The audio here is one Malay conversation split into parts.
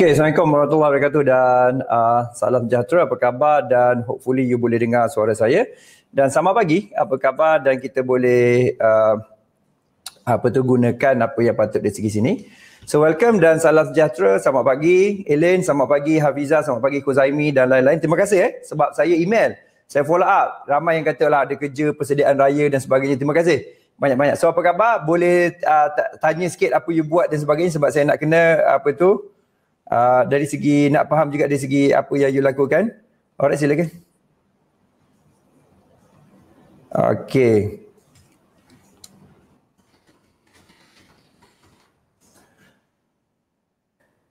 Okay, Assalamualaikum warahmatullahi wabarakatuh dan uh, salam sejahtera. Apa khabar dan hopefully you boleh dengar suara saya. Dan sama pagi, apa khabar dan kita boleh uh, apa tu gunakan apa yang patut di segi sini. So welcome dan salam sejahtera. Sama pagi Elaine, Sama pagi Hafiza, Sama pagi Kuzaimi dan lain-lain. Terima kasih eh sebab saya email. Saya follow up. Ramai yang kata lah ada kerja persediaan raya dan sebagainya. Terima kasih. Banyak-banyak. So apa khabar? Boleh uh, tanya sikit apa you buat dan sebagainya sebab saya nak kena apa tu uh, dari segi nak faham juga dari segi apa yang you lakukan. Alright silakan. Okay.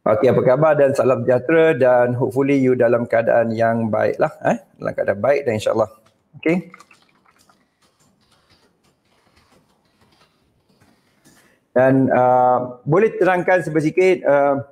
Okey, apa khabar dan salam sejahtera dan hopefully you dalam keadaan yang baik lah. Eh? Dalam keadaan baik dan insyaAllah. Okay. Dan uh, boleh terangkan sebesikit uh,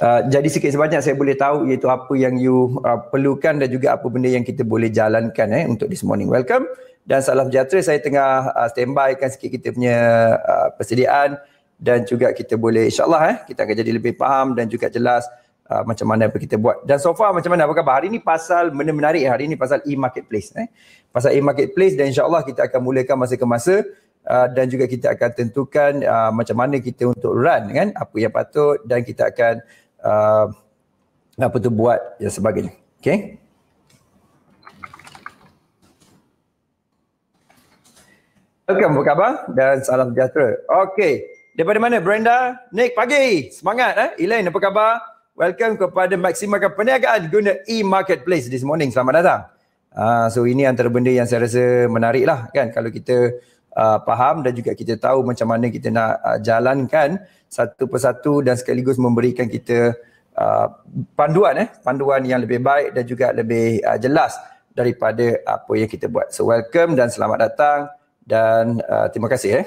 Ah, jadi sikit sebanyak saya boleh tahu iaitu apa yang you uh, perlukan dan juga apa benda yang kita boleh jalankan eh untuk this morning. Welcome dan salam sejahtera. Saya tengah uh, ah, standby kan sikit kita punya uh, persediaan dan juga kita boleh insyaAllah eh kita akan jadi lebih faham dan juga jelas uh, macam mana apa kita buat. Dan so far macam mana apa khabar? Hari ini pasal benda menarik. Hari ini pasal e-marketplace eh. Pasal e-marketplace dan insyaAllah kita akan mulakan masa ke masa Uh, dan juga kita akan tentukan uh, macam mana kita untuk run kan apa yang patut dan kita akan uh, apa tu buat dan sebagainya. Okay. Okay, apa khabar dan salam sejahtera. Okay. Daripada mana Brenda? Nick, pagi. Semangat. Eh? Elaine, apa khabar? Welcome kepada maksimalkan perniagaan guna e-marketplace this morning. Selamat datang. Uh, so ini antara benda yang saya rasa menarik lah kan kalau kita uh, faham dan juga kita tahu macam mana kita nak uh, jalankan satu persatu dan sekaligus memberikan kita uh, panduan eh panduan yang lebih baik dan juga lebih uh, jelas daripada apa yang kita buat. So welcome dan selamat datang dan uh, terima kasih eh.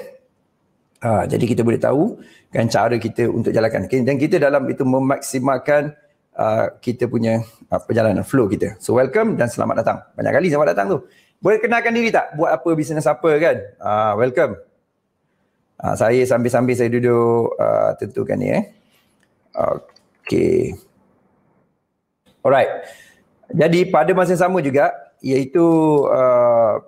Ha, jadi kita boleh tahu kan cara kita untuk jalankan dan kita dalam itu memaksimalkan uh, kita punya uh, perjalanan flow kita. So welcome dan selamat datang. Banyak kali selamat datang tu. Boleh kenalkan diri tak? Buat apa bisnes apa kan? Uh, welcome. Uh, saya sambil-sambil saya duduk uh, tentukan ni eh. Okay. Alright. Jadi pada masa yang sama juga iaitu uh,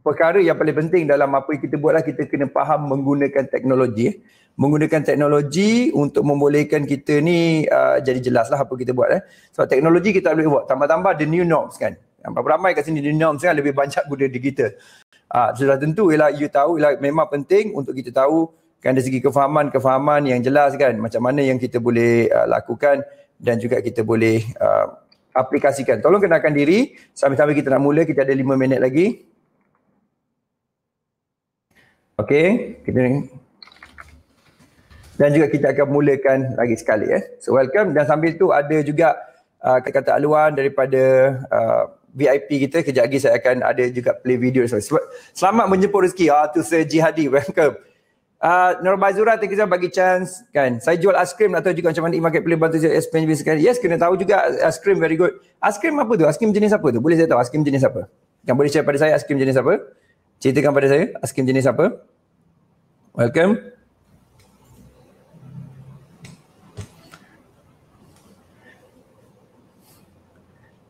perkara yang paling penting dalam apa yang kita buatlah kita kena faham menggunakan teknologi. Eh. Menggunakan teknologi untuk membolehkan kita ni uh, jadi jelaslah apa kita buat. Eh. Sebab teknologi kita boleh buat. Tambah-tambah the new norms kan. Yang berapa ramai kat sini dunia norms kan lebih banyak guna digital. Ah, sudah tentu ialah you tahu ialah memang penting untuk kita tahu kan dari segi kefahaman-kefahaman yang jelas kan macam mana yang kita boleh uh, lakukan dan juga kita boleh uh, aplikasikan. Tolong kenalkan diri sambil-sambil kita nak mula kita ada lima minit lagi. Okey, kita ni. Dan juga kita akan mulakan lagi sekali eh. So welcome dan sambil tu ada juga uh, kata-kata aluan daripada uh, VIP kita kejap lagi saya akan ada juga play video so, sebab selamat menjemput rezeki ah tu Sir Hadi welcome Uh, ah, Nur Bazura thank you bagi chance kan. Saya jual ice cream atau juga macam mana market boleh bantu saya explain bisnes sekali Yes kena tahu juga ice cream very good. Ice cream apa tu? Ice cream jenis apa tu? Boleh saya tahu ice cream jenis apa? Kan boleh share pada saya ice cream jenis apa? Ceritakan pada saya ice cream jenis apa? Welcome.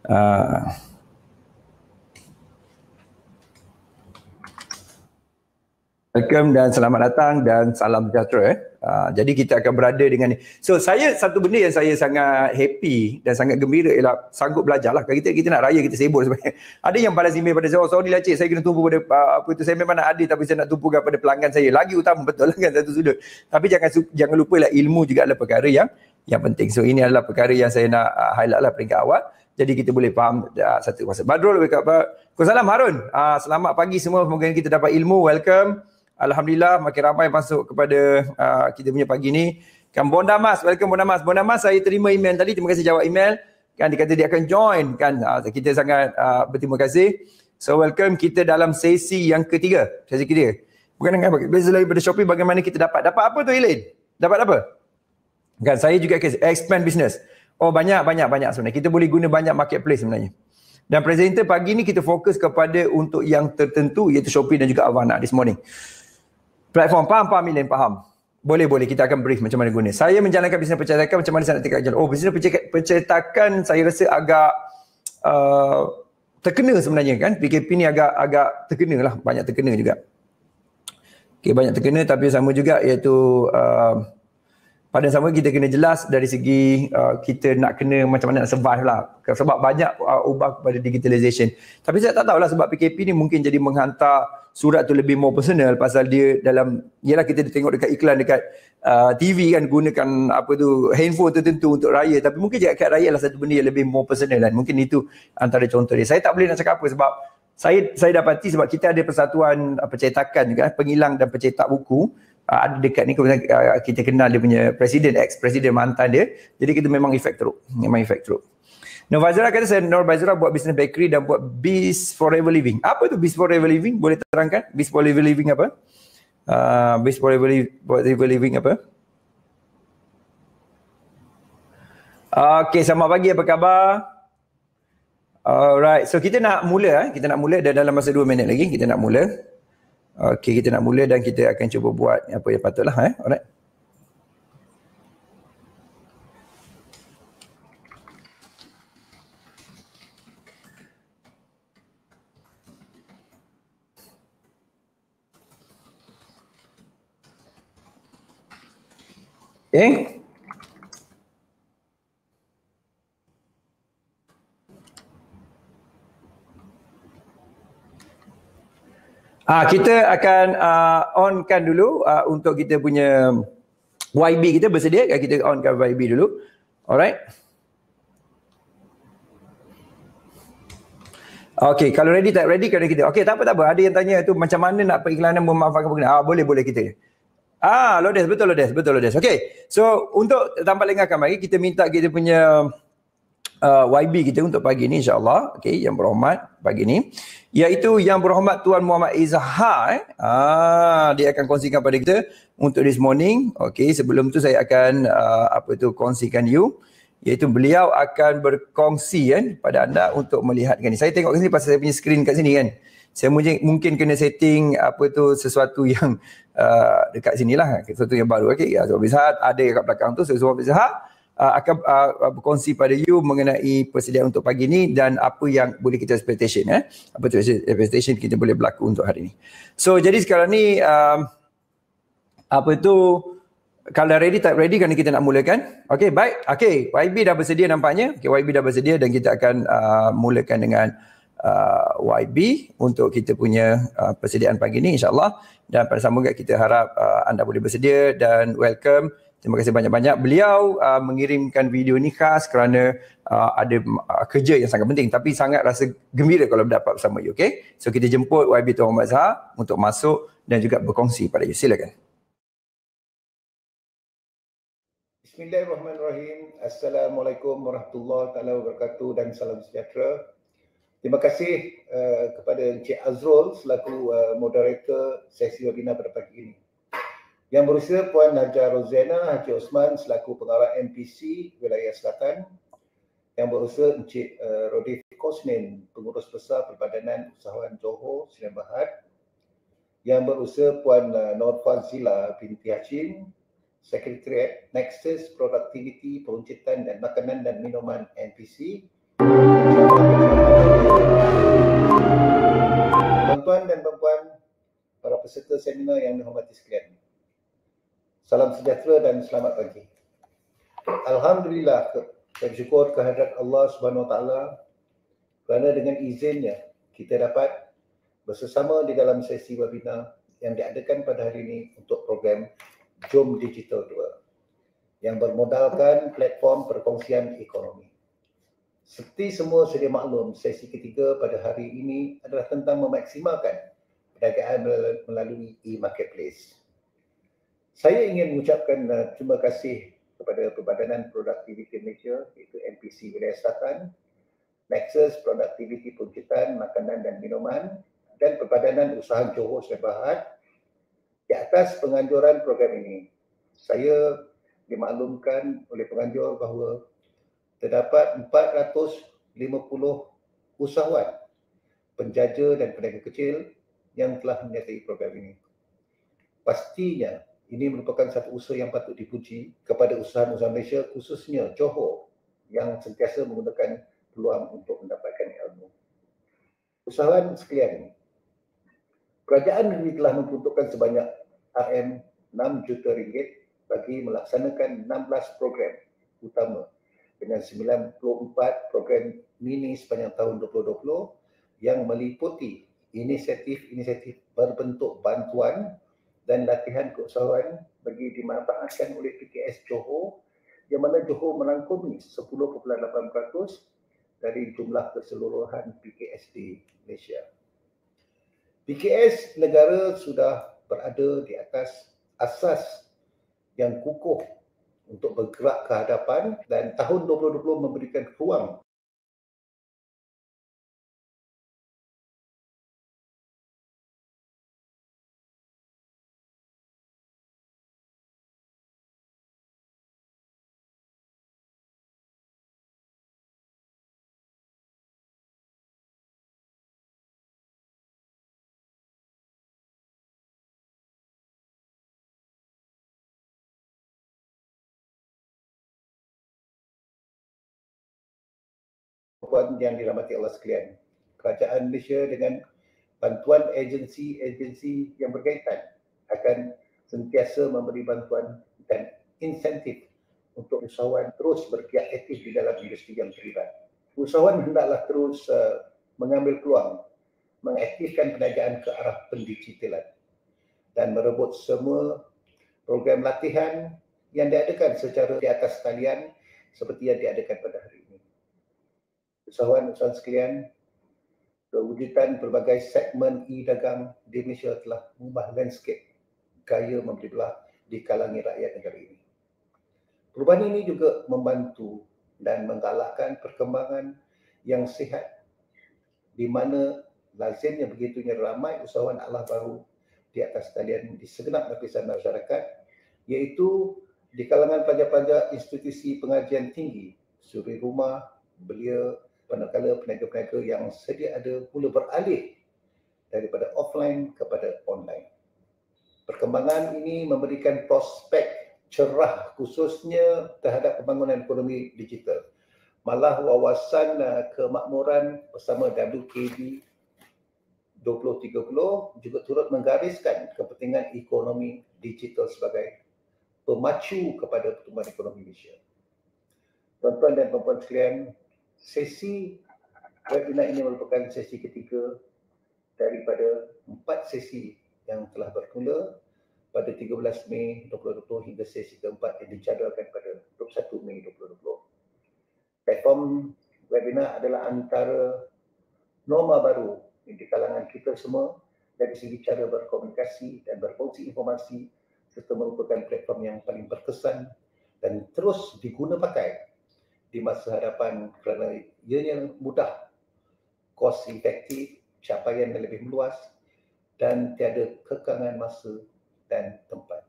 Ah. Uh. Welcome dan selamat datang dan salam sejahtera. Eh. Ha, jadi kita akan berada dengan ni. So saya satu benda yang saya sangat happy dan sangat gembira ialah sanggup belajar lah. Kita, kita nak raya kita sibuk sebenarnya. Ada yang balas email pada saya, oh sorry lah cik saya kena tumpu pada ah, apa itu. Saya memang nak ada tapi saya nak tumpu kepada pelanggan saya. Lagi utama betul lah kan satu sudut. Tapi jangan jangan lupa lah ilmu juga adalah perkara yang yang penting. So ini adalah perkara yang saya nak uh, highlight lah peringkat awal. Jadi kita boleh faham uh, satu masa. Badrul, wake up. Uh, salam Harun. Uh, selamat pagi semua. Semoga kita dapat ilmu. Welcome. Alhamdulillah makin ramai masuk kepada uh, kita punya pagi ni. Kan Bonda Mas, welcome Bonda Mas. Bonda Mas saya terima email tadi, terima kasih jawab email. Kan dia kata dia akan join kan. Uh, kita sangat uh, berterima kasih. So welcome kita dalam sesi yang ketiga. Sesi ketiga. Bukan dengan beza lagi pada Shopee bagaimana kita dapat. Dapat apa tu Elin? Dapat apa? Kan saya juga akan expand business. Oh banyak, banyak, banyak sebenarnya. Kita boleh guna banyak marketplace sebenarnya. Dan presenter pagi ni kita fokus kepada untuk yang tertentu iaitu Shopee dan juga Avana this morning platform paham-paham, milen paham. boleh boleh kita akan brief macam mana guna saya menjalankan bisnes percetakan macam mana saya nak tingkat jalan oh bisnes percetakan saya rasa agak uh, terkena sebenarnya kan PKP ni agak agak terkena lah banyak terkena juga okay, banyak terkena tapi sama juga iaitu uh, pada sama kita kena jelas dari segi uh, kita nak kena macam mana nak survive lah sebab banyak uh, ubah kepada digitalisation. tapi saya tak tahu lah sebab PKP ni mungkin jadi menghantar surat tu lebih more personal pasal dia dalam ialah kita tengok dekat iklan dekat uh, TV kan gunakan apa tu handphone tertentu untuk raya tapi mungkin dekat raya lah satu benda yang lebih more personal dan mungkin itu antara contoh dia saya tak boleh nak cakap apa sebab saya saya dapati sebab kita ada persatuan uh, percetakan juga eh, pengilang dan pencetak buku Ah, ada dekat ni kita, uh, ah, kita kenal dia punya presiden ex presiden mantan dia jadi kita memang efek teruk memang efek teruk Nur Fazira kata saya Nur Fazira buat bisnes bakery dan buat bis Forever Living. Apa tu bis Forever Living? Boleh terangkan? Bis Forever Living apa? Uh, Beast Forever, Forever Living apa? Okay, selamat pagi. Apa khabar? Alright, so kita nak mula. Eh. Kita nak mula dah dalam masa dua minit lagi. Kita nak mula. Okey kita nak mula dan kita akan cuba buat apa yang patutlah eh. Alright. Eh? Ah kita akan uh, onkan dulu uh, untuk kita punya YB kita bersedia ke kita onkan YB dulu. Alright. Okay, kalau ready tak ready kena kita. Okay, tak apa tak apa. Ada yang tanya tu macam mana nak periklanan memanfaatkan pengguna. Ah boleh boleh kita. Ah, Lodes, betul Lodes, betul Lodes. Okay, so untuk tampak lengahkan mari kita minta kita punya uh, YB kita untuk pagi ni insyaAllah okay, yang berhormat pagi ni iaitu yang berhormat Tuan Muhammad Izhar eh? ah, dia akan kongsikan pada kita untuk this morning okay, sebelum tu saya akan uh, apa tu kongsikan you iaitu beliau akan berkongsi kan eh, pada anda untuk melihatkan ni saya tengok kat sini pasal saya punya screen kat sini kan saya mungkin, mungkin kena setting apa tu sesuatu yang uh, dekat lah. sesuatu yang baru okey ya so, ada kat belakang tu sesuatu so, so, uh, akan uh, uh, berkongsi pada you mengenai persediaan untuk pagi ini dan apa yang boleh kita expectation eh apa tu expectation kita boleh berlaku untuk hari ini. so jadi sekarang ni um, apa tu kalau ready tak ready kan kita nak mulakan okey baik okey YB dah bersedia nampaknya okey YB dah bersedia dan kita akan uh, mulakan dengan Uh, YB untuk kita punya uh, persediaan pagi ni insyaAllah dan pada sama kita harap uh, anda boleh bersedia dan welcome Terima kasih banyak-banyak. Beliau uh, mengirimkan video ni khas kerana uh, ada uh, kerja yang sangat penting tapi sangat rasa gembira kalau dapat bersama you, okay? So kita jemput YB Tuan Muhammad Zahar untuk masuk dan juga berkongsi pada you. Silakan. Bismillahirrahmanirrahim. Assalamualaikum warahmatullahi taala wabarakatuh dan salam sejahtera. Terima kasih uh, kepada Encik Azrul selaku uh, moderator sesi webinar pada pagi ini. Yang berusia Puan Najah Rozena Haji Osman selaku pengarah MPC Wilayah Selatan. Yang berusia Encik uh, eh, Rodi Kosmin, pengurus besar perbadanan usahawan Johor, Sinan Bahad. Yang berusia Puan uh, eh, Nur Fazila binti Hachim, Sekretariat Nexus Productivity Peruncitan dan Makanan dan Minuman NPC. Tuan-tuan dan puan-puan, para peserta seminar yang dihormati sekalian. Salam sejahtera dan selamat pagi. Alhamdulillah, saya bersyukur kehadrat Allah Subhanahu Wa kerana dengan izinnya kita dapat bersama di dalam sesi webinar yang diadakan pada hari ini untuk program Jom Digital 2 yang bermodalkan platform perkongsian ekonomi. Seperti semua sedia maklum, sesi ketiga pada hari ini adalah tentang memaksimalkan perdagangan melalui e-marketplace. Saya ingin mengucapkan uh, terima kasih kepada Perbadanan Produktiviti Malaysia iaitu NPC Wilayah Selatan, Nexus Produktiviti Pengkitan Makanan dan Minuman dan Perbadanan Usaha Johor Sebahat di atas penganjuran program ini. Saya dimaklumkan oleh penganjur bahawa terdapat 450 usahawan penjaja dan pedagang kecil yang telah menyertai program ini. Pastinya ini merupakan satu usaha yang patut dipuji kepada usaha-usaha Malaysia khususnya Johor yang sentiasa menggunakan peluang untuk mendapatkan ilmu. Usahawan sekalian, kerajaan ini telah memperuntukkan sebanyak RM6 juta ringgit bagi melaksanakan 16 program utama dengan 94 program mini sepanjang tahun 2020 yang meliputi inisiatif-inisiatif berbentuk bantuan dan latihan keusahawan bagi dimanfaatkan oleh PKS Johor yang mana Johor merangkumi 10.8% dari jumlah keseluruhan PKS di Malaysia. PKS negara sudah berada di atas asas yang kukuh untuk bergerak ke hadapan dan tahun 2020 memberikan ruang tuan-tuan yang dirahmati Allah sekalian. Kerajaan Malaysia dengan bantuan agensi-agensi yang berkaitan akan sentiasa memberi bantuan dan insentif untuk usahawan terus berkiat aktif di dalam industri yang terlibat. Usahawan hendaklah terus uh, mengambil peluang mengaktifkan penajaan ke arah pendigitalan dan merebut semua program latihan yang diadakan secara di atas talian seperti yang diadakan pada hari ini usahawan usahawan sekalian perwujudan pelbagai segmen e-dagang di Malaysia telah mengubah landscape gaya membeli belah di kalangan rakyat negara ini. Perubahan ini juga membantu dan menggalakkan perkembangan yang sihat di mana lazimnya begitunya ramai usahawan Allah baru di atas talian di segenap lapisan masyarakat iaitu di kalangan pelajar-pelajar institusi pengajian tinggi, suri rumah, belia manakala peniaga-peniaga yang sedia ada mula beralih daripada offline kepada online. Perkembangan ini memberikan prospek cerah khususnya terhadap pembangunan ekonomi digital. Malah wawasan eh, kemakmuran bersama WKB 2030 juga turut menggariskan kepentingan ekonomi digital sebagai pemacu kepada pertumbuhan ekonomi Malaysia. Tuan-tuan dan puan-puan sekalian, sesi webinar ini merupakan sesi ketiga daripada empat sesi yang telah bermula pada 13 Mei 2020 hingga sesi keempat yang dijadualkan pada 21 Mei 2020. Platform webinar adalah antara norma baru di kalangan kita semua dari segi cara berkomunikasi dan berfungsi informasi serta merupakan platform yang paling berkesan dan terus digunapakai di masa hadapan kerana ianya mudah kos efektif capaian yang lebih luas dan tiada kekangan masa dan tempat.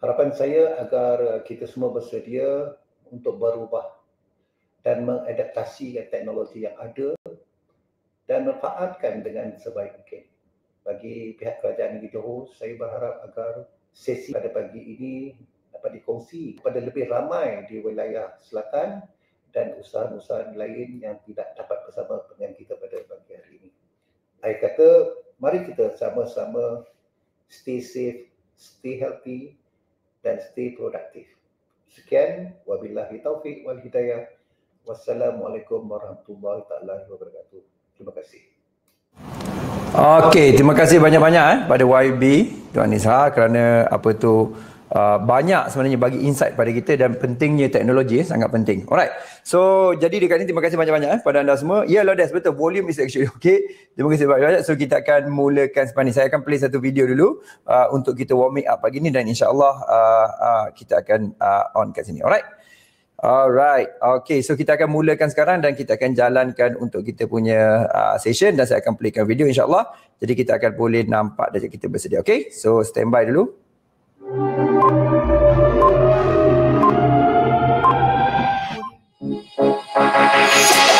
Harapan saya agar kita semua bersedia untuk berubah dan mengadaptasi teknologi yang ada dan manfaatkan dengan sebaik mungkin. Bagi pihak kerajaan di Johor, saya berharap agar sesi pada pagi ini dapat dikongsi kepada lebih ramai di wilayah selatan dan usahawan usaha lain yang tidak dapat bersama dengan kita pada pagi hari ini. Saya kata, mari kita sama-sama stay safe, stay healthy dan stay produktif. Sekian, wabillahi taufiq wal hidayah. Wassalamualaikum warahmatullahi taala wabarakatuh. Terima kasih. Okey, terima kasih banyak-banyak eh, pada YB Tuan Nisa kerana apa tu Uh, banyak sebenarnya bagi insight pada kita dan pentingnya teknologi eh, sangat penting. Alright. So jadi dekat ni terima kasih banyak-banyak eh, pada anda semua. Ya yeah, Lodes betul volume is actually okay. Terima kasih banyak-banyak. So kita akan mulakan sepani. Saya akan play satu video dulu uh, untuk kita warming up pagi ni dan insyaAllah uh, uh, kita akan uh, on kat sini. Alright. Alright. Okay. So kita akan mulakan sekarang dan kita akan jalankan untuk kita punya uh, session dan saya akan playkan video insyaAllah. Jadi kita akan boleh nampak dan kita bersedia. Okay. So standby dulu. Thank you. Thank you.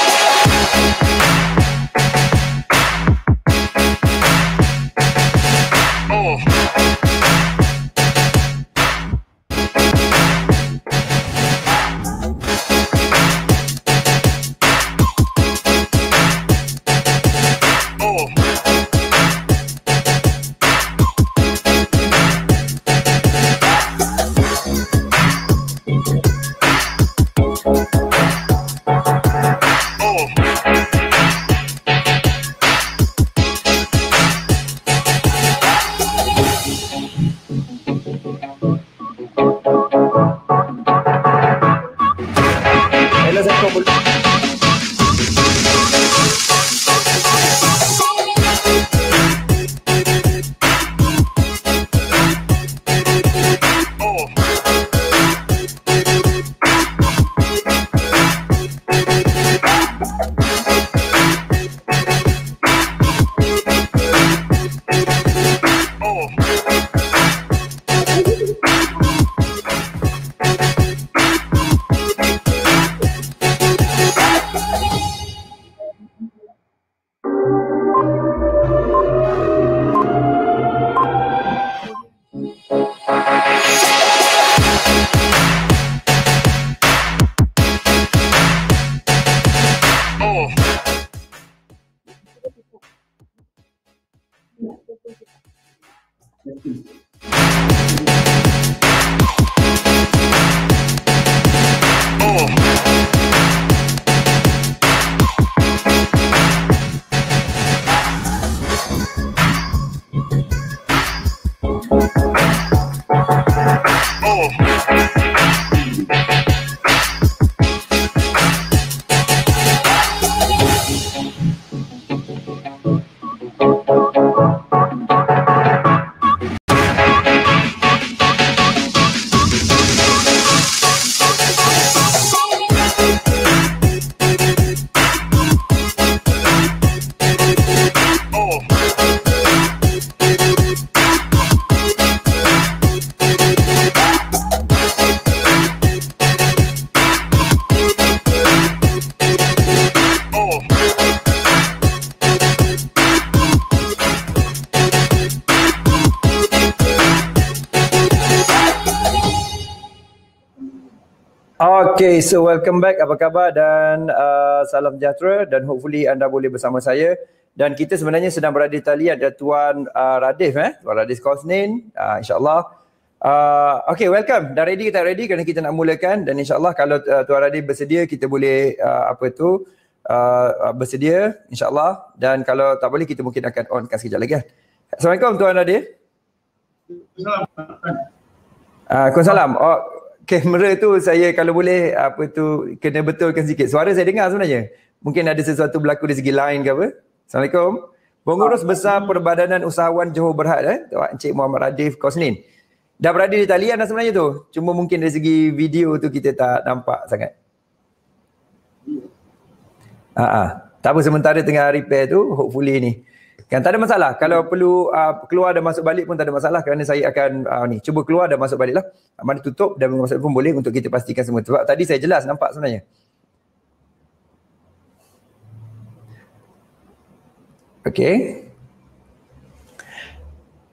so welcome back. Apa khabar dan uh, salam sejahtera dan hopefully anda boleh bersama saya. Dan kita sebenarnya sedang berada di talian ada Tuan uh, Radif eh. Tuan Radif Kosnin. Uh, InsyaAllah. Uh, okay welcome. Dah ready kita ready? Kerana kita nak mulakan dan insyaAllah kalau uh, Tuan Radif bersedia kita boleh uh, apa tu uh, uh bersedia insyaAllah. Dan kalau tak boleh kita mungkin akan onkan sekejap lagi kan. Assalamualaikum Tuan Radif. Assalamualaikum. Uh, Assalamualaikum. Oh, kamera tu saya kalau boleh apa tu kena betulkan sikit. Suara saya dengar sebenarnya. Mungkin ada sesuatu berlaku di segi lain ke apa. Assalamualaikum. Pengurus Besar Perbadanan Usahawan Johor Berhad eh. Tuan Encik Muhammad Radif Kosnin. Dah berada di talian dah sebenarnya tu. Cuma mungkin dari segi video tu kita tak nampak sangat. Ah, uh-huh. Tak apa sementara tengah repair tu. Hopefully ni. Kan tak ada masalah. Kalau perlu uh, keluar dan masuk balik pun tak ada masalah kerana saya akan uh, ni cuba keluar dan masuk baliklah. Uh, Mana tutup dan masuk pun boleh untuk kita pastikan semua. Sebab tadi saya jelas nampak sebenarnya. Okay.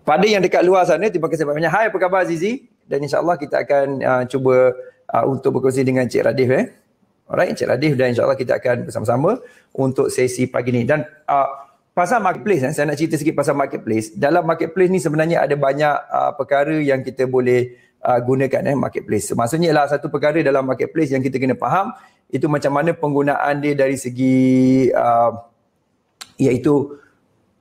Pada yang dekat luar sana, terima kasih banyak-banyak. Hai, apa khabar Zizi? Dan insyaAllah kita akan uh, cuba uh, untuk berkongsi dengan Cik Radif. Eh. Alright, Cik Radif dan insyaAllah kita akan bersama-sama untuk sesi pagi ni. Dan uh, pasal marketplace eh, saya nak cerita sikit pasal marketplace dalam marketplace ni sebenarnya ada banyak uh, perkara yang kita boleh uh, gunakan eh marketplace maksudnya ialah satu perkara dalam marketplace yang kita kena faham itu macam mana penggunaan dia dari segi uh, iaitu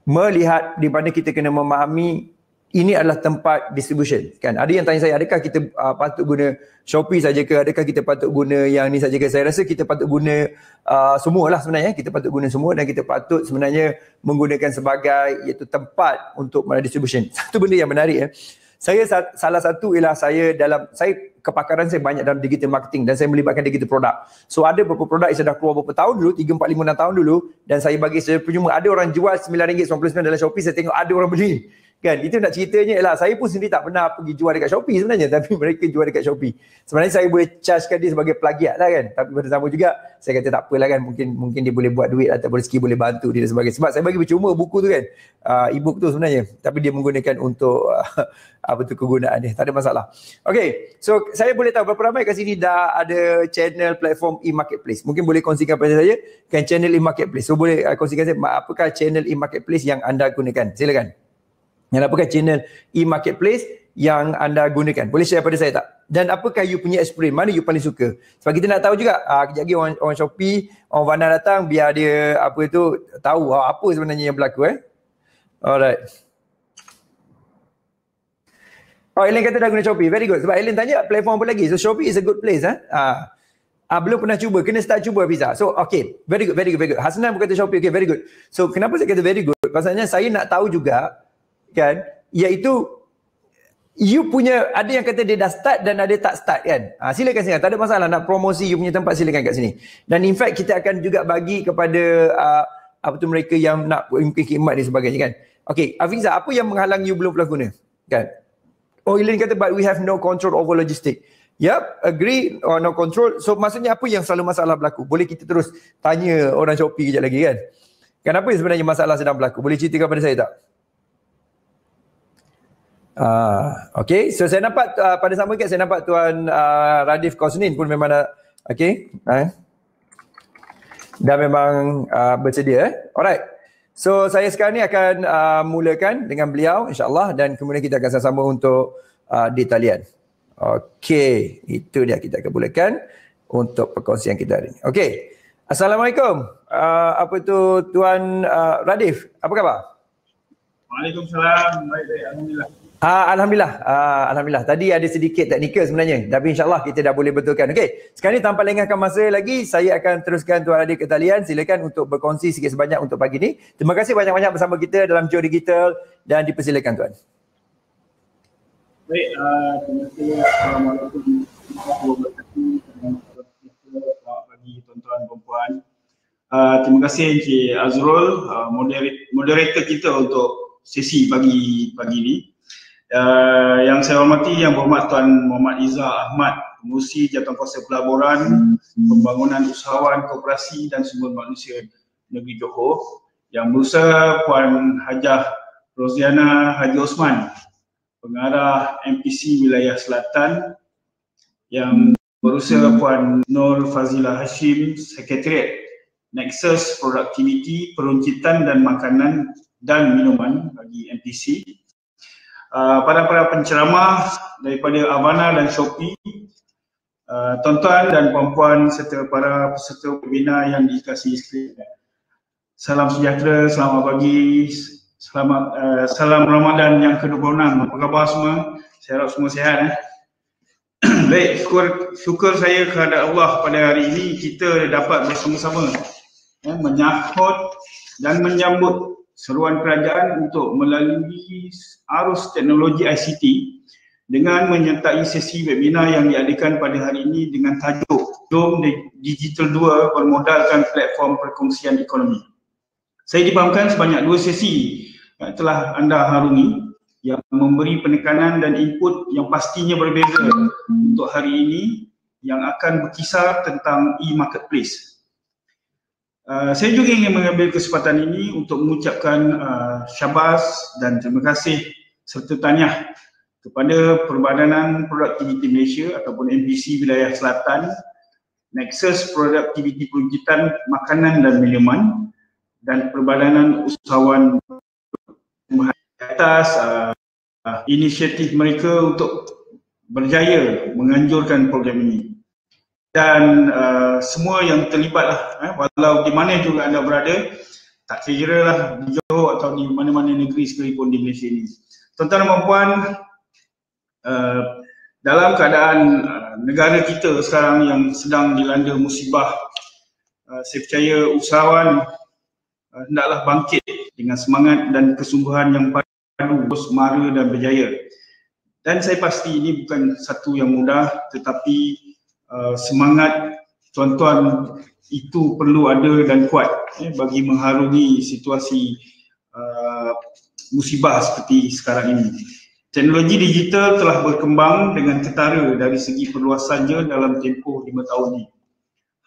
melihat di mana kita kena memahami ini adalah tempat distribution kan ada yang tanya saya adakah kita uh, patut guna Shopee saja ke adakah kita patut guna yang ni saja ke saya rasa kita patut guna uh, lah sebenarnya kita patut guna semua dan kita patut sebenarnya menggunakan sebagai iaitu tempat untuk mana distribution satu benda yang menarik ya eh. saya salah satu ialah saya dalam saya kepakaran saya banyak dalam digital marketing dan saya melibatkan digital product. So ada beberapa produk yang saya dah keluar beberapa tahun dulu, 3, 4, 5, 6 tahun dulu dan saya bagi saya percuma ada orang jual RM9.99 dalam Shopee, saya tengok ada orang beli kan itu nak ceritanya ialah saya pun sendiri tak pernah pergi jual dekat Shopee sebenarnya tapi mereka jual dekat Shopee sebenarnya saya boleh chargekan dia sebagai plagiat lah kan tapi pada sama juga saya kata tak apalah kan mungkin mungkin dia boleh buat duit ataupun lah, rezeki boleh bantu dia dan sebagainya sebab saya bagi percuma buku tu kan uh, e-book tu sebenarnya tapi dia menggunakan untuk uh, apa tu kegunaan dia tak ada masalah okay so saya boleh tahu berapa ramai kat sini dah ada channel platform e-marketplace mungkin boleh kongsikan pada saya kan channel e-marketplace so boleh uh, kongsikan saya apakah channel e-marketplace yang anda gunakan silakan dan apakah channel e-marketplace yang anda gunakan? Boleh share pada saya tak? Dan apakah you punya experience? Mana you paling suka? Sebab kita nak tahu juga, uh, kejap lagi orang, orang Shopee, orang Vana datang biar dia apa itu tahu uh, apa sebenarnya yang berlaku eh. Alright. Oh, Ellen kata dah guna Shopee. Very good. Sebab Elin tanya platform apa lagi. So, Shopee is a good place. Eh. Ah, ha? uh, uh, belum pernah cuba. Kena start cuba Pizza. So, okay. Very good, very good, very good. Hasnan pun kata Shopee. Okay, very good. So, kenapa saya kata very good? Pasalnya saya nak tahu juga kan iaitu you punya ada yang kata dia dah start dan ada tak start kan ha, silakan sini, tak ada masalah nak promosi you punya tempat silakan kat sini dan in fact kita akan juga bagi kepada uh, apa tu mereka yang nak mungkin khidmat ni sebagainya kan Okay, Afiza, apa yang menghalang you belum pelakunya? Kan? Oh, Ilin kata, but we have no control over logistic. Yup, agree or oh, no control. So, maksudnya apa yang selalu masalah berlaku? Boleh kita terus tanya orang Shopee kejap lagi kan? Kenapa sebenarnya masalah sedang berlaku? Boleh ceritakan pada saya tak? uh, okay. So saya nampak uh, pada sama ketika saya nampak tuan uh, Radif Kosnin pun memang dah okay. Eh? Dah memang uh, bersedia. Eh. Alright. So saya sekarang ni akan uh, mulakan dengan beliau insyaallah, dan kemudian kita akan sama-sama untuk uh, di talian. Okay, itu dia kita akan mulakan untuk perkongsian kita hari ini. Okay. Assalamualaikum. Uh, apa tu Tuan uh, Radif? Apa khabar? Waalaikumsalam. Baik, baik. Alhamdulillah. Uh, alhamdulillah, uh, alhamdulillah. Tadi ada sedikit teknikal sebenarnya. Tapi insyaAllah kita dah boleh betulkan. Okey, sekarang ni tanpa lengahkan masa lagi, saya akan teruskan Tuan Adik ke talian. Silakan untuk berkongsi sikit sebanyak untuk pagi ni. Terima kasih banyak-banyak bersama kita dalam Jio Digital dan dipersilakan Tuan. Baik, uh, terima kasih. Assalamualaikum pagi tuan-tuan perempuan. Uh, terima kasih Encik Azrul, uh, moderator kita untuk sesi pagi pagi ini. Eh, yang saya hormati yang berhormat Tuan Muhammad Iza Ahmad Pengurusi Jawatankuasa Pelaburan Pembangunan Usahawan Koperasi dan Sumber Manusia Negeri Johor yang berusaha Puan Hajah Rosiana Haji Osman Pengarah MPC Wilayah Selatan yang berusaha Puan Nur Fazila Hashim Sekretariat Nexus Productivity Peruncitan dan Makanan dan Minuman bagi MPC Ah, para para penceramah daripada Avana dan Shopee, uh, tuan-tuan dan puan-puan serta para peserta pembina yang dikasih sekalian. Salam sejahtera, selamat pagi, selamat uh, salam Ramadan yang ke-26. Apa khabar semua? Saya harap semua sihat eh. Baik, syukur, syukur saya kepada Allah pada hari ini kita dapat bersama-sama eh, menyahut dan menyambut seruan kerajaan untuk melalui arus teknologi ICT dengan menyertai sesi webinar yang diadakan pada hari ini dengan tajuk Jom Digital 2 bermodalkan platform perkongsian ekonomi. Saya dipahamkan sebanyak dua sesi yang telah anda harungi yang memberi penekanan dan input yang pastinya berbeza untuk hari ini yang akan berkisar tentang e-marketplace. Ah, saya juga ingin mengambil kesempatan ini untuk mengucapkan uh, syabas dan terima kasih serta tanya kepada Perbadanan Produktiviti Malaysia ataupun MPC Wilayah Selatan Nexus Produktiviti Perwujudan Makanan dan Minuman dan Perbadanan Usahawan di atas uh, inisiatif mereka untuk berjaya menganjurkan program ini dan uh, semua yang terlibat lah eh, walau di mana juga anda berada tak kira lah di Johor atau di mana-mana negeri sekalipun di Malaysia ni Tuan-tuan dan puan uh, dalam keadaan uh, negara kita sekarang yang sedang dilanda musibah uh, saya percaya usahawan uh, hendaklah bangkit dengan semangat dan kesungguhan yang padu, mara dan berjaya dan saya pasti ini bukan satu yang mudah tetapi Uh, semangat tuan-tuan itu perlu ada dan kuat eh, bagi mengharungi situasi uh, musibah seperti sekarang ini. Teknologi digital telah berkembang dengan ketara dari segi perluasannya dalam tempoh lima tahun ini.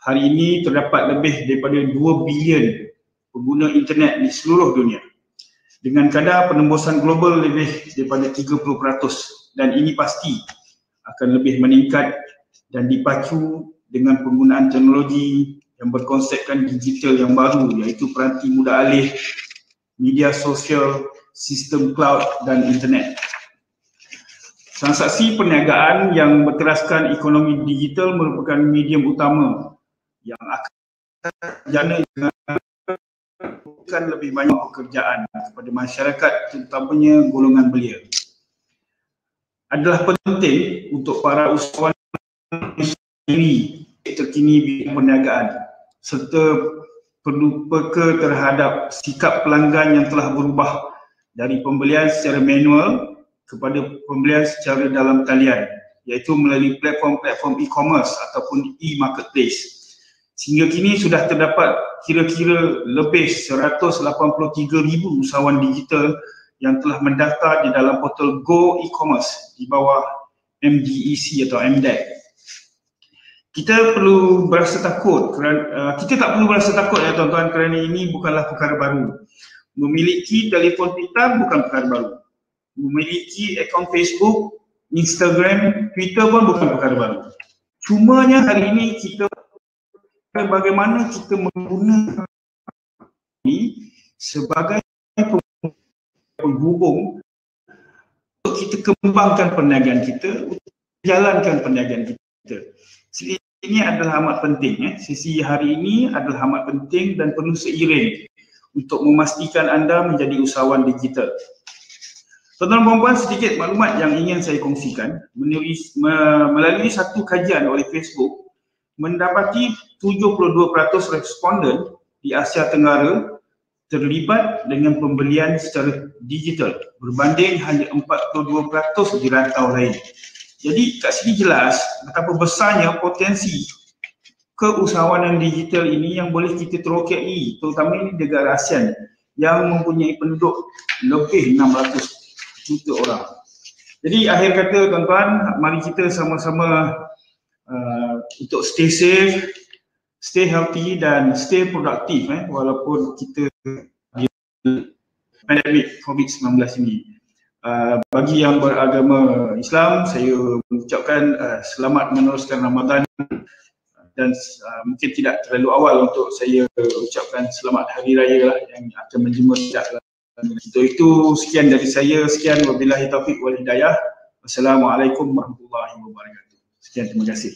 Hari ini terdapat lebih daripada dua bilion pengguna internet di seluruh dunia dengan kadar penembusan global lebih daripada 30% dan ini pasti akan lebih meningkat dan dipacu dengan penggunaan teknologi yang berkonsepkan digital yang baru iaitu peranti mudah alih, media sosial, sistem cloud dan internet. Transaksi perniagaan yang berteraskan ekonomi digital merupakan medium utama yang akan jana dengan lebih banyak pekerjaan kepada masyarakat terutamanya golongan belia. Adalah penting untuk para usahawan diri terkini bidang perniagaan serta perlu peka terhadap sikap pelanggan yang telah berubah dari pembelian secara manual kepada pembelian secara dalam talian iaitu melalui platform-platform e-commerce ataupun e-marketplace. Sehingga kini sudah terdapat kira-kira lebih 183,000 usahawan digital yang telah mendaftar di dalam portal Go E-commerce di bawah MDEC atau MDEC kita perlu berasa takut kerana uh, kita tak perlu berasa takut ya tuan-tuan kerana ini bukanlah perkara baru. Memiliki telefon pintar bukan perkara baru. Memiliki akaun Facebook, Instagram, Twitter pun bukan perkara baru. Cumanya hari ini kita bagaimana kita menggunakan ini sebagai penghubung untuk kita kembangkan perniagaan kita, untuk jalankan perniagaan kita. Sisi ini adalah amat penting. Eh. Sisi hari ini adalah amat penting dan perlu seiring untuk memastikan anda menjadi usahawan digital. Tuan-tuan dan puan sedikit maklumat yang ingin saya kongsikan menerusi, me, melalui satu kajian oleh Facebook mendapati 72% responden di Asia Tenggara terlibat dengan pembelian secara digital berbanding hanya 42% di rantau lain. Jadi kat sini jelas betapa besarnya potensi keusahawanan digital ini yang boleh kita terokai terutama ini negara ASEAN yang mempunyai penduduk lebih 600 juta orang. Jadi akhir kata tuan-tuan, mari kita sama-sama uh, untuk stay safe, stay healthy dan stay produktif, eh, walaupun kita pandemik COVID-19 ini. Uh, bagi yang beragama Islam, saya mengucapkan uh, selamat meneruskan Ramadan dan uh, mungkin tidak terlalu awal untuk saya ucapkan selamat Hari Raya lah yang akan menjemur sejak Untuk lah. itu, sekian dari saya. Sekian. Wabillahi taufiq wal hidayah. Assalamualaikum warahmatullahi wabarakatuh. Sekian. Terima kasih.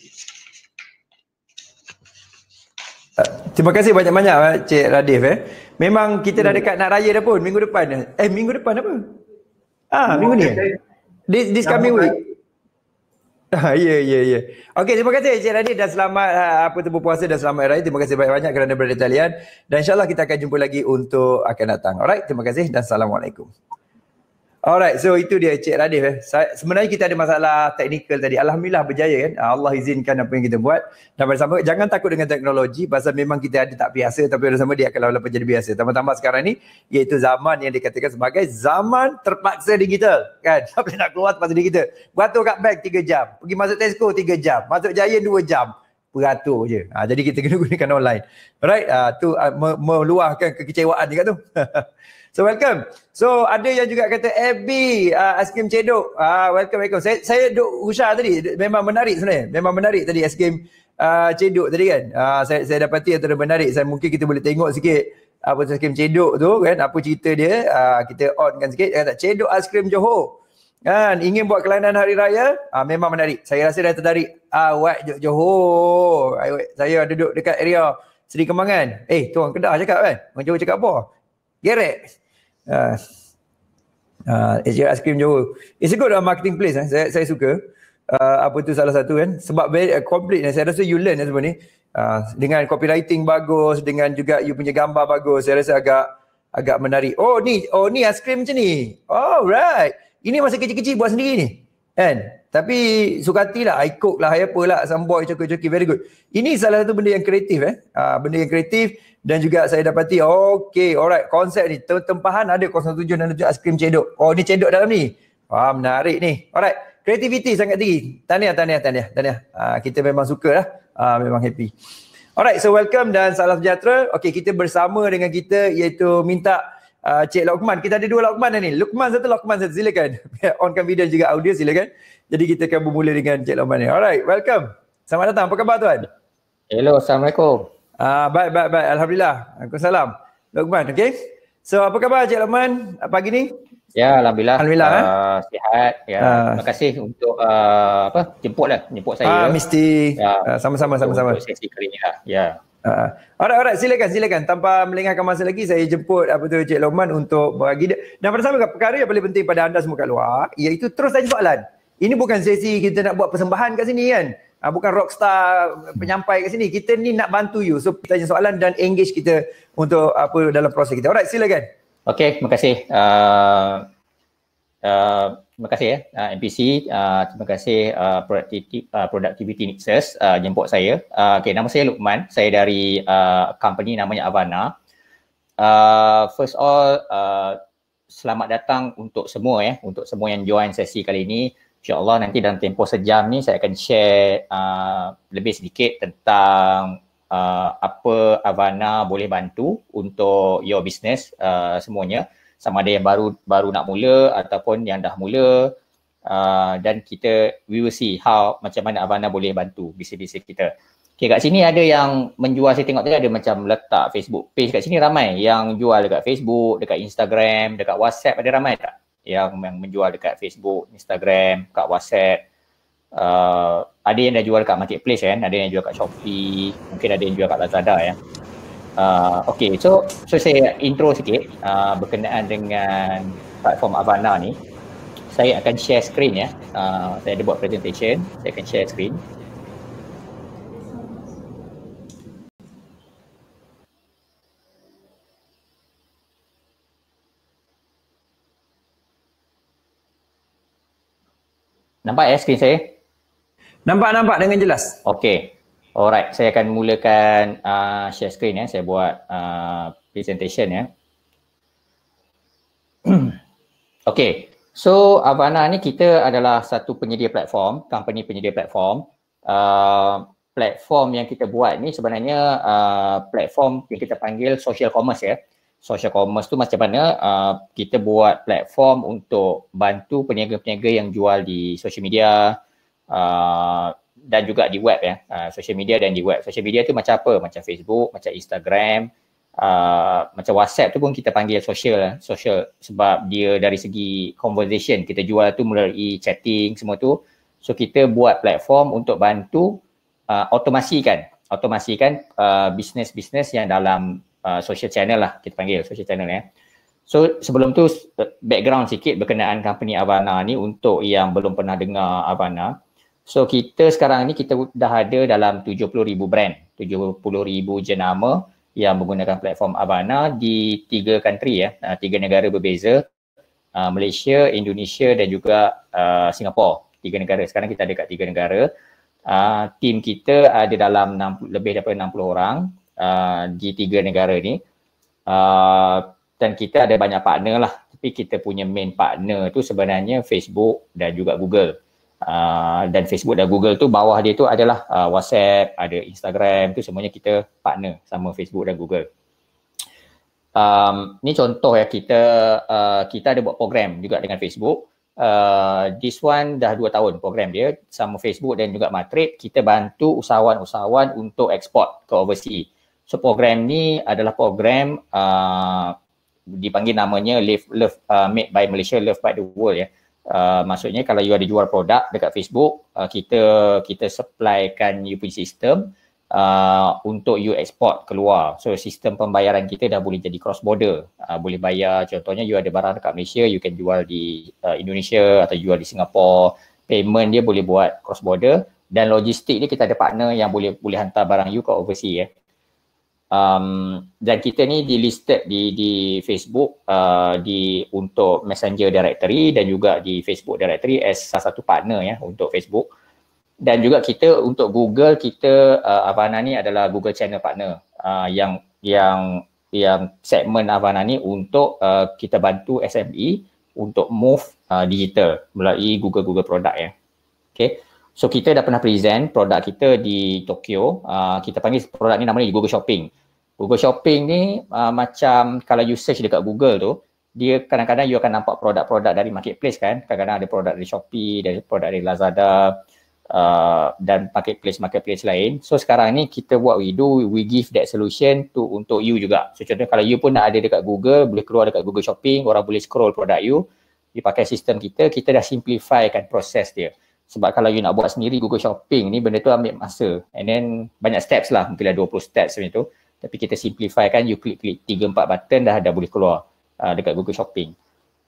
terima kasih banyak-banyak eh, Cik Radif. Eh. Memang kita dah dekat nak raya dah pun minggu depan. Eh, minggu depan apa? Ah, minggu ni. This this coming week. Ah, ya, ya, ya. Okey, terima kasih Encik Radin dan selamat uh, apa tu puasa dan selamat raya. Terima kasih banyak-banyak kerana berada dan insyaAllah kita akan jumpa lagi untuk akan datang. Alright, terima kasih dan Assalamualaikum. Alright, so itu dia Cik Radif. Eh. Sebenarnya kita ada masalah teknikal tadi. Alhamdulillah berjaya kan. Allah izinkan apa yang kita buat. Dan pada sama, jangan takut dengan teknologi. Pasal memang kita ada tak biasa. Tapi pada sama dia akan lama-lama jadi biasa. Tambah-tambah sekarang ni, iaitu zaman yang dikatakan sebagai zaman terpaksa digital. Kan? Tak boleh nak keluar terpaksa digital. Beratur kat bank 3 jam. Pergi masuk Tesco 3 jam. Masuk Jaya 2 jam peratur je. Ha, jadi kita kena gunakan online. Alright, ha, tu uh, me- meluahkan kekecewaan dekat tu. so welcome. So ada yang juga kata FB uh, ha, Ice Cream Cedok. uh, welcome welcome. Saya saya duk usah tadi memang menarik sebenarnya. Memang menarik tadi Ice Cream uh, Cedok tadi kan. Uh, saya saya dapati yang terlalu menarik. Saya mungkin kita boleh tengok sikit apa Ice Cream Cedok tu kan. Apa cerita dia? Uh, kita onkan sikit. Cedok Ice Cream Johor. Kan, ingin buat kelainan hari raya? ha, memang menarik. Saya rasa dah tertarik. awak ah, wat Johor. Saya duduk dekat area Seri Kembangan. Eh, tu orang Kedah cakap kan? Orang Johor cakap apa? Gerek. Ah. Uh, ah, uh, ice Johor. It's a good uh, marketing place eh. Saya saya suka. Uh, apa tu salah satu kan sebab very uh, complete eh. saya rasa you learn eh, semua ni uh, dengan copywriting bagus dengan juga you punya gambar bagus saya rasa agak agak menarik oh ni oh ni aiskrim macam ni oh right ini masa kecil-kecil buat sendiri ni. Kan? Tapi suka hati lah, I cook lah, apa lah, some boy coki-coki, very good. Ini salah satu benda yang kreatif eh. Uh, benda yang kreatif dan juga saya dapati, okay, alright, konsep ni. Tempahan ada 07 dan 07 askrim cedok. Oh, ni cedok dalam ni. Wah, menarik ni. Alright, kreativiti sangat tinggi. Tahniah, tahniah, tahniah, tahniah. Uh, kita memang suka lah. Uh, memang happy. Alright, so welcome dan salam sejahtera. Okay, kita bersama dengan kita iaitu minta uh, Cik Lokman. Kita ada dua Lokman ni. Lokman satu, Lokman satu. Silakan. Onkan video juga audio silakan. Jadi kita akan bermula dengan Cik Lokman ni. Alright, welcome. Selamat datang. Apa khabar tuan? Hello, Assalamualaikum. Ah, uh, baik, baik, baik. Alhamdulillah. Waalaikumsalam. Lokman, okay. So, apa khabar Cik Lokman pagi ni? Ya, Alhamdulillah. Alhamdulillah. Uh, sihat. Ya. Uh. Terima kasih untuk uh, apa? jemput lah. Jemput saya. Ah, mesti. Ya. Uh, sama-sama, sama-sama. Untuk sesi kali ni lah. Ya. Ha. Alright, alright. Silakan, silakan. Tanpa melengahkan masa lagi, saya jemput apa tu Cik Loman untuk bagi dia. Dan pada sama perkara yang paling penting pada anda semua kat luar, iaitu terus tanya soalan. Ini bukan sesi kita nak buat persembahan kat sini kan? Ha, bukan rockstar penyampai kat sini. Kita ni nak bantu you. So, tanya soalan dan engage kita untuk apa dalam proses kita. Alright, silakan. Okay, terima kasih. Uh, uh, terima kasih ya eh. uh, MPC uh, ah, terima kasih uh, productivity uh, productivity nexus uh, jemput saya uh, okey nama saya Lukman saya dari uh, company namanya Avana uh, first all uh, selamat datang untuk semua ya untuk semua yang join sesi kali ini insyaallah nanti dalam tempoh sejam ni saya akan share uh, lebih sedikit tentang uh, apa Avana boleh bantu untuk your business uh, semuanya uh, sama ada yang baru baru nak mula ataupun yang dah mula uh, dan kita we will see how macam mana Abana boleh bantu bisnes-bisnes kita. Okay kat sini ada yang menjual saya tengok tadi ada macam letak Facebook page kat sini ramai yang jual dekat Facebook, dekat Instagram, dekat WhatsApp ada ramai tak? Yang, yang menjual dekat Facebook, Instagram, dekat WhatsApp. Uh, ada yang dah jual kat marketplace kan, ada yang jual kat Shopee, mungkin ada yang jual kat Lazada ya. Uh, okay, so so saya intro sikit uh, berkenaan dengan platform Avana ni. Saya akan share screen ya. Uh, saya ada buat presentation, saya akan share screen. Nampak ya screen saya? Nampak-nampak dengan jelas. Okay, Alright, saya akan mulakan uh, share screen ya. Saya buat uh, presentation ya. okay, so Avana ni kita adalah satu penyedia platform, company penyedia platform. Uh, platform yang kita buat ni sebenarnya uh, platform yang kita panggil social commerce ya. Social commerce tu macam mana uh, kita buat platform untuk bantu peniaga-peniaga yang jual di social media, uh, dan juga di web ya, uh, social media dan di web. Social media tu macam apa? Macam Facebook, macam Instagram, uh, macam WhatsApp tu pun kita panggil social ya. social sebab dia dari segi conversation kita jual tu melalui chatting semua tu. So kita buat platform untuk bantu uh, automasikan, automasikan uh, bisnes-bisnes yang dalam uh, social channel lah kita panggil social channel ya. So sebelum tu background sikit berkenaan company Avana ni untuk yang belum pernah dengar Avana. So kita sekarang ni kita dah ada dalam 70,000 brand, 70,000 jenama yang menggunakan platform Abana di tiga country ya, ah, tiga negara berbeza, ah, Malaysia, Indonesia dan juga ah, Singapura. Tiga negara. Sekarang kita ada kat tiga negara. tim kita ada dalam 60, lebih daripada 60 orang di tiga negara ni. dan kita ada banyak partner lah. Tapi kita punya main partner tu sebenarnya Facebook dan juga Google. Uh, dan Facebook dan Google tu bawah dia tu adalah uh, WhatsApp, ada Instagram tu semuanya kita partner sama Facebook dan Google. Um, ni contoh ya kita uh, kita ada buat program juga dengan Facebook. Uh, this one dah dua tahun program dia sama Facebook dan juga Matrix kita bantu usahawan-usahawan untuk ekspor ke overseas. So program ni adalah program uh, dipanggil namanya Live Love uh, Made by Malaysia Love by the World ya. Yeah. Ah, maksudnya kalau you ada jual produk dekat Facebook, uh, kita kita supplykan you punya sistem uh, untuk you export keluar. So sistem pembayaran kita dah boleh jadi cross border. Uh, boleh bayar contohnya you ada barang dekat Malaysia, you can jual di uh, Indonesia atau jual di Singapore. Payment dia boleh buat cross border dan logistik ni kita ada partner yang boleh boleh hantar barang you ke overseas Eh um, dan kita ni di listed di di Facebook uh, di untuk Messenger Directory dan juga di Facebook Directory as salah satu partner ya untuk Facebook dan juga kita untuk Google kita uh, Avana ni adalah Google Channel partner uh, yang yang yang segmen Avana ni untuk uh, kita bantu SME untuk move uh, digital melalui Google Google product ya. Okay. So kita dah pernah present produk kita di Tokyo. Uh, kita panggil produk ni namanya Google Shopping. Google Shopping ni uh, macam kalau you search dekat Google tu dia kadang-kadang you akan nampak produk-produk dari marketplace kan kadang-kadang ada produk dari Shopee, dari produk dari Lazada uh, dan marketplace-marketplace lain so sekarang ni kita buat we do, we give that solution tu untuk you juga so contohnya kalau you pun nak ada dekat Google, boleh keluar dekat Google Shopping orang boleh scroll produk you you pakai sistem kita, kita dah simplify kan proses dia sebab kalau you nak buat sendiri Google Shopping ni benda tu ambil masa and then banyak steps lah mungkin ada 20 steps macam tu tapi kita simplify kan you klik-klik 3 4 button dah ada boleh keluar uh, dekat Google Shopping.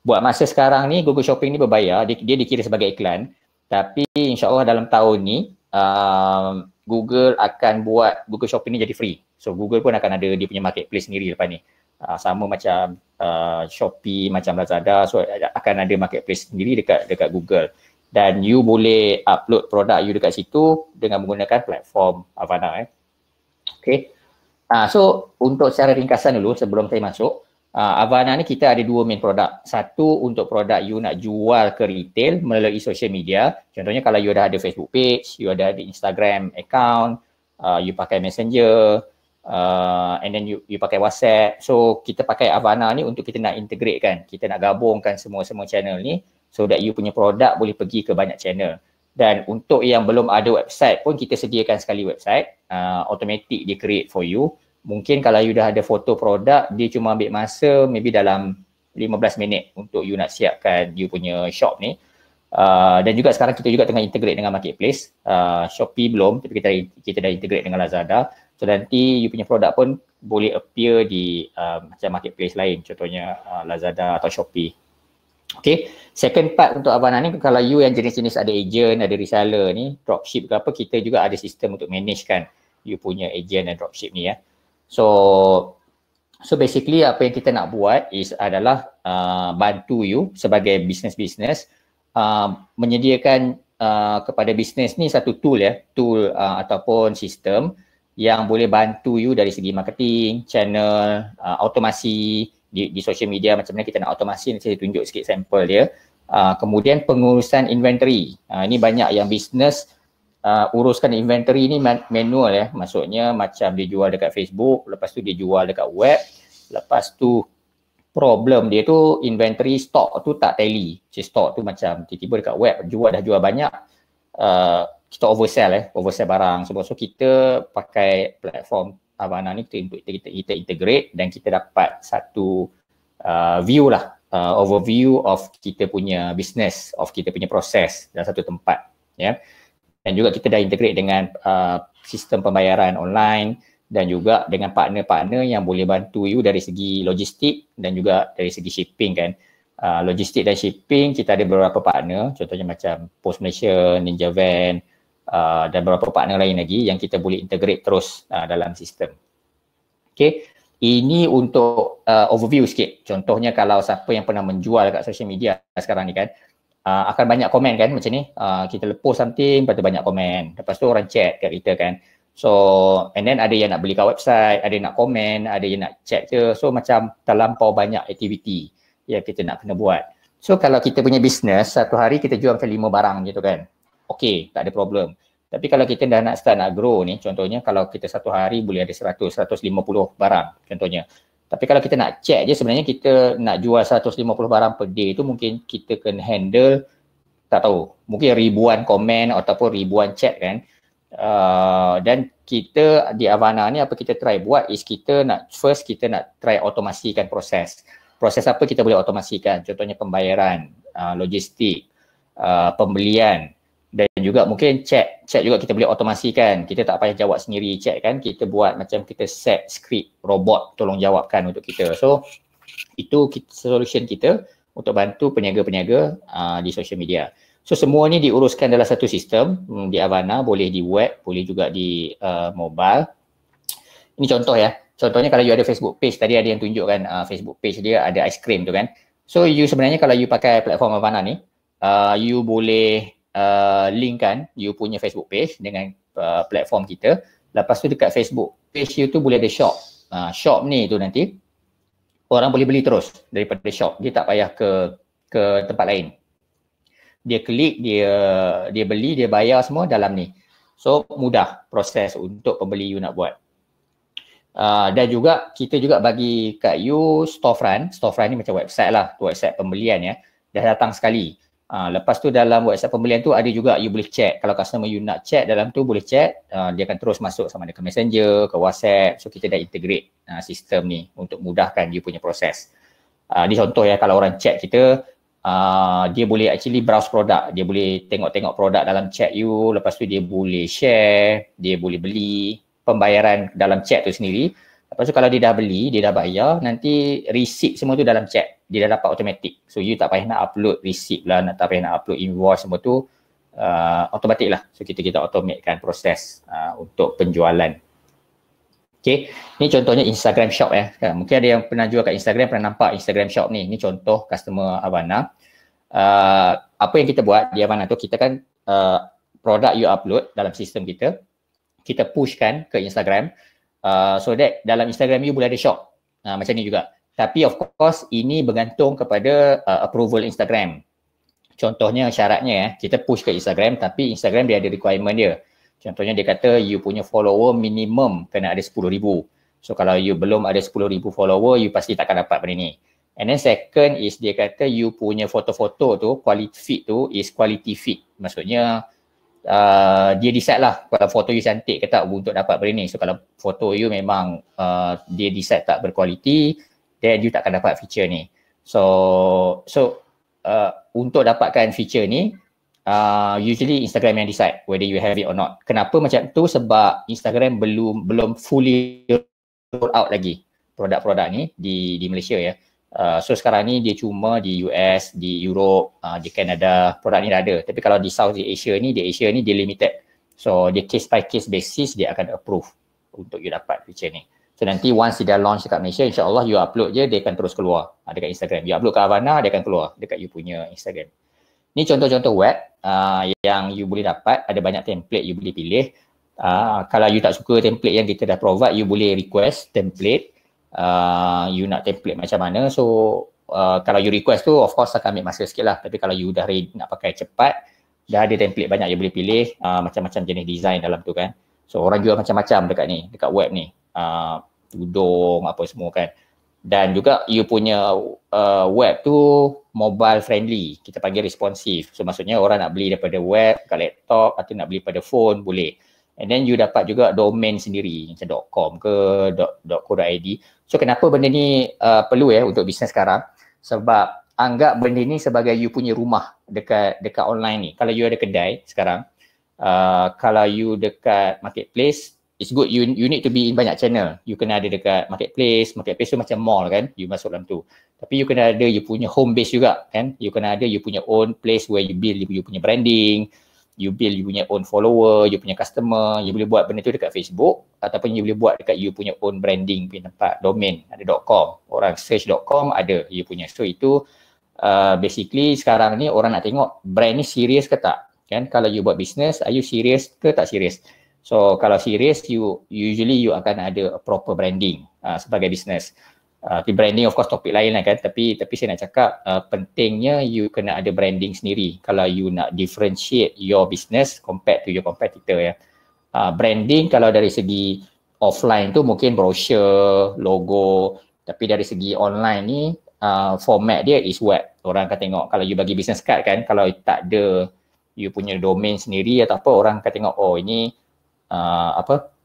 Buat masa sekarang ni Google Shopping ni berbayar dia, dia dikira sebagai iklan tapi insyaallah dalam tahun ni uh, Google akan buat Google Shopping ni jadi free. So Google pun akan ada dia punya marketplace sendiri lepas ni. Uh, sama macam uh, Shopee macam Lazada so akan ada marketplace sendiri dekat dekat Google dan you boleh upload produk you dekat situ dengan menggunakan platform Avana eh. Okay uh, so untuk secara ringkasan dulu sebelum saya masuk, ah uh, Avana ni kita ada dua main produk. Satu untuk produk you nak jual ke retail melalui social media. Contohnya kalau you dah ada Facebook page, you ada di Instagram account, uh, you pakai Messenger, uh, and then you you pakai WhatsApp. So kita pakai Avana ni untuk kita nak integrate kan. Kita nak gabungkan semua-semua channel ni so that you punya produk boleh pergi ke banyak channel dan untuk yang belum ada website pun kita sediakan sekali website uh, automatic dia create for you mungkin kalau you dah ada foto produk dia cuma ambil masa maybe dalam 15 minit untuk you nak siapkan you punya shop ni uh, dan juga sekarang kita juga tengah integrate dengan marketplace uh, Shopee belum tapi kita dah, kita dah integrate dengan Lazada so nanti you punya produk pun boleh appear di uh, macam marketplace lain contohnya uh, Lazada atau Shopee Okay, second part untuk Abang Nani, kalau you yang jenis-jenis ada agent, ada reseller ni, dropship ke apa, kita juga ada sistem untuk manage kan you punya agent dan dropship ni ya. So, so basically apa yang kita nak buat is adalah uh, bantu you sebagai business-business uh, menyediakan uh, kepada business ni satu tool ya, tool uh, ataupun sistem yang boleh bantu you dari segi marketing, channel, uh, automasi, di, di social media macam mana kita nak automasi ni saya tunjuk sikit sampel dia. Uh, kemudian pengurusan inventory. Uh, ini banyak yang bisnes uh, ah, uruskan inventory ni manual ya. Maksudnya macam dia jual dekat Facebook, lepas tu dia jual dekat web, lepas tu problem dia tu inventory stock tu tak tally. Si stock tu macam tiba-tiba dekat web jual dah jual banyak uh, kita oversell eh, oversell barang. Sebab so, so kita pakai platform Havana ni kita, kita, kita, kita integrate dan kita dapat satu uh, view lah uh, overview of kita punya business of kita punya proses dalam satu tempat ya yeah. dan juga kita dah integrate dengan uh, sistem pembayaran online dan juga dengan partner-partner yang boleh bantu you dari segi logistik dan juga dari segi shipping kan uh, logistik dan shipping kita ada beberapa partner contohnya macam Post Malaysia, Ninja Van, uh, dan beberapa partner lain lagi yang kita boleh integrate terus uh, dalam sistem. Okay. Ini untuk uh, overview sikit. Contohnya kalau siapa yang pernah menjual dekat social media sekarang ni kan, uh, akan banyak komen kan macam ni. Uh, kita post something, lepas tu banyak komen. Lepas tu orang chat kat kita kan. So, and then ada yang nak beli kat website, ada yang nak komen, ada yang nak chat ke. So, macam terlampau banyak aktiviti yang kita nak kena buat. So, kalau kita punya bisnes, satu hari kita jual macam lima barang gitu kan okey, tak ada problem. Tapi kalau kita dah nak start nak grow ni, contohnya kalau kita satu hari boleh ada 100, 150 barang contohnya. Tapi kalau kita nak check je sebenarnya kita nak jual 150 barang per day tu mungkin kita kena handle tak tahu, mungkin ribuan komen ataupun ribuan chat kan. Uh, dan kita di Avana ni apa kita try buat is kita nak first kita nak try automasikan proses. Proses apa kita boleh automasikan? Contohnya pembayaran, uh, logistik, uh, pembelian, dan juga mungkin chat chat juga kita boleh automasikan kita tak payah jawab sendiri chat kan kita buat macam kita set script robot tolong jawabkan untuk kita so itu solution kita untuk bantu peniaga-peniaga uh, di social media so semua ni diuruskan dalam satu sistem hmm, di Avana boleh di web boleh juga di uh, mobile ini contoh ya contohnya kalau you ada Facebook page tadi ada yang tunjukkan uh, Facebook page dia ada ice cream tu kan so you sebenarnya kalau you pakai platform Avana ni uh, you boleh Uh, link kan you punya Facebook page dengan uh, platform kita. Lepas tu dekat Facebook page you tu boleh ada shop. Uh, shop ni tu nanti orang boleh beli terus daripada shop. Dia tak payah ke ke tempat lain. Dia klik, dia dia beli, dia bayar semua dalam ni. So mudah proses untuk pembeli you nak buat. Uh, dan juga kita juga bagi kat you storefront. Storefront ni macam website lah. Website pembelian ya. Dah datang sekali. Ha, lepas tu dalam WhatsApp pembelian tu ada juga you boleh chat. Kalau customer you nak chat dalam tu boleh chat. Ha, dia akan terus masuk sama ada ke Messenger, ke WhatsApp. So kita dah integrate ha, sistem ni untuk mudahkan you punya proses. Ha, ni contoh ya kalau orang chat kita, ha, dia boleh actually browse produk. Dia boleh tengok-tengok produk dalam chat you. Lepas tu dia boleh share, dia boleh beli. Pembayaran dalam chat tu sendiri Lepas tu kalau dia dah beli, dia dah bayar, nanti receipt semua tu dalam chat. Dia dah dapat automatik. So you tak payah nak upload receipt lah, tak payah nak upload invoice semua tu. Uh, automatik lah. So kita kita automatekan proses uh, untuk penjualan. Okay. Ni contohnya Instagram shop eh. Kan? Mungkin ada yang pernah jual kat Instagram, pernah nampak Instagram shop ni. Ni contoh customer Avana. Uh, apa yang kita buat di Avana tu, kita kan uh, produk you upload dalam sistem kita. Kita pushkan ke Instagram. Uh, so that dalam Instagram you boleh ada shop uh, macam ni juga. Tapi of course ini bergantung kepada uh, approval Instagram. Contohnya syaratnya eh, kita push ke Instagram tapi Instagram dia ada requirement dia. Contohnya dia kata you punya follower minimum kena ada 10,000. So kalau you belum ada 10,000 follower, you pasti takkan dapat benda ni. And then second is dia kata you punya foto-foto tu, quality fit tu is quality fit. Maksudnya uh, dia decide lah kalau foto you cantik ke tak untuk dapat branding. So kalau foto you memang uh, dia decide tak berkualiti, then you takkan dapat feature ni. So so uh, untuk dapatkan feature ni, uh, usually Instagram yang decide whether you have it or not. Kenapa macam tu? Sebab Instagram belum belum fully roll out lagi produk-produk ni di di Malaysia ya. Yeah. Uh, so sekarang ni dia cuma di US, di Europe, uh, di Canada, produk ni dah ada. Tapi kalau di South Asia ni, di Asia ni dia limited. So dia case by case basis dia akan approve untuk you dapat feature ni. So nanti once dia launch dekat Malaysia, insyaAllah you upload je, dia akan terus keluar uh, dekat Instagram. You upload ke Havana, dia akan keluar dekat you punya Instagram. Ni contoh-contoh web uh, yang you boleh dapat. Ada banyak template you boleh pilih. Uh, kalau you tak suka template yang kita dah provide, you boleh request template Uh, you nak template macam mana so uh, kalau you request tu of course akan ambil masa sikit lah tapi kalau you dah ready nak pakai cepat dah ada template banyak you boleh pilih uh, macam-macam jenis design dalam tu kan so orang jual macam-macam dekat ni dekat web ni uh, tudung apa semua kan dan juga you punya uh, web tu mobile friendly kita panggil responsive so maksudnya orang nak beli daripada web dekat laptop atau nak beli pada phone boleh And then you dapat juga domain sendiri macam .com ke .co.id. So kenapa benda ni uh, perlu ya eh, untuk bisnes sekarang? Sebab anggap benda ni sebagai you punya rumah dekat dekat online ni. Kalau you ada kedai sekarang, uh, kalau you dekat marketplace, it's good you you need to be in banyak channel. You kena ada dekat marketplace, marketplace tu macam mall kan, you masuk dalam tu. Tapi you kena ada you punya home base juga kan. You kena ada you punya own place where you build you punya branding, you build you punya own follower, you punya customer, you boleh buat benda tu dekat Facebook ataupun you boleh buat dekat you punya own branding punya tempat, domain, ada .com. Orang search .com ada you punya. So itu uh, basically sekarang ni orang nak tengok brand ni serious ke tak. Kan? Kalau you buat business, are you serious ke tak serious? So kalau serious, you usually you akan ada proper branding uh, sebagai business. Ah, tapi branding of course topik lain lah kan tapi tapi saya nak cakap uh, pentingnya you kena ada branding sendiri kalau you nak differentiate your business compared to your competitor ya uh, branding kalau dari segi offline tu mungkin brochure logo tapi dari segi online ni uh, format dia is web orang akan tengok kalau you bagi business card kan kalau tak ada you punya domain sendiri atau apa orang akan tengok oh ini uh, apa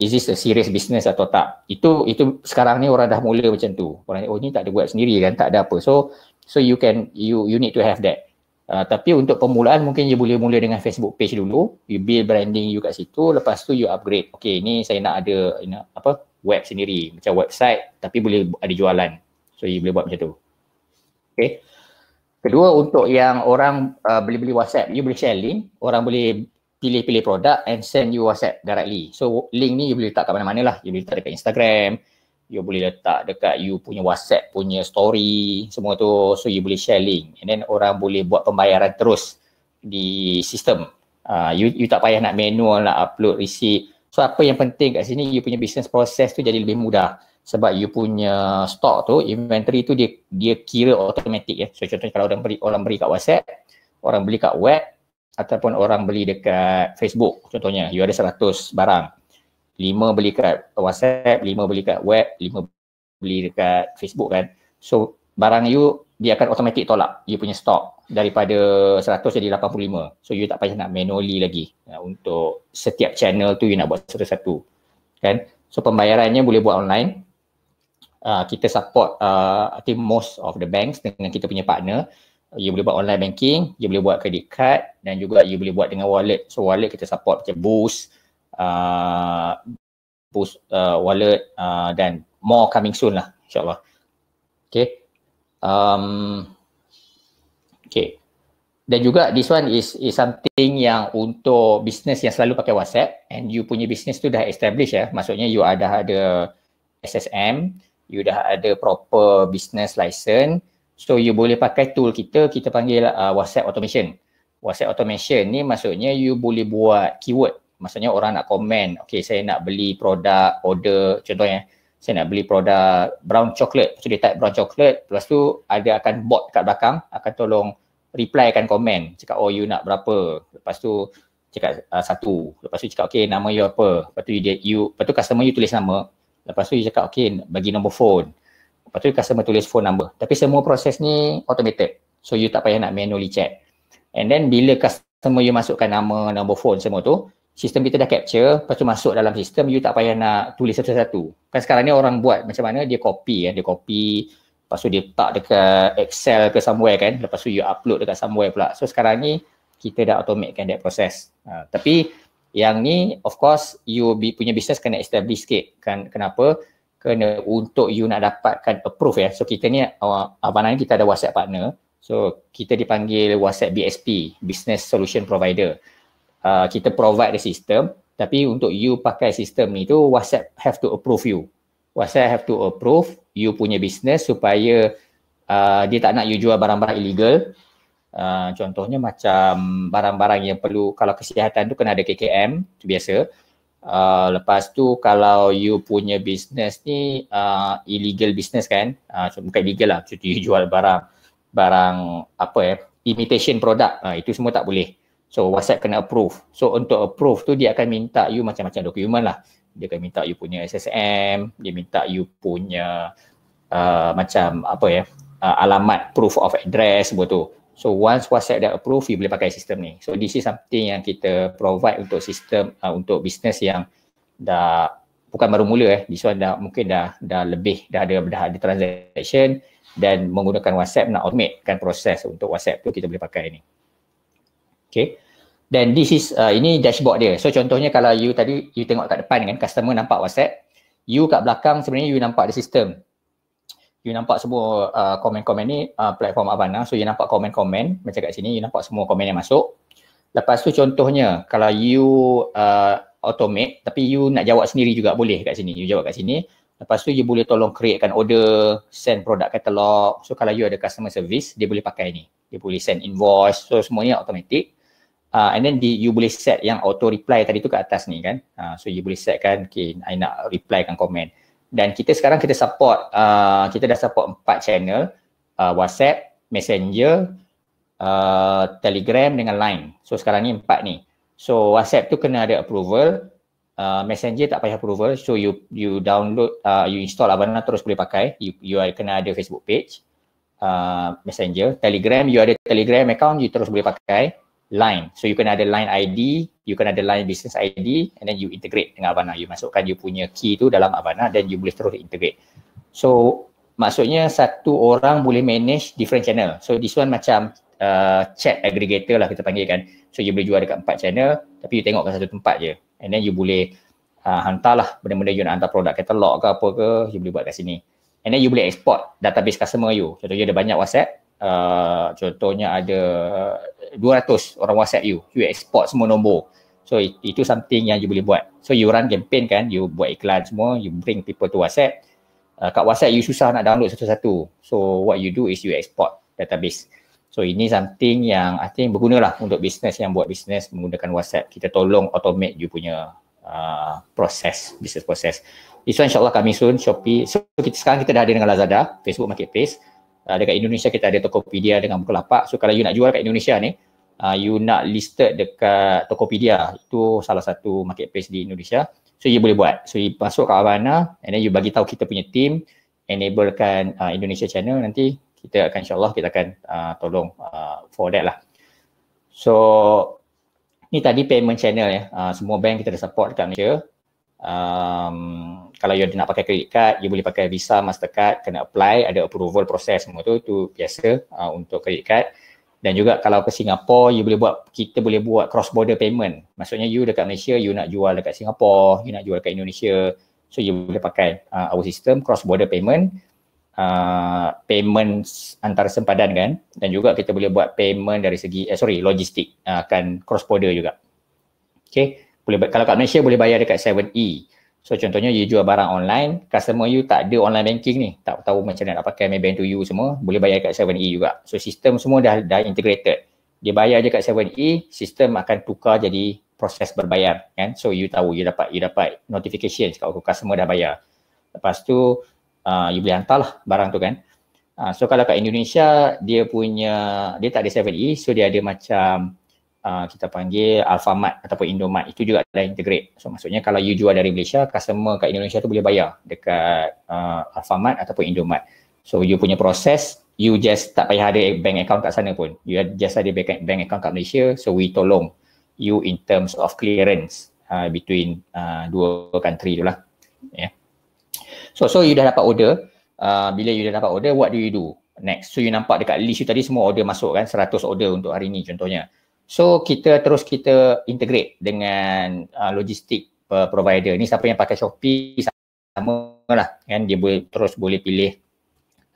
is this a serious business atau tak itu itu sekarang ni orang dah mula macam tu orang ni oh ni tak ada buat sendiri kan tak ada apa so so you can you you need to have that uh, tapi untuk permulaan mungkin you boleh mula dengan Facebook page dulu you build branding you kat situ lepas tu you upgrade okay ni saya nak ada you know, apa web sendiri macam website tapi boleh ada jualan so you boleh buat macam tu okay kedua untuk yang orang uh, ah, beli-beli WhatsApp you boleh share link orang boleh pilih-pilih produk and send you WhatsApp directly. So link ni you boleh letak kat mana-mana lah. You boleh letak dekat Instagram, you boleh letak dekat you punya WhatsApp punya story semua tu. So you boleh share link and then orang boleh buat pembayaran terus di sistem. Uh, you, you tak payah nak manual nak upload receipt. So apa yang penting kat sini you punya business process tu jadi lebih mudah sebab you punya stock tu inventory tu dia dia kira automatic ya. So contohnya kalau orang beri orang beri kat WhatsApp, orang beli kat web, ataupun orang beli dekat Facebook contohnya you ada 100 barang 5 beli kat WhatsApp, 5 beli kat web, 5 beli dekat Facebook kan so barang you dia akan automatic tolak you punya stok daripada 100 jadi 85 so you tak payah nak manually lagi ya, untuk setiap channel tu you nak buat satu-satu kan so pembayarannya boleh buat online uh, kita support uh, I think most of the banks dengan kita punya partner you boleh buat online banking, you boleh buat credit card dan juga you boleh buat dengan wallet. So wallet kita support macam Boost, uh, Boost uh, wallet uh, dan more coming soon lah insyaAllah. Okay. Um, okay. Dan juga this one is is something yang untuk business yang selalu pakai WhatsApp and you punya business tu dah establish ya. Maksudnya you ada ada SSM, you dah ada proper business license So you boleh pakai tool kita, kita panggil uh, WhatsApp automation. WhatsApp automation ni maksudnya you boleh buat keyword. Maksudnya orang nak komen, okay saya nak beli produk, order, contohnya saya nak beli produk brown chocolate. Lepas dia type brown chocolate, lepas tu ada akan bot kat belakang, akan tolong reply kan komen. Cakap oh you nak berapa, lepas tu cakap uh, satu, lepas tu cakap okay nama you apa. Lepas tu you, you, lepas tu customer you tulis nama, lepas tu you cakap okay bagi nombor phone. Lepas tu customer tulis phone number. Tapi semua proses ni automated. So you tak payah nak manually check. And then bila customer you masukkan nama, nombor phone semua tu, sistem kita dah capture, lepas tu masuk dalam sistem, you tak payah nak tulis satu-satu. Kan sekarang ni orang buat macam mana, dia copy kan, dia copy, lepas tu dia tak dekat Excel ke somewhere kan, lepas tu you upload dekat somewhere pula. So sekarang ni, kita dah automatekan that process. Uh, tapi yang ni, of course, you punya business kena establish sikit. Kan, kenapa? kena untuk you nak dapatkan approve ya. So kita ni uh, apa Nani kita ada WhatsApp partner. So kita dipanggil WhatsApp BSP, Business Solution Provider. Uh, kita provide the system tapi untuk you pakai sistem ni tu WhatsApp have to approve you. WhatsApp have to approve you punya business supaya uh, dia tak nak you jual barang-barang illegal. Uh, contohnya macam barang-barang yang perlu kalau kesihatan tu kena ada KKM tu biasa. Ah, lepas tu kalau you punya bisnes ni uh, illegal bisnes kan uh, bukan illegal lah contoh you jual barang barang apa eh imitation product uh, itu semua tak boleh so whatsapp kena approve so untuk approve tu dia akan minta you macam-macam dokumen lah dia akan minta you punya SSM dia minta you punya uh, macam apa eh uh, alamat proof of address semua tu So once WhatsApp dah approve, you boleh pakai sistem ni. So this is something yang kita provide untuk sistem uh, untuk bisnes yang dah bukan baru mula eh. This one dah mungkin dah dah lebih dah ada dah ada transaction dan menggunakan WhatsApp nak automate kan proses untuk WhatsApp tu kita boleh pakai ni. Okay. Then this is uh, ini dashboard dia. So contohnya kalau you tadi you tengok kat depan kan customer nampak WhatsApp, you kat belakang sebenarnya you nampak ada sistem you nampak semua uh, komen-komen uh, ni uh, platform Avana. So you nampak komen-komen macam kat sini, you nampak semua komen yang masuk. Lepas tu contohnya kalau you uh, automate tapi you nak jawab sendiri juga boleh kat sini. You jawab kat sini. Lepas tu you boleh tolong createkan order, send product catalog. So kalau you ada customer service, dia boleh pakai ni. Dia boleh send invoice. So semuanya automatic. Uh, and then di, you boleh set yang auto reply tadi tu kat atas ni kan. Uh, so you boleh set kan, okay, I nak reply kan komen dan kita sekarang kita support uh, kita dah support empat channel uh, WhatsApp, Messenger, uh, Telegram dengan Line. So sekarang ni empat ni. So WhatsApp tu kena ada approval, uh, Messenger tak payah approval. So you you download uh, you install Abana terus boleh pakai. You you ada kena ada Facebook page, uh, Messenger, Telegram you ada Telegram account you terus boleh pakai line. So you kena ada line ID, you kena ada line business ID and then you integrate dengan Avana. You masukkan you punya key tu dalam Avana then you boleh terus integrate. So maksudnya satu orang boleh manage different channel. So this one macam uh, chat aggregator lah kita panggil kan. So you boleh jual dekat empat channel tapi you tengok kat satu tempat je. And then you boleh uh, lah, benda-benda you nak hantar produk catalog ke apa ke, you boleh buat kat sini. And then you boleh export database customer you. Contohnya ada banyak WhatsApp, uh, contohnya ada 200 orang WhatsApp you, you export semua nombor. So it, itu something yang you boleh buat. So you run campaign kan, you buat iklan semua, you bring people to WhatsApp. Uh, kat WhatsApp you susah nak download satu-satu. So what you do is you export database. So ini something yang I think berguna lah untuk bisnes yang buat bisnes menggunakan WhatsApp. Kita tolong automate you punya uh, proses, bisnes proses. This insyaAllah kami soon, Shopee. So kita, sekarang kita dah ada dengan Lazada, Facebook Marketplace uh, dekat Indonesia kita ada Tokopedia dengan Bukalapak. So kalau you nak jual kat Indonesia ni, uh, you nak listed dekat Tokopedia. Itu salah satu marketplace di Indonesia. So you boleh buat. So you masuk ke Avana and then you bagi tahu kita punya team enablekan uh, Indonesia channel nanti kita akan insyaAllah kita akan uh, tolong uh, for that lah. So ni tadi payment channel ya. Uh, semua bank kita ada support dekat Malaysia um, kalau you nak pakai credit card, you boleh pakai Visa, Mastercard, kena apply, ada approval process semua tu, tu biasa uh, untuk credit card. Dan juga kalau ke Singapura, you boleh buat, kita boleh buat cross border payment. Maksudnya you dekat Malaysia, you nak jual dekat Singapura, you nak jual dekat Indonesia. So you boleh pakai uh, our system cross border payment. Uh, payment antara sempadan kan dan juga kita boleh buat payment dari segi eh, sorry logistik uh, akan cross border juga okay boleh kalau kat Malaysia boleh bayar dekat 7E. So contohnya you jual barang online, customer you tak ada online banking ni, tak tahu macam mana nak pakai Maybank to you semua, boleh bayar dekat 7E juga. So sistem semua dah dah integrated. Dia bayar kat 7E, sistem akan tukar jadi proses berbayar kan. So you tahu you dapat you dapat notification kalau customer dah bayar. Lepas tu uh, you boleh hantar lah barang tu kan. Uh, so kalau kat Indonesia dia punya dia tak ada 7E, so dia ada macam uh, kita panggil Alfamart ataupun Indomart itu juga ada integrate. So maksudnya kalau you jual dari Malaysia, customer kat Indonesia tu boleh bayar dekat uh, ah, Alfamart ataupun Indomart. So you punya proses, you just tak payah ada bank account kat sana pun. You just ada bank bank account kat Malaysia, so we tolong you in terms of clearance uh, between uh, dua country tu lah. Yeah. So so you dah dapat order, uh, bila you dah dapat order, what do you do? Next, so you nampak dekat list you tadi semua order masuk kan, 100 order untuk hari ni contohnya. So kita terus kita integrate dengan uh, logistik uh, provider ni siapa yang pakai Shopee sama lah kan dia boleh terus boleh pilih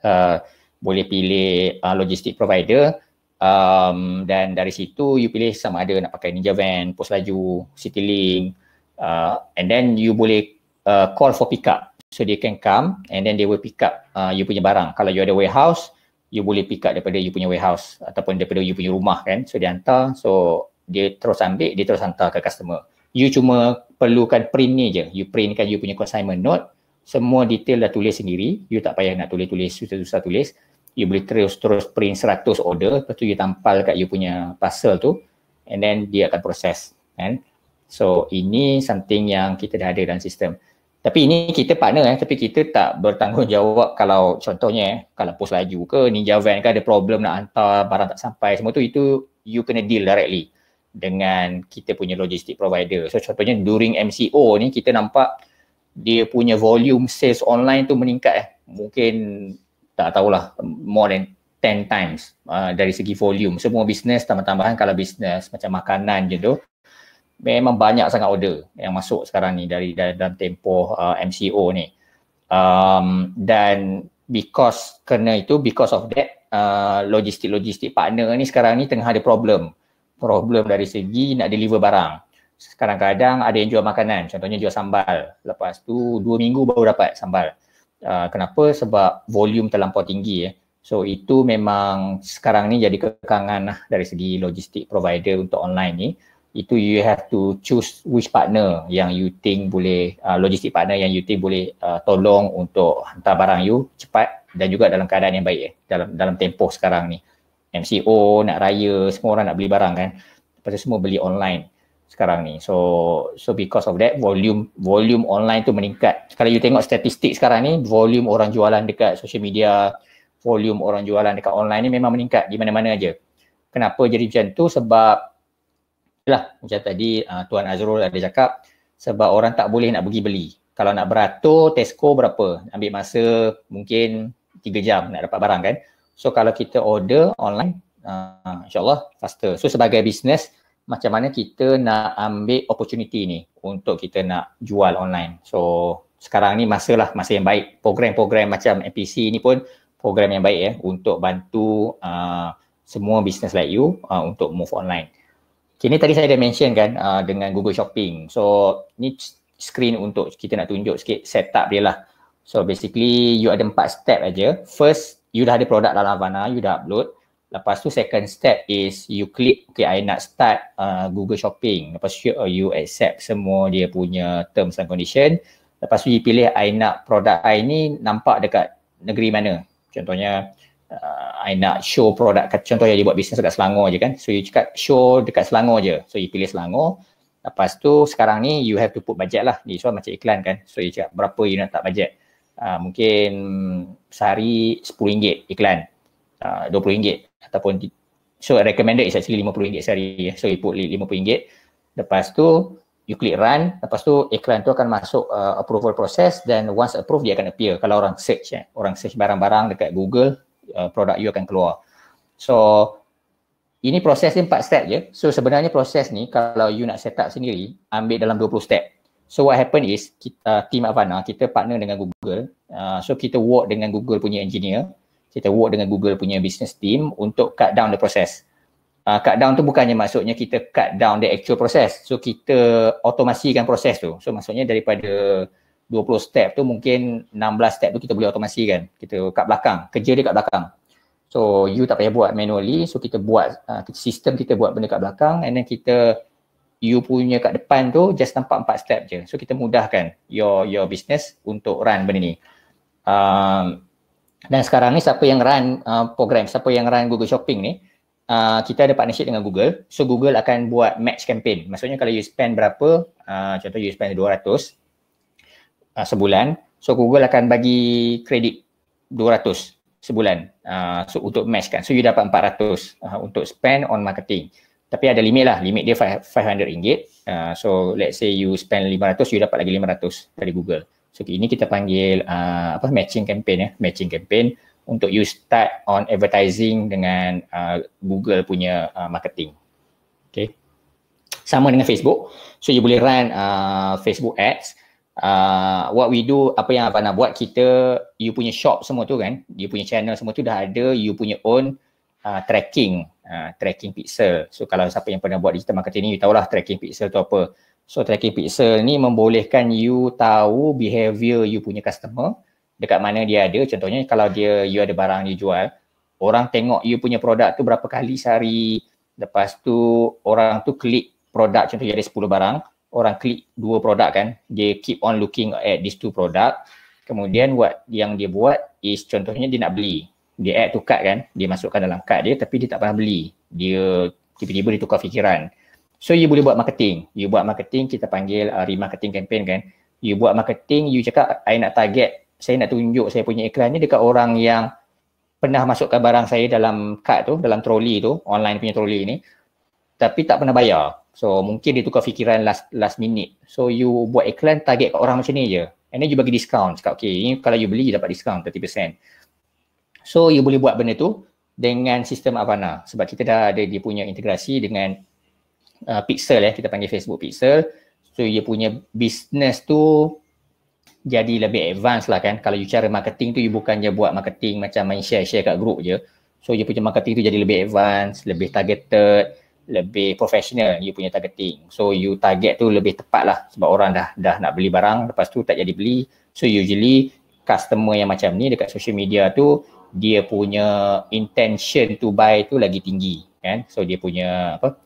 uh, boleh pilih uh, logistik provider um, dan dari situ you pilih sama ada nak pakai Ninja Van, Pos Laju, Citylink uh, and then you boleh uh, call for pickup so they can come and then they will pick up uh, you punya barang kalau you ada warehouse you boleh pick up daripada you punya warehouse ataupun daripada you punya rumah kan so dia hantar so dia terus ambil dia terus hantar ke customer you cuma perlukan print ni je you printkan you punya consignment note semua detail dah tulis sendiri you tak payah nak tulis-tulis susah-susah tulis you boleh terus-terus print 100 order lepas tu you tampal kat you punya parcel tu and then dia akan proses kan so ini something yang kita dah ada dalam sistem tapi ini kita partner eh tapi kita tak bertanggungjawab kalau contohnya eh kalau pos laju ke ninja van ke ada problem nak hantar barang tak sampai semua tu itu you kena deal directly dengan kita punya logistik provider so contohnya during MCO ni kita nampak dia punya volume sales online tu meningkat eh mungkin tak tahulah more than 10 times uh, dari segi volume semua bisnes tambah-tambahan kalau bisnes macam makanan je tu memang banyak sangat order yang masuk sekarang ni dari dalam tempoh uh, MCO ni. Um, dan because kena itu, because of that, uh, logistik-logistik uh, partner ni sekarang ni tengah ada problem. Problem dari segi nak deliver barang. Sekarang kadang ada yang jual makanan, contohnya jual sambal. Lepas tu dua minggu baru dapat sambal. Uh, kenapa? Sebab volume terlampau tinggi. Eh. So itu memang sekarang ni jadi kekangan lah dari segi logistik provider untuk online ni itu you have to choose which partner yang you think boleh uh, logistik partner yang you think boleh uh, tolong untuk hantar barang you cepat dan juga dalam keadaan yang baik eh dalam dalam tempoh sekarang ni MCO nak raya semua orang nak beli barang kan pasal semua beli online sekarang ni so so because of that volume volume online tu meningkat kalau you tengok statistik sekarang ni volume orang jualan dekat social media volume orang jualan dekat online ni memang meningkat di mana-mana aja kenapa jadi macam tu sebab lah macam tadi uh, Tuan Azrul ada cakap sebab orang tak boleh nak pergi beli. Kalau nak beratur Tesco berapa? Ambil masa mungkin 3 jam nak dapat barang kan. So kalau kita order online uh, insyaAllah faster. So sebagai bisnes macam mana kita nak ambil opportunity ni untuk kita nak jual online. So sekarang ni masalah masa yang baik. Program-program macam MPC ni pun program yang baik ya untuk bantu uh, semua bisnes like you uh, untuk move online. Okay, ni tadi saya dah mention kan uh, dengan Google Shopping. So, ni screen untuk kita nak tunjuk sikit setup dia lah. So, basically you ada empat step aja. First, you dah ada produk dalam Havana, you dah upload. Lepas tu second step is you click okay I nak start uh, Google Shopping. Lepas tu uh, you accept semua dia punya terms and condition. Lepas tu you pilih I nak produk I ni nampak dekat negeri mana. Contohnya uh, I nak show produk contoh yang dia buat bisnes dekat Selangor je kan. So you cakap show dekat Selangor je. So you pilih Selangor. Lepas tu sekarang ni you have to put budget lah. Ni so macam iklan kan. So you cakap berapa you nak tak budget. Uh, mungkin sehari RM10 iklan. Uh, RM20 ataupun so recommended is actually RM50 sehari. So you put RM50. Lepas tu you click run. Lepas tu iklan tu akan masuk uh, approval process dan once approved dia akan appear kalau orang search. Eh. Orang search barang-barang dekat Google Uh, produk you akan keluar. So ini proses ni empat step je. So sebenarnya proses ni kalau you nak set up sendiri ambil dalam 20 step. So what happen is kita uh, team nak? kita partner dengan Google. Uh, so kita work dengan Google punya engineer, kita work dengan Google punya business team untuk cut down the process. Uh, cut down tu bukannya maksudnya kita cut down the actual process. So kita automasikan proses tu. So maksudnya daripada 20 step tu mungkin 16 step tu kita boleh automasi kan kita kat belakang kerja dia kat belakang so you tak payah buat manually so kita buat uh, sistem kita buat benda kat belakang and then kita you punya kat depan tu just nampak 4 step je so kita mudahkan your your business untuk run benda ni uh, dan sekarang ni siapa yang run uh, program siapa yang run Google Shopping ni Uh, kita ada partnership dengan Google so Google akan buat match campaign maksudnya kalau you spend berapa uh, contoh you spend 200 uh, sebulan so Google akan bagi kredit 200 sebulan uh, so untuk match kan so you dapat 400 uh, ah, untuk spend on marketing tapi ada limit lah limit dia 500 ringgit uh, so let's say you spend 500 you dapat lagi 500 dari Google so ini kita panggil uh, apa matching campaign ya matching campaign untuk you start on advertising dengan uh, Google punya uh, marketing okay sama dengan Facebook so you boleh run uh, Facebook ads uh, uh, what we do, apa yang Abang nak buat, kita, you punya shop semua tu kan, you punya channel semua tu dah ada, you punya own uh, tracking, uh, tracking pixel. So kalau siapa yang pernah buat digital marketing ni, you tahulah tracking pixel tu apa. So tracking pixel ni membolehkan you tahu behavior you punya customer, dekat mana dia ada, contohnya kalau dia, you ada barang you jual, orang tengok you punya produk tu berapa kali sehari, lepas tu orang tu klik produk contohnya ada 10 barang, orang klik dua produk kan dia keep on looking at these two product kemudian what yang dia buat is contohnya dia nak beli dia add to cart kan dia masukkan dalam cart dia tapi dia tak pernah beli dia tiba-tiba dia tukar fikiran so you boleh buat marketing you buat marketing kita panggil uh, remarketing campaign kan you buat marketing you cakap I nak target saya nak tunjuk saya punya iklan ni dekat orang yang pernah masukkan barang saya dalam kad tu, dalam troli tu, online punya troli ni tapi tak pernah bayar. So mungkin dia tukar fikiran last last minute. So you buat iklan target kat orang macam ni je. And then you bagi discount. Cakap okay, ini kalau you beli you dapat discount 30%. So you boleh buat benda tu dengan sistem Avana. Sebab kita dah ada dia punya integrasi dengan uh, Pixel eh. Kita panggil Facebook Pixel. So you punya business tu jadi lebih advance lah kan. Kalau you cara marketing tu you bukannya buat marketing macam main share-share kat group je. So you punya marketing tu jadi lebih advance, lebih targeted lebih professional you punya targeting. So you target tu lebih tepat lah sebab orang dah dah nak beli barang lepas tu tak jadi beli. So usually customer yang macam ni dekat social media tu dia punya intention to buy tu lagi tinggi kan. So dia punya apa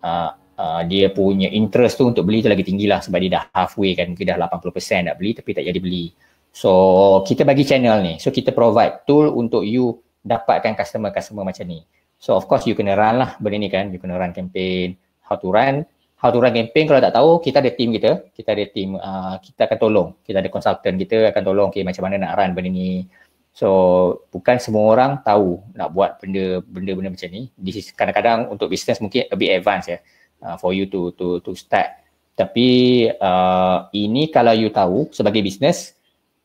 uh, uh, dia punya interest tu untuk beli tu lagi tinggi lah sebab dia dah halfway kan mungkin dah 80% nak beli tapi tak jadi beli. So kita bagi channel ni. So kita provide tool untuk you dapatkan customer-customer macam ni. So of course you kena run lah benda ni kan, you kena run campaign, how to run, how to run campaign kalau tak tahu kita ada team kita, kita ada team, uh, kita akan tolong, kita ada consultant kita akan tolong okay, macam mana nak run benda ni. So bukan semua orang tahu nak buat benda benda benda macam ni. This is kadang-kadang untuk business mungkin a bit advance ya. Uh, for you to to to start. Tapi uh, ini kalau you tahu sebagai business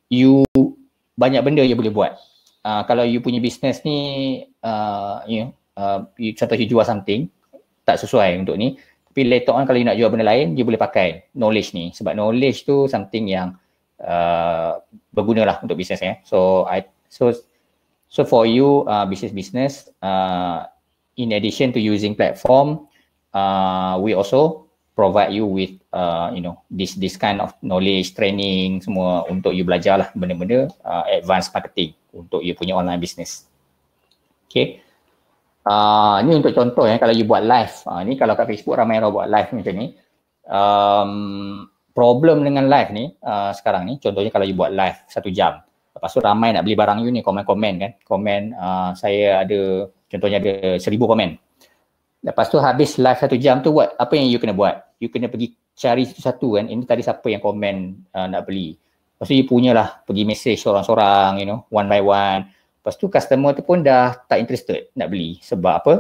you banyak benda you boleh buat. Uh, kalau you punya business ni uh, you ya, know, uh, contoh you jual something tak sesuai untuk ni tapi later on kalau you nak jual benda lain you boleh pakai knowledge ni sebab knowledge tu something yang uh, berguna lah untuk bisnes eh. so I so so for you uh, business business uh, in addition to using platform uh, we also provide you with uh, you know this this kind of knowledge training semua untuk you belajar lah benda-benda uh, advanced marketing untuk you punya online business okay Uh, ah, ni untuk contoh ya, kalau you buat live. Uh, ni kalau kat Facebook ramai orang buat live macam ni. Um, problem dengan live ni uh, sekarang ni, contohnya kalau you buat live satu jam. Lepas tu ramai nak beli barang you ni, komen-komen kan. Komen uh, saya ada, contohnya ada seribu komen. Lepas tu habis live satu jam tu, what, apa yang you kena buat? You kena pergi cari satu-satu kan, ini tadi siapa yang komen uh, nak beli. Lepas tu you lah pergi message seorang-seorang, you know, one by one. Lepas tu customer tu pun dah tak interested nak beli. Sebab apa?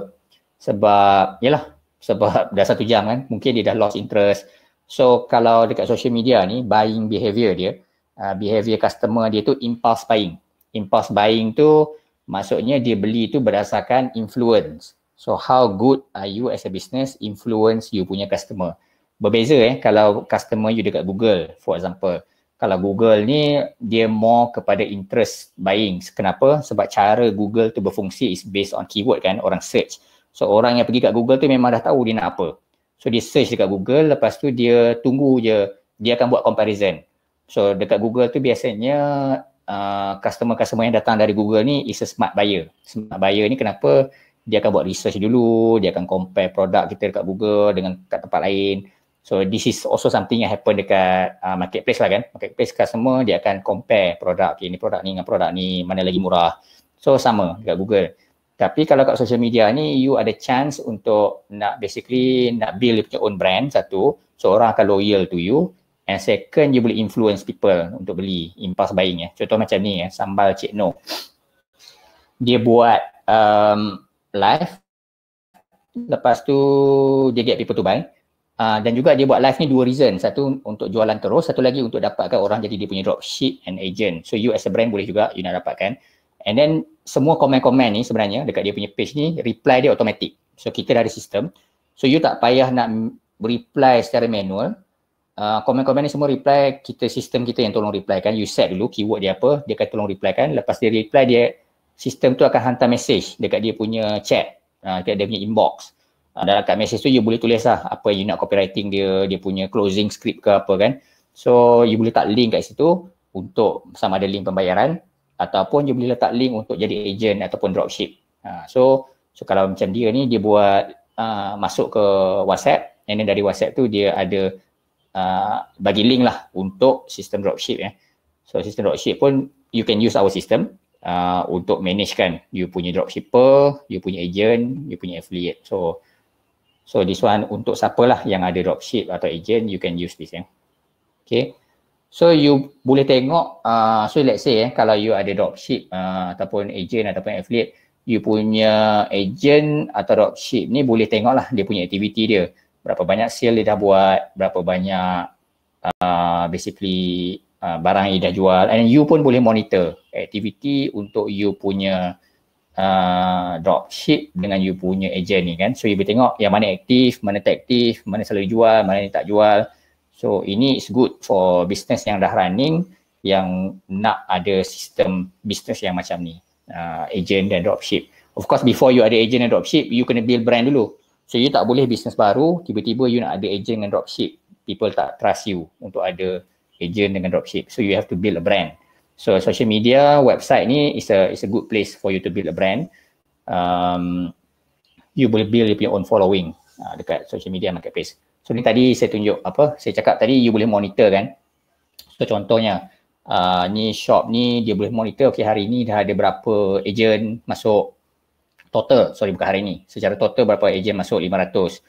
Sebab, yelah. Sebab dah satu jam kan. Mungkin dia dah lost interest. So, kalau dekat social media ni, buying behavior dia, uh, behavior customer dia tu impulse buying. Impulse buying tu, maksudnya dia beli tu berdasarkan influence. So, how good are you as a business influence you punya customer? Berbeza eh, kalau customer you dekat Google, for example kalau Google ni dia more kepada interest buying. Kenapa? Sebab cara Google tu berfungsi is based on keyword kan orang search. So orang yang pergi kat Google tu memang dah tahu dia nak apa. So dia search dekat Google lepas tu dia tunggu je dia akan buat comparison. So dekat Google tu biasanya uh, customer-customer yang datang dari Google ni is a smart buyer. Smart buyer ni kenapa? Dia akan buat research dulu, dia akan compare produk kita dekat Google dengan kat tempat lain. So this is also something yang happen dekat uh, marketplace lah kan. Marketplace customer dia akan compare produk. Okay ni produk ni dengan produk ni mana lagi murah. So sama dekat Google. Tapi kalau kat social media ni you ada chance untuk nak basically nak build you punya own brand satu. So orang akan loyal to you. And second you boleh influence people untuk beli impulse buying ya. Eh. Contoh macam ni ya eh, sambal Cik No. Dia buat um, live. Lepas tu dia get people to buy. Uh, dan juga dia buat live ni dua reason. Satu untuk jualan terus, satu lagi untuk dapatkan orang jadi dia punya dropship and agent. So you as a brand boleh juga you nak dapatkan. And then semua komen-komen ni sebenarnya dekat dia punya page ni reply dia automatic. So kita dah ada sistem. So you tak payah nak reply secara manual. Ah, komen-komen uh, ni semua reply kita sistem kita yang tolong reply kan. You set dulu keyword dia apa, dia akan tolong reply kan. Lepas dia reply dia, sistem tu akan hantar message dekat dia punya chat. Uh, dekat dia punya inbox uh, dalam kat message tu you boleh tulis lah apa yang you nak copywriting dia, dia punya closing script ke apa kan. So you boleh letak link kat situ untuk sama ada link pembayaran ataupun you boleh letak link untuk jadi agent ataupun dropship. Uh, so, so kalau macam dia ni dia buat uh, masuk ke WhatsApp and then dari WhatsApp tu dia ada uh, bagi link lah untuk sistem dropship ya. Eh. So sistem dropship pun you can use our system uh, untuk manage kan you punya dropshipper, you punya agent, you punya affiliate. So uh, So this one untuk siapalah yang ada dropship atau agent you can use this eh. Okay. So you boleh tengok uh, so let's say eh kalau you ada dropship uh, ataupun agent ataupun affiliate you punya agent atau dropship ni boleh tengok lah dia punya aktiviti dia. Berapa banyak sale dia dah buat, berapa banyak uh, basically uh, barang dia dah jual and you pun boleh monitor aktiviti untuk you punya uh, dropship dengan you punya agent ni kan. So you boleh tengok yang mana aktif, mana tak aktif, mana selalu jual, mana tak jual. So ini is good for business yang dah running yang nak ada sistem business yang macam ni. Uh, agent dan dropship. Of course before you ada agent dan dropship, you kena build brand dulu. So you tak boleh business baru, tiba-tiba you nak ada agent dan dropship. People tak trust you untuk ada agent dengan dropship. So you have to build a brand. So social media, website ni is a is a good place for you to build a brand. Um, you boleh build your own following uh, dekat social media marketplace. So ni tadi saya tunjuk apa, saya cakap tadi you boleh monitor kan. So contohnya, uh, ni shop ni dia boleh monitor Okey hari ni dah ada berapa agent masuk total, sorry bukan hari ni. Secara total berapa agent masuk 500.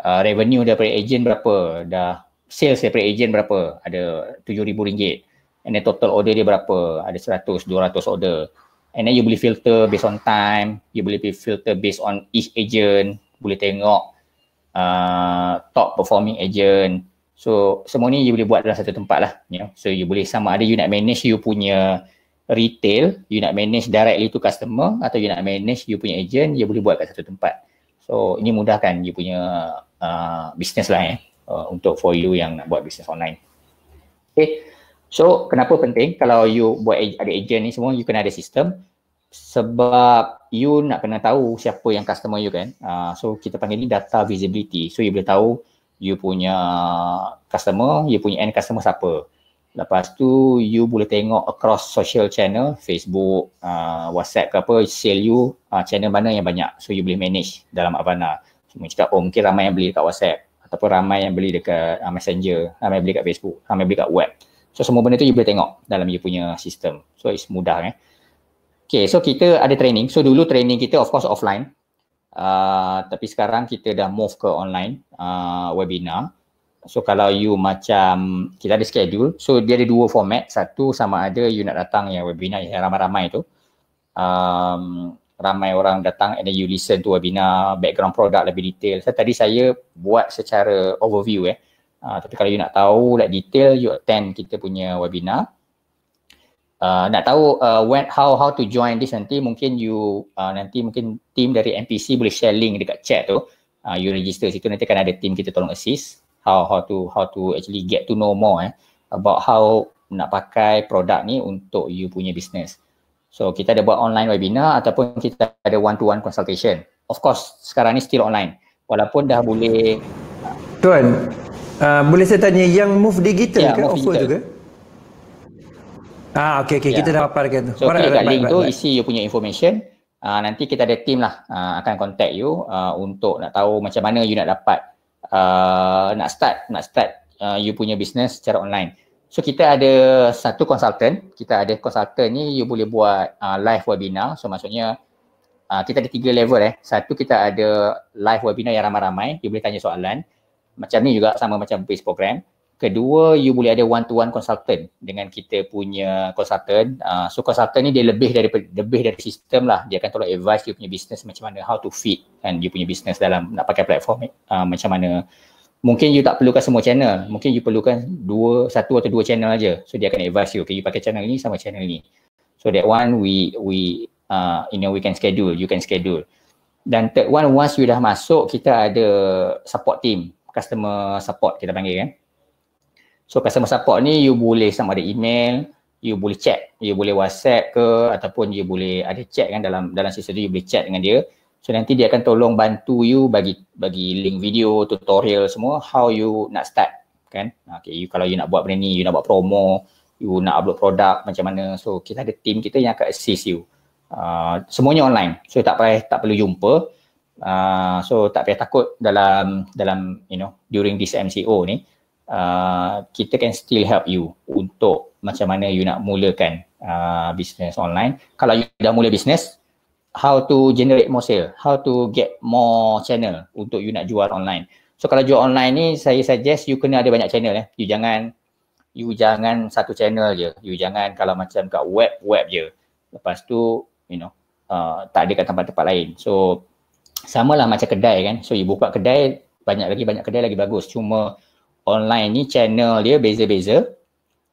Uh, revenue daripada agent berapa, dah sales daripada agent berapa, ada RM7,000 and then total order dia berapa ada 100 200 order and then you boleh filter based on time you boleh filter based on each agent boleh tengok uh, top performing agent so semua ni you boleh buat dalam satu tempat lah you know? so you boleh sama ada you nak manage you punya retail you nak manage directly to customer atau you nak manage you punya agent you boleh buat kat satu tempat so ini mudahkan you punya uh, business lah eh uh, untuk for you yang nak buat business online okay So kenapa penting kalau you buat ada agent ni semua you kena ada sistem sebab you nak kena tahu siapa yang customer you kan. Uh, so kita panggil ni data visibility. So you boleh tahu you punya customer, you punya end customer siapa. Lepas tu you boleh tengok across social channel, Facebook, uh, WhatsApp ke apa, sale you uh, channel mana yang banyak. So you boleh manage dalam Avana. Cuma cakap oh mungkin ramai yang beli dekat WhatsApp ataupun ramai yang beli dekat uh, Messenger, ramai beli dekat Facebook, ramai beli dekat web. So semua benda tu you boleh tengok dalam you punya sistem. So it's mudah eh. Okay, so kita ada training. So dulu training kita of course offline. Uh, tapi sekarang kita dah move ke online uh, webinar. So kalau you macam kita ada schedule, so dia ada dua format. Satu sama ada you nak datang yang webinar yang ramai-ramai tu. Um, ramai orang datang and then you listen to webinar, background product lebih detail. So tadi saya buat secara overview eh. Uh, Ah, tapi kalau you nak tahu like detail you attend kita punya webinar Uh, nak tahu uh, when how how to join this nanti mungkin you uh, nanti mungkin team dari MPC boleh share link dekat chat tu uh, you register situ nanti kan ada team kita tolong assist how how to how to actually get to know more eh about how nak pakai produk ni untuk you punya business so kita ada buat online webinar ataupun kita ada one to one consultation of course sekarang ni still online walaupun dah boleh tuan Uh, boleh saya tanya yang move digital yeah, ke move offer juga? Ah okey okey yeah. kita dah paparkan tu. So, right, right, link tu isi you punya information. Uh, nanti kita ada team lah uh, akan contact you uh, untuk nak tahu macam mana you nak dapat uh, nak start nak start uh, you punya business secara online. So kita ada satu consultant, kita ada consultant ni you boleh buat uh, live webinar. So maksudnya uh, kita ada tiga level eh. Satu kita ada live webinar yang ramai-ramai, you boleh tanya soalan macam ni juga sama macam base program. Kedua, you boleh ada one-to-one consultant dengan kita punya consultant. Uh, so consultant ni dia lebih dari lebih dari sistem lah. Dia akan tolong advice you punya business macam mana, how to fit kan you punya business dalam nak pakai platform uh, macam mana. Mungkin you tak perlukan semua channel. Mungkin you perlukan dua, satu atau dua channel aja. So dia akan advise you, okay, you pakai channel ini sama channel ni. So that one we we uh, in a we can schedule, you can schedule. Dan third one, once you dah masuk, kita ada support team customer support kita panggil kan. So customer support ni you boleh sama ada email, you boleh chat, you boleh WhatsApp ke ataupun you boleh ada chat kan dalam dalam sistem tu you boleh chat dengan dia. So nanti dia akan tolong bantu you bagi bagi link video, tutorial semua how you nak start kan. Okay, you, kalau you nak buat benda ni, you nak buat promo, you nak upload produk macam mana. So kita ada team kita yang akan assist you. Uh, semuanya online. So tak payah tak perlu jumpa. Uh, so tak payah takut dalam dalam you know during this MCO ni uh, kita can still help you untuk macam mana you nak mulakan uh, business online. Kalau you dah mula business, how to generate more sale, how to get more channel untuk you nak jual online. So kalau jual online ni saya suggest you kena ada banyak channel eh. You jangan you jangan satu channel je. You jangan kalau macam kat web web je. Lepas tu you know uh, tak ada kat tempat-tempat lain. So sama lah macam kedai kan. So you buka kedai, banyak lagi banyak kedai lagi bagus. Cuma online ni channel dia beza-beza.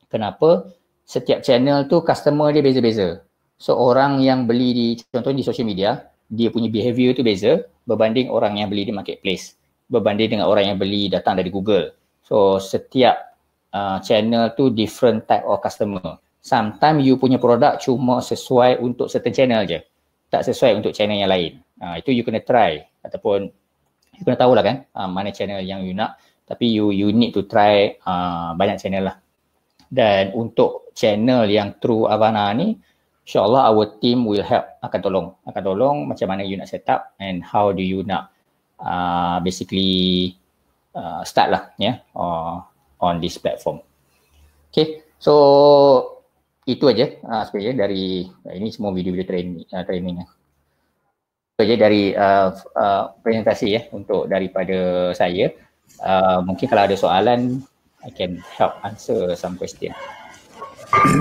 Kenapa? Setiap channel tu customer dia beza-beza. So orang yang beli di contohnya di social media, dia punya behavior tu beza berbanding orang yang beli di marketplace. Berbanding dengan orang yang beli datang dari Google. So setiap uh, channel tu different type of customer. Sometimes you punya produk cuma sesuai untuk certain channel je. Tak sesuai untuk channel yang lain. Ha, itu you kena try ataupun you kena tahulah kan ha, mana channel yang you nak tapi you you need to try ha, banyak channel lah. Dan untuk channel yang true Avana ni insyaAllah our team will help akan tolong. Akan tolong macam mana you nak set up and how do you nak uh, basically uh, start lah ya yeah, on this platform. Okay so itu aja uh, sebenarnya dari ini semua video-video training, uh, training lah saja dari uh, uh, presentasi ya untuk daripada saya. Uh, mungkin kalau ada soalan, I can help answer some question.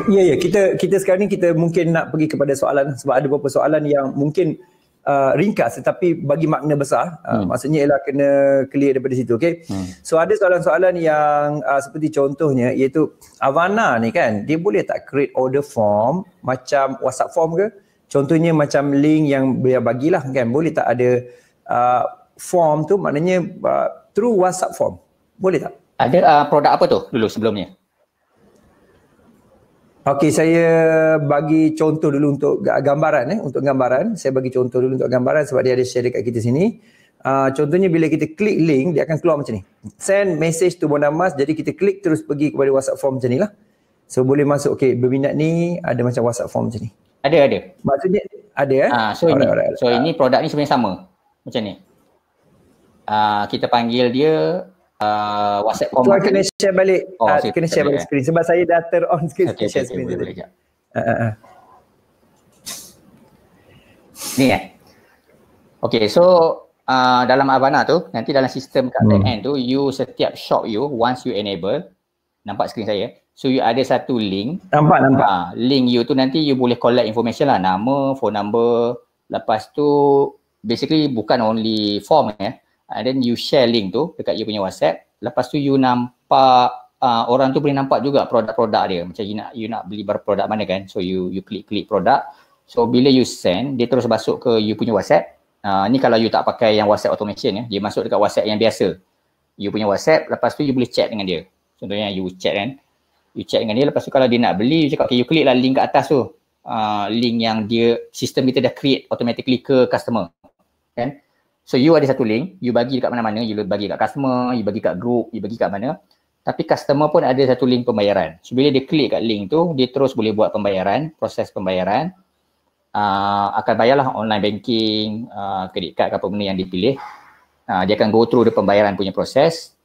Ya, yeah, Yeah. Kita kita sekarang ni kita mungkin nak pergi kepada soalan sebab ada beberapa soalan yang mungkin uh, ringkas tetapi bagi makna besar. Uh, hmm. Maksudnya ialah kena clear daripada situ, okay? Hmm. So ada soalan-soalan yang uh, seperti contohnya iaitu Avana ni kan, dia boleh tak create order form macam WhatsApp form ke? Contohnya macam link yang beliau bagilah kan boleh tak ada uh, form tu maknanya uh, through WhatsApp form. Boleh tak? Ada uh, produk apa tu dulu sebelumnya? Okey saya bagi contoh dulu untuk gambaran eh untuk gambaran saya bagi contoh dulu untuk gambaran sebab dia ada share dekat kita sini. Uh, contohnya bila kita klik link dia akan keluar macam ni. Send message to Bondan Mas jadi kita klik terus pergi kepada WhatsApp form macam ni lah. So boleh masuk okey berminat ni ada macam WhatsApp form macam ni. Ada ada. Maksudnya ada eh. Ah so alright, ini alright, alright. so ini produk ni sebenarnya sama. Macam ni. Ah kita panggil dia uh, WhatsApp Tuan Kena kali. share balik. Oh, ah, kena share balik eh? screen sebab saya dah turn on screen. Okay, share screen dulu. Ha ha. Ni eh. Okay, so Uh, dalam Avana tu, nanti dalam sistem kat hmm. end tu, you setiap shop you, once you enable, nampak screen saya, So you ada satu link. Nampak, nampak. Uh, link you tu nanti you boleh collect information lah. Nama, phone number. Lepas tu basically bukan only form ya. Eh. And ah, then you share link tu dekat you punya WhatsApp. Lepas tu you nampak uh, orang tu boleh nampak juga produk-produk dia. Macam you nak, you nak beli barang produk mana kan. So you you klik-klik produk. So bila you send, dia terus masuk ke you punya WhatsApp. Uh, ni kalau you tak pakai yang WhatsApp automation ya. Eh. Dia masuk dekat WhatsApp yang biasa. You punya WhatsApp. Lepas tu you boleh chat dengan dia. Contohnya you chat kan. Eh you check dengan dia lepas tu kalau dia nak beli you cakap okay you click lah link kat atas tu uh, link yang dia sistem kita dah create automatically ke customer kan so you ada satu link you bagi dekat mana-mana you bagi dekat customer you bagi dekat group you bagi dekat mana tapi customer pun ada satu link pembayaran so bila dia klik kat link tu dia terus boleh buat pembayaran proses pembayaran uh, akan bayarlah online banking uh, ah, credit card ke apa benda yang dipilih uh, dia akan go through the pembayaran punya proses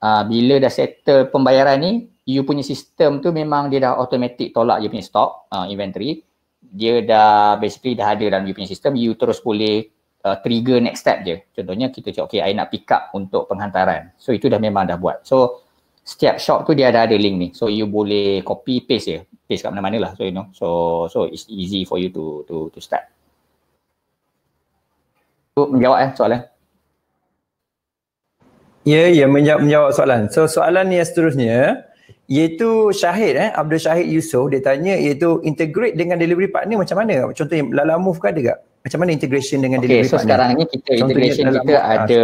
uh, bila dah settle pembayaran ni you punya sistem tu memang dia dah automatic tolak you punya stock uh, inventory dia dah basically dah ada dalam you punya sistem you terus boleh uh, trigger next step je contohnya kita cakap okay I nak pick up untuk penghantaran so itu dah memang dah buat so setiap shop tu dia ada ada link ni so you boleh copy paste je paste kat mana-mana lah so you know so so it's easy for you to to to start tu menjawab eh soalan Ya, yeah, ya yeah, menjawab, menjawab soalan. So soalan ni yang seterusnya, iaitu Syahid eh Abdul Syahid Yusof dia tanya iaitu integrate dengan delivery partner macam mana contohnya Lala Move ke ada tak macam mana integration dengan okay, delivery so partner sekarang ni kita integration kita ah, ada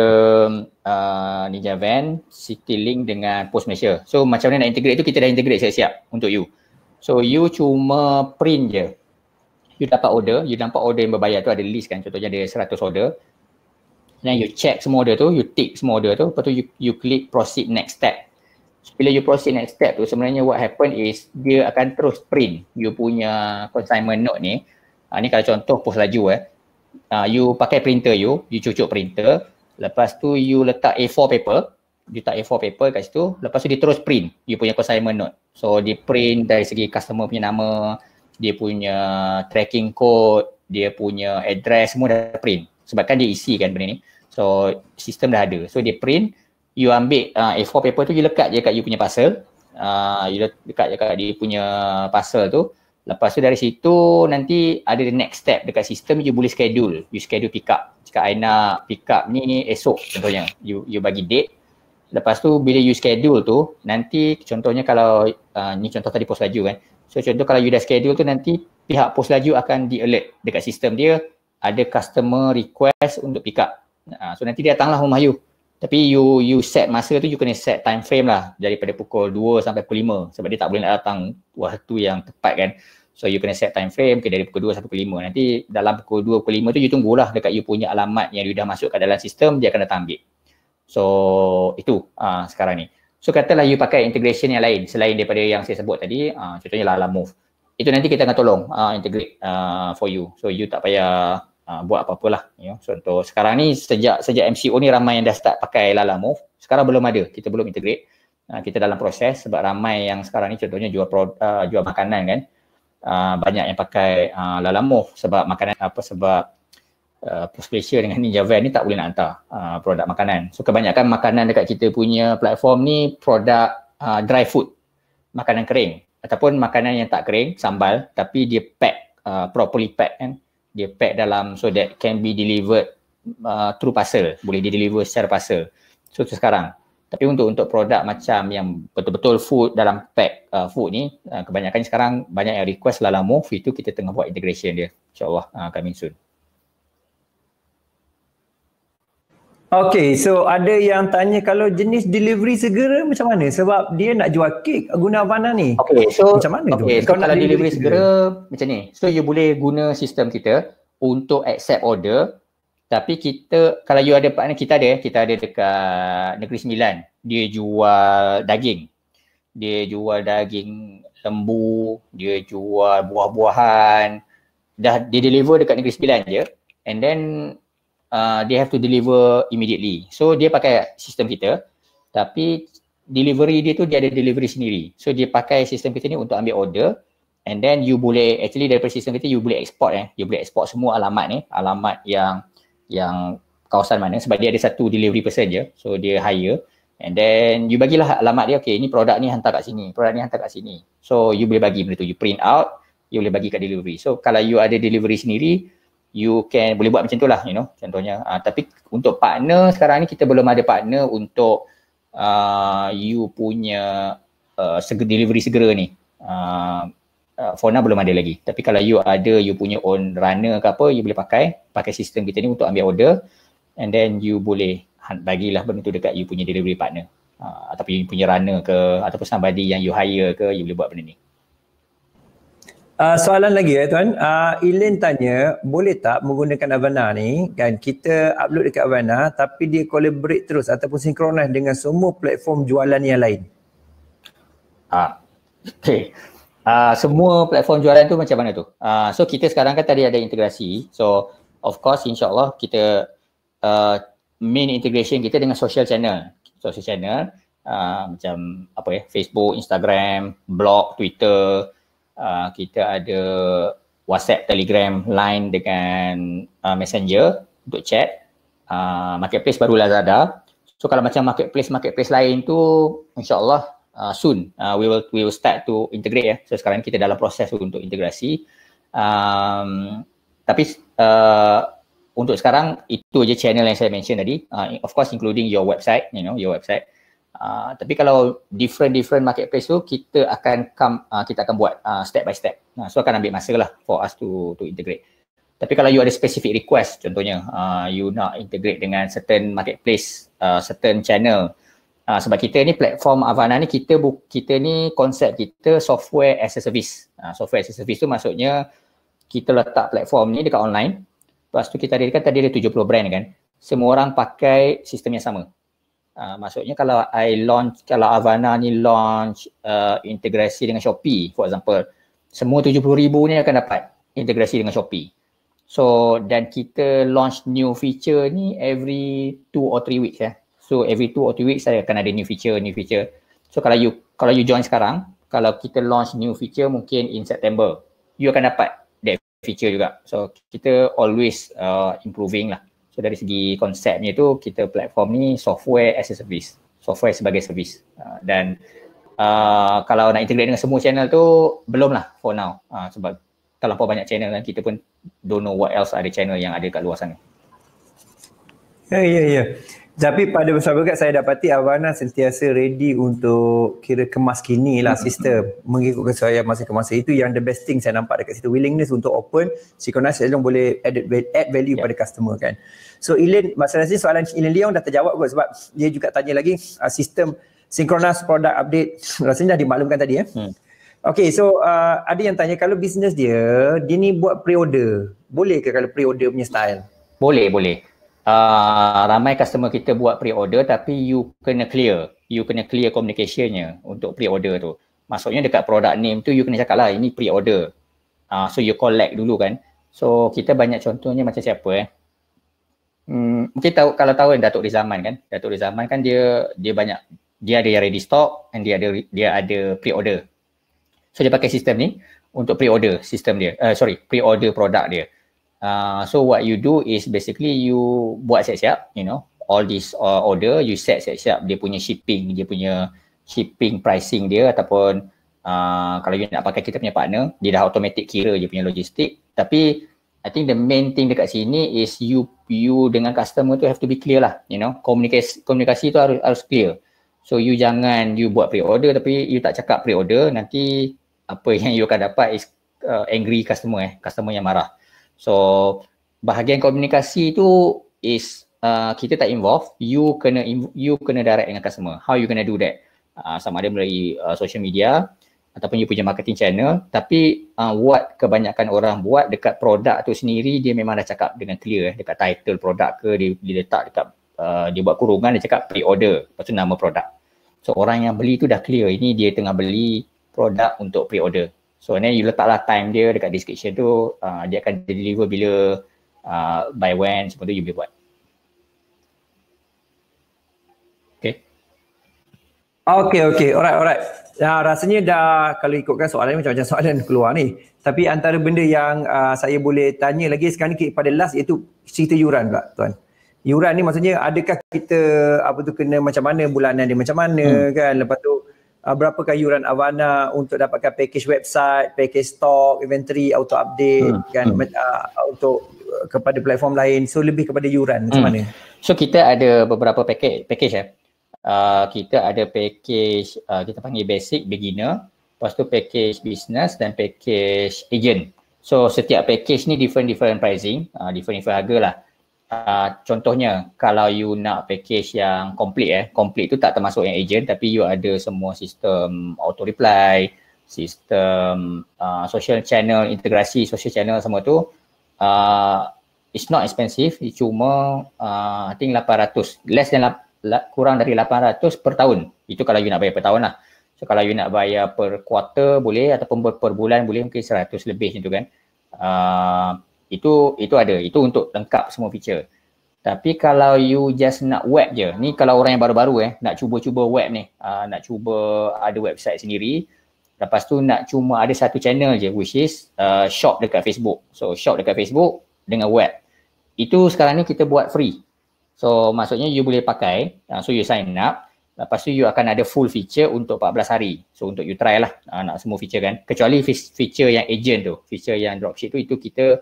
uh, Ninja Van CityLink dengan Post Malaysia so macam mana nak integrate tu kita dah integrate siap-siap untuk you so you cuma print je you dapat order you nampak order yang berbayar tu ada list kan contohnya ada 100 order Then you check semua order tu, you tick semua order tu, lepas tu you, you click proceed next step bila you proceed next step tu sebenarnya what happen is dia akan terus print you punya consignment note ni uh, ni kalau contoh pos laju eh uh, you pakai printer you you cucuk printer lepas tu you letak A4 paper you letak A4 paper kat situ lepas tu dia terus print you punya consignment note so dia print dari segi customer punya nama dia punya tracking code dia punya address semua dah print sebabkan dia isi kan benda ni so sistem dah ada so dia print you ambil uh, ah, A4 paper tu you lekat je kat you punya parcel uh, you lekat je kat dia punya parcel tu lepas tu dari situ nanti ada the next step dekat sistem you boleh schedule you schedule pick up cakap I nak pick up ni esok contohnya you you bagi date lepas tu bila you schedule tu nanti contohnya kalau uh, ni contoh tadi Pos laju kan so contoh kalau you dah schedule tu nanti pihak Pos laju akan di alert dekat sistem dia ada customer request untuk pick up uh, so nanti dia datanglah rumah you tapi you you set masa tu you kena set time frame lah daripada pukul 2 sampai pukul 5 sebab dia tak boleh nak datang waktu yang tepat kan. So you kena set time frame ke dari pukul 2 sampai pukul 5. Nanti dalam pukul 2 pukul 5 tu you tunggulah dekat you punya alamat yang you dah masuk ke dalam sistem dia akan datang ambil. So itu uh, sekarang ni. So katalah you pakai integration yang lain selain daripada yang saya sebut tadi uh, contohnya lah, lah Move Itu nanti kita akan tolong uh, integrate uh, for you. So you tak payah Ah, buat apa-apa lah. You know. Contoh sekarang ni sejak sejak MCO ni ramai yang dah start pakai Lala Move. Sekarang belum ada. Kita belum integrate. Uh, kita dalam proses sebab ramai yang sekarang ni contohnya jual pro, uh, jual makanan kan. Uh, banyak yang pakai uh, Lala Move sebab makanan apa sebab uh, Post Malaysia dengan Ninja Van ni tak boleh nak hantar uh, produk makanan. So kebanyakan makanan dekat kita punya platform ni produk uh, dry food. Makanan kering ataupun makanan yang tak kering, sambal tapi dia pack uh, properly pack kan dia pack dalam so that can be delivered uh, through parcel boleh di deliver secara parcel so tu sekarang tapi untuk untuk produk macam yang betul-betul food dalam pack uh, food ni uh, kebanyakan sekarang banyak yang request lalamove itu kita tengah buat integration dia insyaallah uh, coming soon Okay, so ada yang tanya kalau jenis delivery segera macam mana? Sebab dia nak jual kek guna Havana ni. Okay, so macam mana okay, tu? So kalau nak delivery, delivery segera, segera macam ni. So you boleh guna sistem kita untuk accept order. Tapi kita, kalau you ada partner, kita ada. Kita ada dekat Negeri Sembilan. Dia jual daging. Dia jual daging lembu. Dia jual buah-buahan. Dah, dia deliver dekat Negeri Sembilan je. And then uh, they have to deliver immediately. So dia pakai sistem kita tapi delivery dia tu dia ada delivery sendiri. So dia pakai sistem kita ni untuk ambil order and then you boleh actually daripada sistem kita you boleh export eh. You boleh export semua alamat ni, alamat yang yang kawasan mana sebab dia ada satu delivery person je. So dia hire and then you bagilah alamat dia okay ni produk ni hantar kat sini, produk ni hantar kat sini. So you boleh bagi benda tu, you print out, you boleh bagi kat delivery. So kalau you ada delivery sendiri, you can boleh buat macam tu lah you know contohnya uh, tapi untuk partner sekarang ni kita belum ada partner untuk uh, you punya uh, delivery segera ni uh, uh, for now belum ada lagi tapi kalau you ada you punya own runner ke apa you boleh pakai pakai sistem kita ni untuk ambil order and then you boleh bagilah benda tu dekat you punya delivery partner uh, ataupun you punya runner ke ataupun somebody yang you hire ke you boleh buat benda ni Uh, soalan lagi ya tuan. Uh, ah, Ilin tanya, boleh tak menggunakan Avana ni kan kita upload dekat Avana tapi dia collaborate terus ataupun sinkronis dengan semua platform jualan yang lain? Ah. okay. Uh, ah, semua platform jualan tu macam mana tu? Uh, so kita sekarang kan tadi ada integrasi. So of course insyaAllah kita uh, main integration kita dengan social channel. Social channel uh, macam apa ya, Facebook, Instagram, blog, Twitter, uh, kita ada WhatsApp, Telegram, Line dengan uh, Messenger untuk chat. Uh, marketplace baru Lazada. So kalau macam marketplace-marketplace lain tu insyaAllah uh, soon uh, we will we will start to integrate ya. So sekarang kita dalam proses untuk integrasi. Um, tapi uh, untuk sekarang itu aja channel yang saya mention tadi. Uh, of course including your website, you know, your website. Ah, tapi kalau different different marketplace tu kita akan come uh, kita akan buat uh, step by step. Nah, so akan ambil masa lah for us to to integrate. Tapi kalau you ada specific request contohnya uh, you nak integrate dengan certain marketplace, uh, certain channel uh, sebab kita ni platform Avana ni kita bu- kita ni konsep kita software as a service. Uh, software as a service tu maksudnya kita letak platform ni dekat online. Lepas tu kita ada kan tadi ada 70 brand kan. Semua orang pakai sistem yang sama. Ah, maksudnya kalau I launch kalau Avana ni launch uh, integrasi dengan Shopee for example semua 70,000 ni akan dapat integrasi dengan Shopee. So dan kita launch new feature ni every 2 or 3 weeks ya. Eh. So every 2 or 3 weeks saya akan ada new feature new feature. So kalau you kalau you join sekarang kalau kita launch new feature mungkin in September you akan dapat that feature juga. So kita always uh, improving lah. So dari segi konsepnya itu kita platform ni software as a service, software sebagai service. Uh, dan uh, kalau nak integrate dengan semua channel tu belum lah for now uh, sebab terlalu banyak channel kan kita pun don't know what else ada channel yang ada kat luar sana. Ya yeah, ya yeah, ya. Yeah. Tapi pada bersama kat saya dapati Abana sentiasa ready untuk kira kemas kini lah hmm. sister mengikut kesuaian masa ke masa itu yang the best thing saya nampak dekat situ willingness untuk open Sikonas Elon boleh add, value yeah. pada customer kan. So Ilin masa ni soalan Ilin Leong dah terjawab kot sebab dia juga tanya lagi uh, sistem Synchronous product update rasanya dah dimaklumkan tadi ya. Eh? Hmm. Okay so uh, ada yang tanya kalau business dia dia ni buat pre-order boleh ke kalau pre-order punya style? Boleh boleh. Ah, ramai customer kita buat pre-order tapi you kena clear. You kena clear communicationnya untuk pre-order tu. Maksudnya dekat product name tu you kena cakap lah ini pre-order. Uh, so you collect dulu kan. So kita banyak contohnya macam siapa eh. Hmm, kita tahu, kalau tahu yang Datuk Rizaman kan. Datuk Rizaman kan dia dia banyak dia ada yang ready stock and dia ada dia ada pre-order. So dia pakai sistem ni untuk pre-order sistem dia. Uh, sorry, pre-order produk dia. Uh, so what you do is basically you buat siap-siap, you know, all this uh, order, you set siap-siap dia punya shipping, dia punya shipping pricing dia ataupun uh, kalau you nak pakai kita punya partner, dia dah automatic kira dia punya logistik. Tapi I think the main thing dekat sini is you you dengan customer tu have to be clear lah, you know, komunikasi, komunikasi tu harus, harus clear. So you jangan you buat pre-order tapi you tak cakap pre-order, nanti apa yang you akan dapat is uh, angry customer eh, customer yang marah. So bahagian komunikasi tu is uh, kita tak involve, you kena inv- you kena direct dengan customer. How you gonna do that? Uh, sama ada melalui uh, social media ataupun you punya marketing channel tapi uh, what kebanyakan orang buat dekat produk tu sendiri dia memang dah cakap dengan clear eh dekat title produk ke dia, dia letak dekat uh, dia buat kurungan dia cakap pre-order lepas tu nama produk so orang yang beli tu dah clear ini dia tengah beli produk untuk pre-order So then you letaklah time dia dekat description tu, uh, dia akan deliver bila, uh, by when, semua tu you boleh buat. Okay. Okay, okay. Alright, alright. Dah rasanya dah kalau ikutkan soalan ni macam-macam soalan keluar ni. Tapi antara benda yang uh, saya boleh tanya lagi sekarang ni pada last iaitu cerita yuran pula tuan. Yuran ni maksudnya adakah kita apa tu kena macam mana bulanan dia macam mana hmm. kan lepas tu uh, uh, berapa kayuran Avana untuk dapatkan package website, package stock, inventory, auto update hmm. kan hmm. Uh, untuk eh, kepada platform lain. So lebih kepada yuran macam hmm. mana? So kita ada beberapa package package ya. Eh? Uh, kita ada package uh, kita panggil basic beginner lepas tu package business dan package agent so setiap package ni different different pricing uh, different different harga lah uh, contohnya kalau you nak package yang complete eh complete tu tak termasuk yang agent tapi you ada semua sistem auto reply sistem uh, social channel integrasi social channel semua tu uh, it's not expensive cuma uh, I think 800 less than la- la- kurang dari 800 per tahun itu kalau you nak bayar per tahun lah so kalau you nak bayar per quarter boleh ataupun per, per bulan boleh mungkin 100 lebih macam tu kan uh, itu itu ada. Itu untuk lengkap semua feature. Tapi kalau you just nak web je, ni kalau orang yang baru-baru eh, nak cuba-cuba web ni, uh, nak cuba ada website sendiri, lepas tu nak cuma ada satu channel je which is uh, shop dekat Facebook. So shop dekat Facebook dengan web. Itu sekarang ni kita buat free. So maksudnya you boleh pakai, uh, so you sign up, lepas tu you akan ada full feature untuk 14 hari. So untuk you try lah uh, nak semua feature kan. Kecuali feature yang agent tu, feature yang dropship tu, itu kita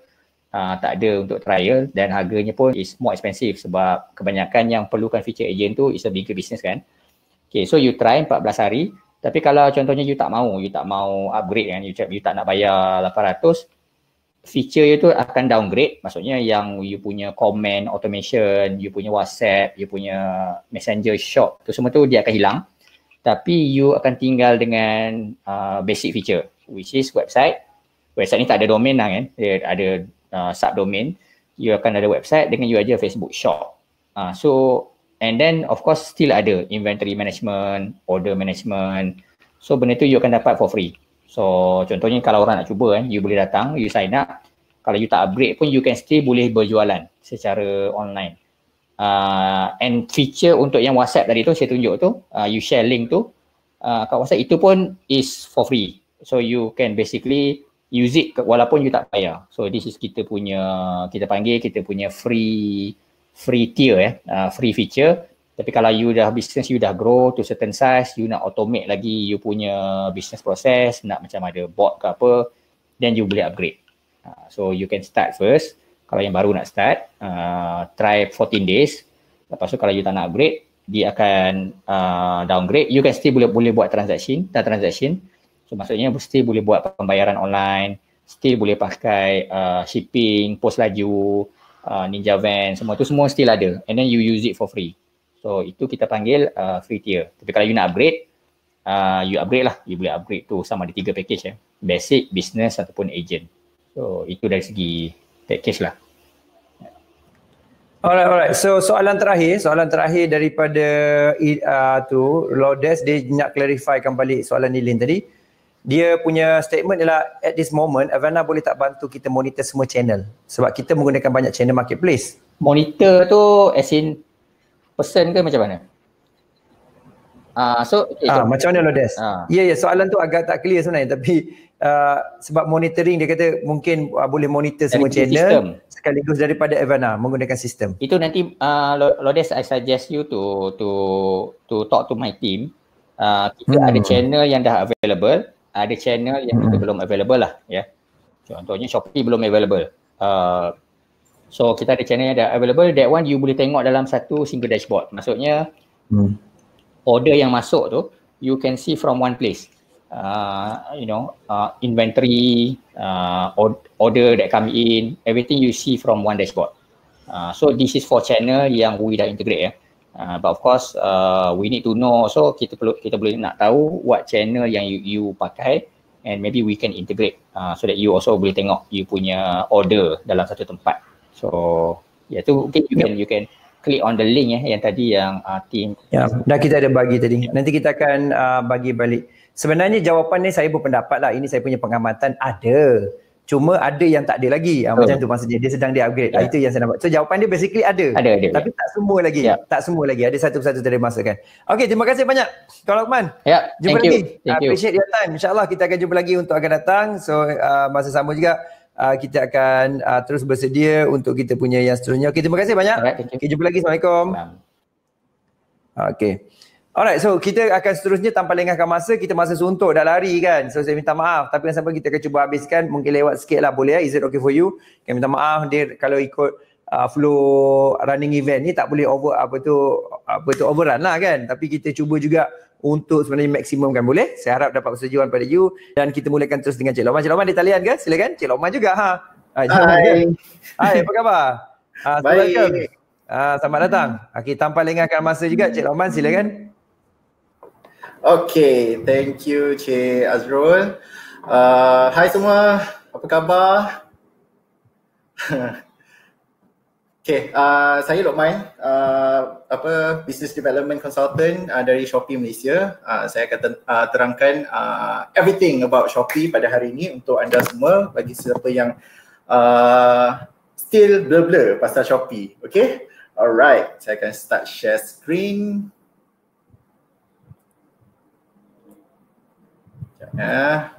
uh, tak ada untuk trial dan harganya pun is more expensive sebab kebanyakan yang perlukan feature agent tu is a bigger business kan. Okay, so you try 14 hari tapi kalau contohnya you tak mau, you tak mau upgrade kan, you, you tak nak bayar 800 feature you tu akan downgrade maksudnya yang you punya comment automation you punya whatsapp you punya messenger shop tu semua tu dia akan hilang tapi you akan tinggal dengan uh, basic feature which is website website ni tak ada domain lah kan dia ada uh, subdomain you akan ada website dengan you aja Facebook shop uh, so and then of course still ada inventory management order management so benda tu you akan dapat for free so contohnya kalau orang nak cuba eh you boleh datang you sign up kalau you tak upgrade pun you can still boleh berjualan secara online uh, and feature untuk yang WhatsApp tadi tu saya tunjuk tu uh, you share link tu uh, kat WhatsApp itu pun is for free so you can basically use it walaupun you tak payah. So this is kita punya kita panggil kita punya free free tier ya, eh? uh, free feature. Tapi kalau you dah business you dah grow to certain size, you nak automate lagi you punya business process, nak macam ada bot ke apa, then you boleh upgrade. Uh, so you can start first. Kalau yang baru nak start, uh, try 14 days. Lepas tu kalau you tak nak upgrade, dia akan uh, downgrade. You can still boleh boleh buat transaction, dan transaction. So maksudnya still boleh buat pembayaran online, still boleh pakai uh, shipping, pos laju, uh, ninja van, semua tu semua still ada and then you use it for free. So itu kita panggil uh, free tier. Tapi kalau you nak upgrade, uh, you upgrade lah. You boleh upgrade tu sama ada tiga package ya. Eh. Basic, business ataupun agent. So itu dari segi package lah. Alright, alright. So soalan terakhir, soalan terakhir daripada uh, tu, Lordes dia nak clarify kembali soalan ni Lin tadi dia punya statement ialah at this moment Avana boleh tak bantu kita monitor semua channel sebab kita menggunakan banyak channel marketplace. Monitor tu as in person ke macam mana? Ah uh, so okay, ah, macam mana Lodes? Ah. Ya uh. ya yeah, yeah, soalan tu agak tak clear sebenarnya tapi uh, sebab monitoring dia kata mungkin uh, boleh monitor semua Dari channel sistem. sekaligus daripada Avana menggunakan sistem. Itu nanti uh, des I suggest you to to to talk to my team. Uh, kita hmm. ada channel yang dah available ada channel yang kita hmm. belum available lah ya yeah. contohnya Shopee belum available uh, so kita ada channel yang dah available that one you boleh tengok dalam satu single dashboard maksudnya hmm. order yang masuk tu you can see from one place uh, you know uh, inventory uh, order that come in everything you see from one dashboard uh, so this is for channel yang we dah integrate ya yeah. Uh, but of course uh, we need to know so kita perlu kita boleh nak tahu what channel yang you, you pakai and maybe we can integrate uh, so that you also boleh tengok you punya order dalam satu tempat so yeah tu okay, you yep. Ya. can you can click on the link eh yang tadi yang uh, team yeah. dah kita ada bagi tadi nanti kita akan uh, bagi balik sebenarnya jawapan ni saya berpendapat lah ini saya punya pengamatan ada cuma ada yang tak ada lagi uh, macam tu maksudnya dia sedang dia upgrade yeah. itu yang saya nampak so jawapan dia basically ada, ada, ada tapi yeah. tak semua lagi yeah. tak semua lagi ada satu persatu tadi masa kan okay terima kasih banyak Kau Lokman yeah. jumpa Thank lagi you. Thank uh, appreciate you. your time insyaAllah kita akan jumpa lagi untuk akan datang so uh, masa sama juga Uh, kita akan uh, terus bersedia untuk kita punya yang seterusnya. Okay, terima kasih banyak. Right, okay, jumpa lagi. Assalamualaikum. Okay. Alright, so kita akan seterusnya tanpa lengahkan masa, kita masa suntuk dah lari kan. So saya minta maaf, tapi yang sampai kita akan cuba habiskan, mungkin lewat sikit lah boleh ya. Is it okay for you? Kami minta maaf, dia kalau ikut uh, flow running event ni tak boleh over apa tu apa tu overrun lah kan. Tapi kita cuba juga untuk sebenarnya maksimum kan boleh. Saya harap dapat persetujuan pada you dan kita mulakan terus dengan Cik Loman. Cik Loman di talian ke? Silakan. Cik Loman juga ha. Hai. Hai, Hai apa khabar? Ha, Baik. Selamat, ah, Baik. selamat datang. Okay, tanpa lengahkan masa juga Cik Loman silakan. Okay, thank you Cik Azrul. Uh, hai semua, apa khabar? okay, uh, saya Lokman, uh, apa Business Development Consultant uh, dari Shopee Malaysia. Uh, saya akan ten- uh, terangkan uh, everything about Shopee pada hari ini untuk anda semua bagi siapa yang uh, still blur-blur pasal Shopee. Okay, alright, saya akan start share screen. ya.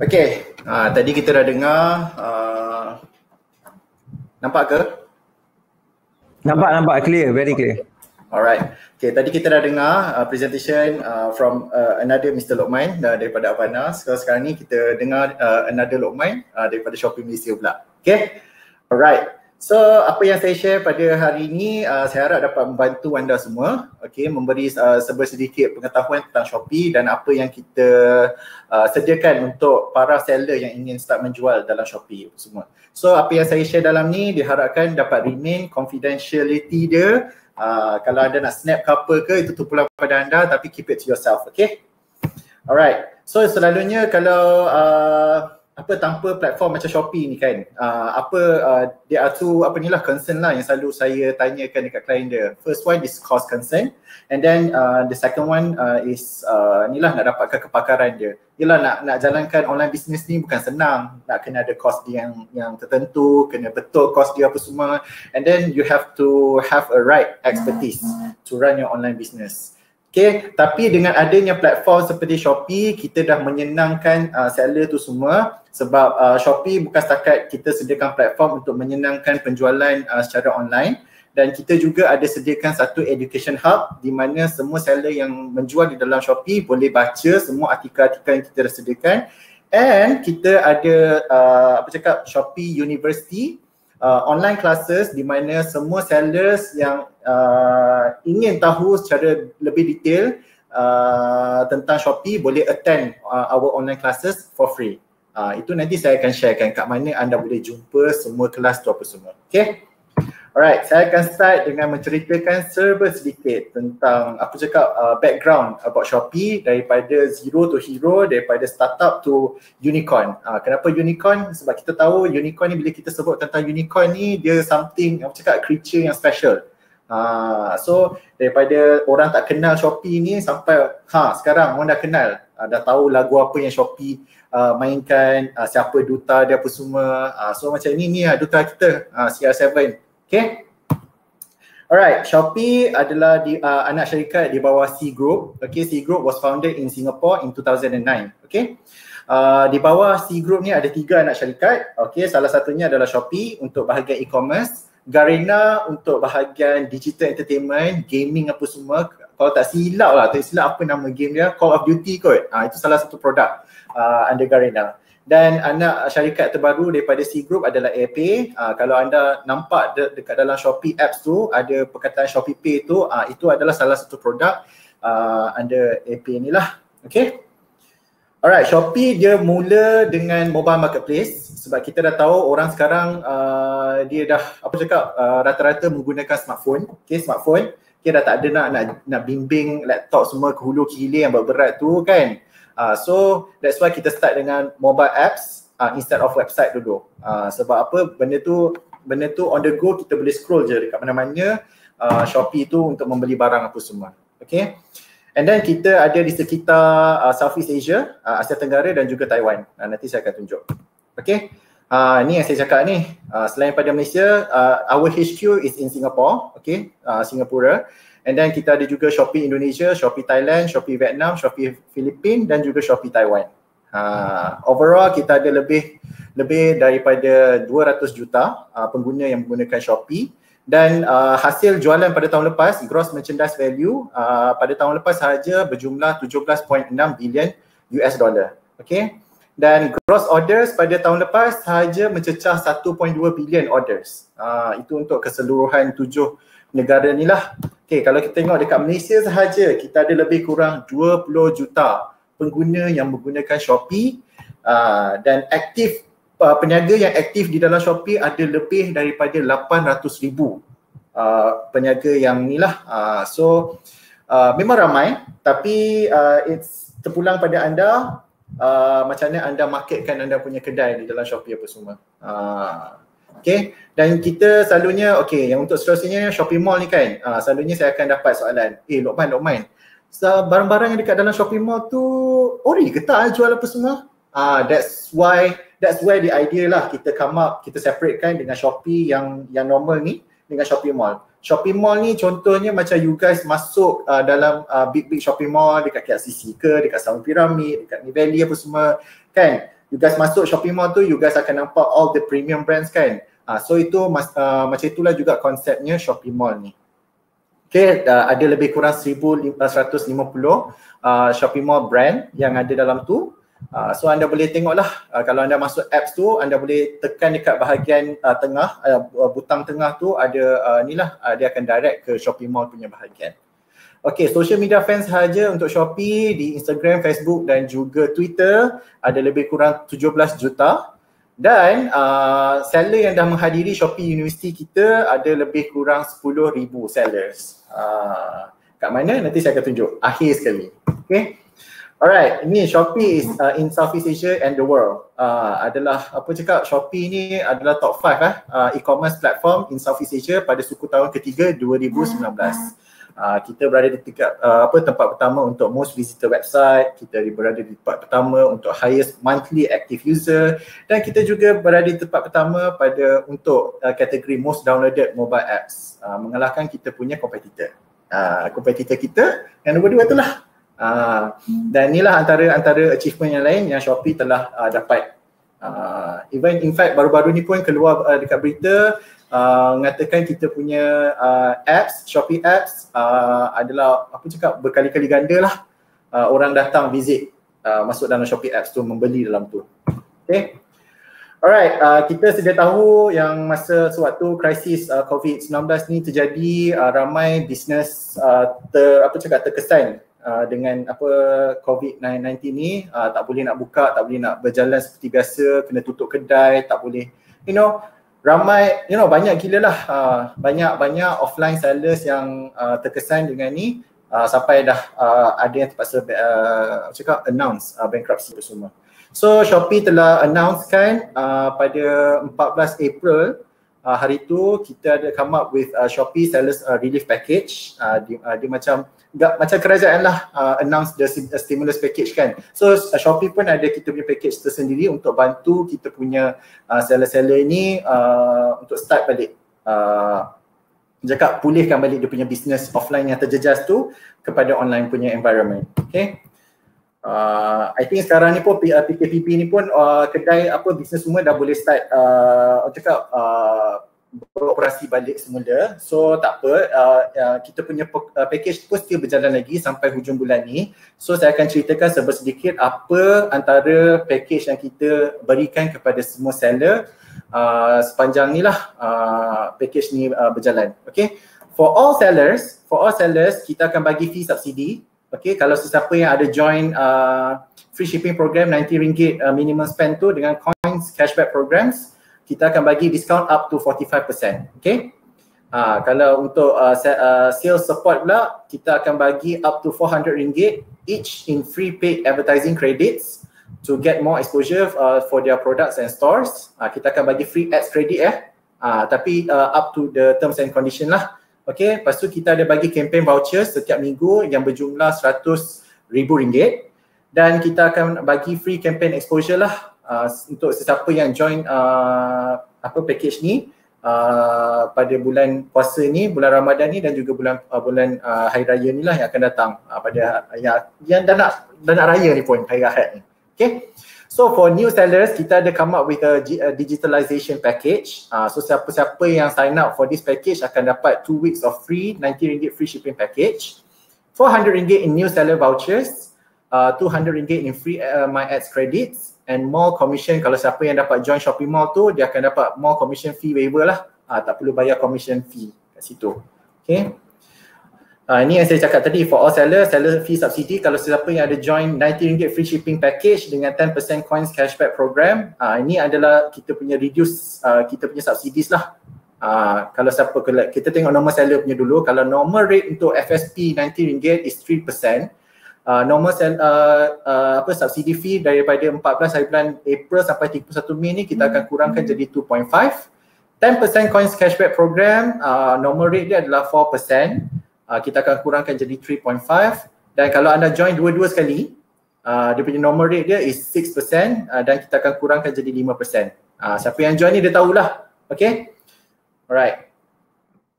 Okey, ha, tadi kita dah dengar uh, nampak ke? Nampak nampak clear, very clear. Alright. Okay, tadi kita dah dengar uh, presentation uh, from uh, another Mr. Lokman uh, daripada Avana. So, sekarang ni kita dengar uh, another Lokman uh, daripada Shopee Malaysia pula. Okay? Alright. So apa yang saya share pada hari ini uh, saya harap dapat membantu anda semua okay, memberi uh, sebaik sedikit pengetahuan tentang Shopee dan apa yang kita uh, sediakan untuk para seller yang ingin start menjual dalam Shopee semua. So apa yang saya share dalam ni diharapkan dapat remain confidentiality dia uh, kalau anda nak snap ke apa ke itu terpulang pada anda tapi keep it to yourself okay. Alright. So selalunya kalau uh, apa tanpa platform macam Shopee ni kan uh, apa uh, dia uh, tu apa ni lah concern lah yang selalu saya tanyakan dekat klien dia first one is cost concern and then uh, the second one uh, is uh, ni lah nak dapatkan kepakaran dia yelah nak nak jalankan online business ni bukan senang nak kena ada cost dia yang yang tertentu kena betul cost dia apa semua and then you have to have a right expertise to run your online business Okay, tapi dengan adanya platform seperti Shopee, kita dah menyenangkan uh, seller tu semua sebab uh, Shopee bukan setakat kita sediakan platform untuk menyenangkan penjualan uh, secara online dan kita juga ada sediakan satu education hub di mana semua seller yang menjual di dalam Shopee boleh baca semua artikel-artikel yang kita dah sediakan and kita ada uh, apa cakap Shopee University uh, online classes di mana semua sellers yang uh, ingin tahu secara lebih detail uh, tentang Shopee boleh attend uh, our online classes for free. Uh, itu nanti saya akan sharekan kat mana anda boleh jumpa semua kelas tu apa semua. Okay. Alright, saya akan start dengan menceritakan serba sedikit tentang aku cakap uh, background about Shopee daripada zero to hero, daripada startup to unicorn. Uh, kenapa unicorn? Sebab kita tahu unicorn ni bila kita sebut tentang unicorn ni dia something aku cakap creature yang special. Uh, so daripada orang tak kenal Shopee ni sampai ha sekarang orang dah kenal, uh, dah tahu lagu apa yang Shopee Uh, mainkan uh, siapa duta dia apa semua uh, so macam ni ni lah duta kita uh, CR7 Okay. Alright, Shopee adalah di, uh, anak syarikat di bawah C Group. Okay, C Group was founded in Singapore in 2009. Okay. Uh, di bawah C Group ni ada tiga anak syarikat. Okay, salah satunya adalah Shopee untuk bahagian e-commerce. Garena untuk bahagian digital entertainment, gaming apa semua. Kalau tak silap lah, tak silap apa nama game dia, Call of Duty kot. Uh, itu salah satu produk uh, under Garena dan anak syarikat terbaru daripada C Group adalah AirPay. Uh, kalau anda nampak de- dekat dalam Shopee apps tu ada perkataan Shopee Pay tu uh, itu adalah salah satu produk uh, ah, under AirPay lah. Okay. Alright, Shopee dia mula dengan mobile marketplace sebab kita dah tahu orang sekarang uh, dia dah apa cakap uh, rata-rata menggunakan smartphone, okay smartphone. Kita dah tak ada nak nak nak bimbing laptop semua ke hulu ke yang berat tu kan. Uh, so that's why kita start dengan mobile apps uh, instead of website dulu. Uh, sebab apa benda tu benda tu on the go kita boleh scroll je dekat mana-mana uh, Shopee tu untuk membeli barang apa semua. Okay. And then kita ada di sekitar uh, Southeast Asia, uh, Asia Tenggara dan juga Taiwan. Uh, nanti saya akan tunjuk. Okay. Uh, ni yang saya cakap ni. Uh, selain pada Malaysia, uh, our HQ is in Singapore. Okay. Uh, Singapura. And then kita ada juga Shopee Indonesia, Shopee Thailand, Shopee Vietnam, Shopee Filipina dan juga Shopee Taiwan. Uh, overall kita ada lebih lebih daripada 200 juta uh, pengguna yang menggunakan Shopee dan uh, hasil jualan pada tahun lepas gross merchandise value uh, pada tahun lepas sahaja berjumlah 17.6 bilion US dollar. Okay. Dan gross orders pada tahun lepas sahaja mencecah 1.2 bilion orders. Uh, itu untuk keseluruhan tujuh negara ni lah. Okay, kalau kita tengok dekat Malaysia sahaja, kita ada lebih kurang 20 juta pengguna yang menggunakan Shopee uh, dan aktif uh, peniaga yang aktif di dalam Shopee ada lebih daripada 800 ribu uh, peniaga yang ni lah. Uh, so, uh, memang ramai tapi uh, it's terpulang pada anda uh, macam mana anda marketkan anda punya kedai di dalam Shopee apa semua. Uh, Okay, dan kita selalunya, okay, yang untuk seterusnya shopping mall ni kan, uh, selalunya saya akan dapat soalan, eh Lokman, Lokman, so, barang-barang yang dekat dalam shopping mall tu, ori ke tak eh, jual apa semua? Ah, uh, that's why that's why the idea lah kita come up, kita separate kan dengan Shopee yang yang normal ni dengan shopping Mall. Shopping Mall ni contohnya macam you guys masuk uh, dalam uh, ah, big-big shopping Mall dekat KLCC ke, dekat Sound Pyramid, dekat Mivelli apa semua kan. You guys masuk shopping Mall tu, you guys akan nampak all the premium brands kan. Uh, so itu mas, uh, macam itulah juga konsepnya Shopee Mall ni. Okay, uh, ada lebih kurang 1,150 uh, ah, Shopee Mall brand yang ada dalam tu. Uh, so anda boleh tengoklah uh, kalau anda masuk apps tu anda boleh tekan dekat bahagian uh, tengah uh, butang tengah tu ada uh, ni lah uh, dia akan direct ke Shopee Mall punya bahagian. Okay social media fans saja untuk Shopee di Instagram, Facebook dan juga Twitter ada lebih kurang 17 juta dan uh, seller yang dah menghadiri Shopee University kita ada lebih kurang 10,000 sellers. Uh, kat mana? Nanti saya akan tunjuk. Akhir sekali. Okay. Alright, ini Shopee is uh, in Southeast Asia and the world. Uh, adalah apa cakap Shopee ni adalah top 5 eh uh, e-commerce platform in Southeast Asia pada suku tahun ketiga 2019. uh Ah, kita berada di tingkat uh, apa tempat pertama untuk most visitor website, kita berada di tempat pertama untuk highest monthly active user dan kita juga berada di tempat pertama pada untuk uh, kategori most downloaded mobile apps uh, mengalahkan kita punya competitor. Kompetitor uh, kita yang nombor dua lah. Uh, dan inilah antara antara achievement yang lain yang Shopee telah uh, dapat. Uh, even in fact baru-baru ni pun keluar uh, dekat berita Ah, mengatakan kita punya uh, apps, Shopee apps uh, adalah apa cakap berkali-kali ganda lah uh, orang datang visit uh, masuk dalam Shopee apps tu membeli dalam tu. Okay. Alright, uh, kita sedia tahu yang masa sewaktu krisis uh, COVID-19 ni terjadi uh, ramai bisnes uh, ter, apa cakap terkesan uh, dengan apa COVID-19 ni uh, tak boleh nak buka, tak boleh nak berjalan seperti biasa, kena tutup kedai, tak boleh you know ramai you know banyak gila lah uh, ah, banyak-banyak offline sellers yang uh, terkesan dengan ni uh, sampai dah uh, ada yang terpaksa uh, cakap announce uh, bankruptcy semua. So Shopee telah announcekan uh, pada 14 April uh, hari tu kita ada come up with uh, Shopee sellers uh, relief package uh, dia, uh, dia macam gak, macam kerajaan lah uh, announce the stimulus package kan so uh, Shopee pun ada kita punya package tersendiri untuk bantu kita punya uh, seller-seller ini uh, untuk start balik uh, cakap pulihkan balik dia punya business offline yang terjejas tu kepada online punya environment okay Uh, I think sekarang ni pun PKPP uh, ni pun uh, kedai apa bisnes semua dah boleh start uh, cakap uh, beroperasi balik semula. So tak apa, uh, uh, kita punya uh, package pun still berjalan lagi sampai hujung bulan ni. So saya akan ceritakan sedikit apa antara package yang kita berikan kepada semua seller uh, sepanjang ni lah uh, package ni uh, berjalan. Okay, for all sellers, for all sellers kita akan bagi fee subsidi Okay, kalau sesiapa yang ada join uh, free shipping program RM90 uh, minimum spend tu dengan coins cashback programs, kita akan bagi discount up to 45%. Okay, uh, kalau untuk uh, uh, sales support pula, kita akan bagi up to RM400 each in free paid advertising credits to get more exposure uh, for their products and stores. Uh, kita akan bagi free ads credit eh. Uh, tapi uh, up to the terms and condition lah. Okay, lepas tu kita ada bagi campaign voucher setiap minggu yang berjumlah rm ringgit, dan kita akan bagi free campaign exposure lah uh, untuk sesiapa yang join uh, apa package ni uh, pada bulan puasa ni, bulan Ramadan ni dan juga bulan uh, bulan uh, Hari Raya ni lah yang akan datang uh, pada uh, yang, yang dah nak, dah nak raya ni pun Hari Ahad ni. Okay. So for new sellers, kita ada come up with a, a digitalization package. Uh, so siapa-siapa yang sign up for this package akan dapat 2 weeks of free, RM90 free shipping package. RM400 in new seller vouchers, uh, ah, RM200 in free uh, my ads credits and more commission kalau siapa yang dapat join shopping mall tu dia akan dapat more commission fee waiver lah. Uh, tak perlu bayar commission fee kat situ. Okay. Uh, ini yang saya cakap tadi for all seller, seller fee subsidi. kalau sesiapa yang ada join RM90 free shipping package dengan 10% coins cashback program uh, ini adalah kita punya reduce, uh, kita punya subsidies lah uh, kalau siapa, kita tengok normal seller punya dulu kalau normal rate untuk FSP RM90 is 3% uh, normal sell, uh, uh, apa subsidi fee daripada 14 hari bulan April sampai 31 Mei ni kita akan hmm. kurangkan hmm. jadi 2.5 10% coins cashback program, uh, normal rate dia adalah 4% uh, kita akan kurangkan jadi 3.5 dan kalau anda join dua-dua sekali uh, dia punya normal rate dia is 6% uh, ah, dan kita akan kurangkan jadi 5% uh, siapa yang join ni dia tahulah okay alright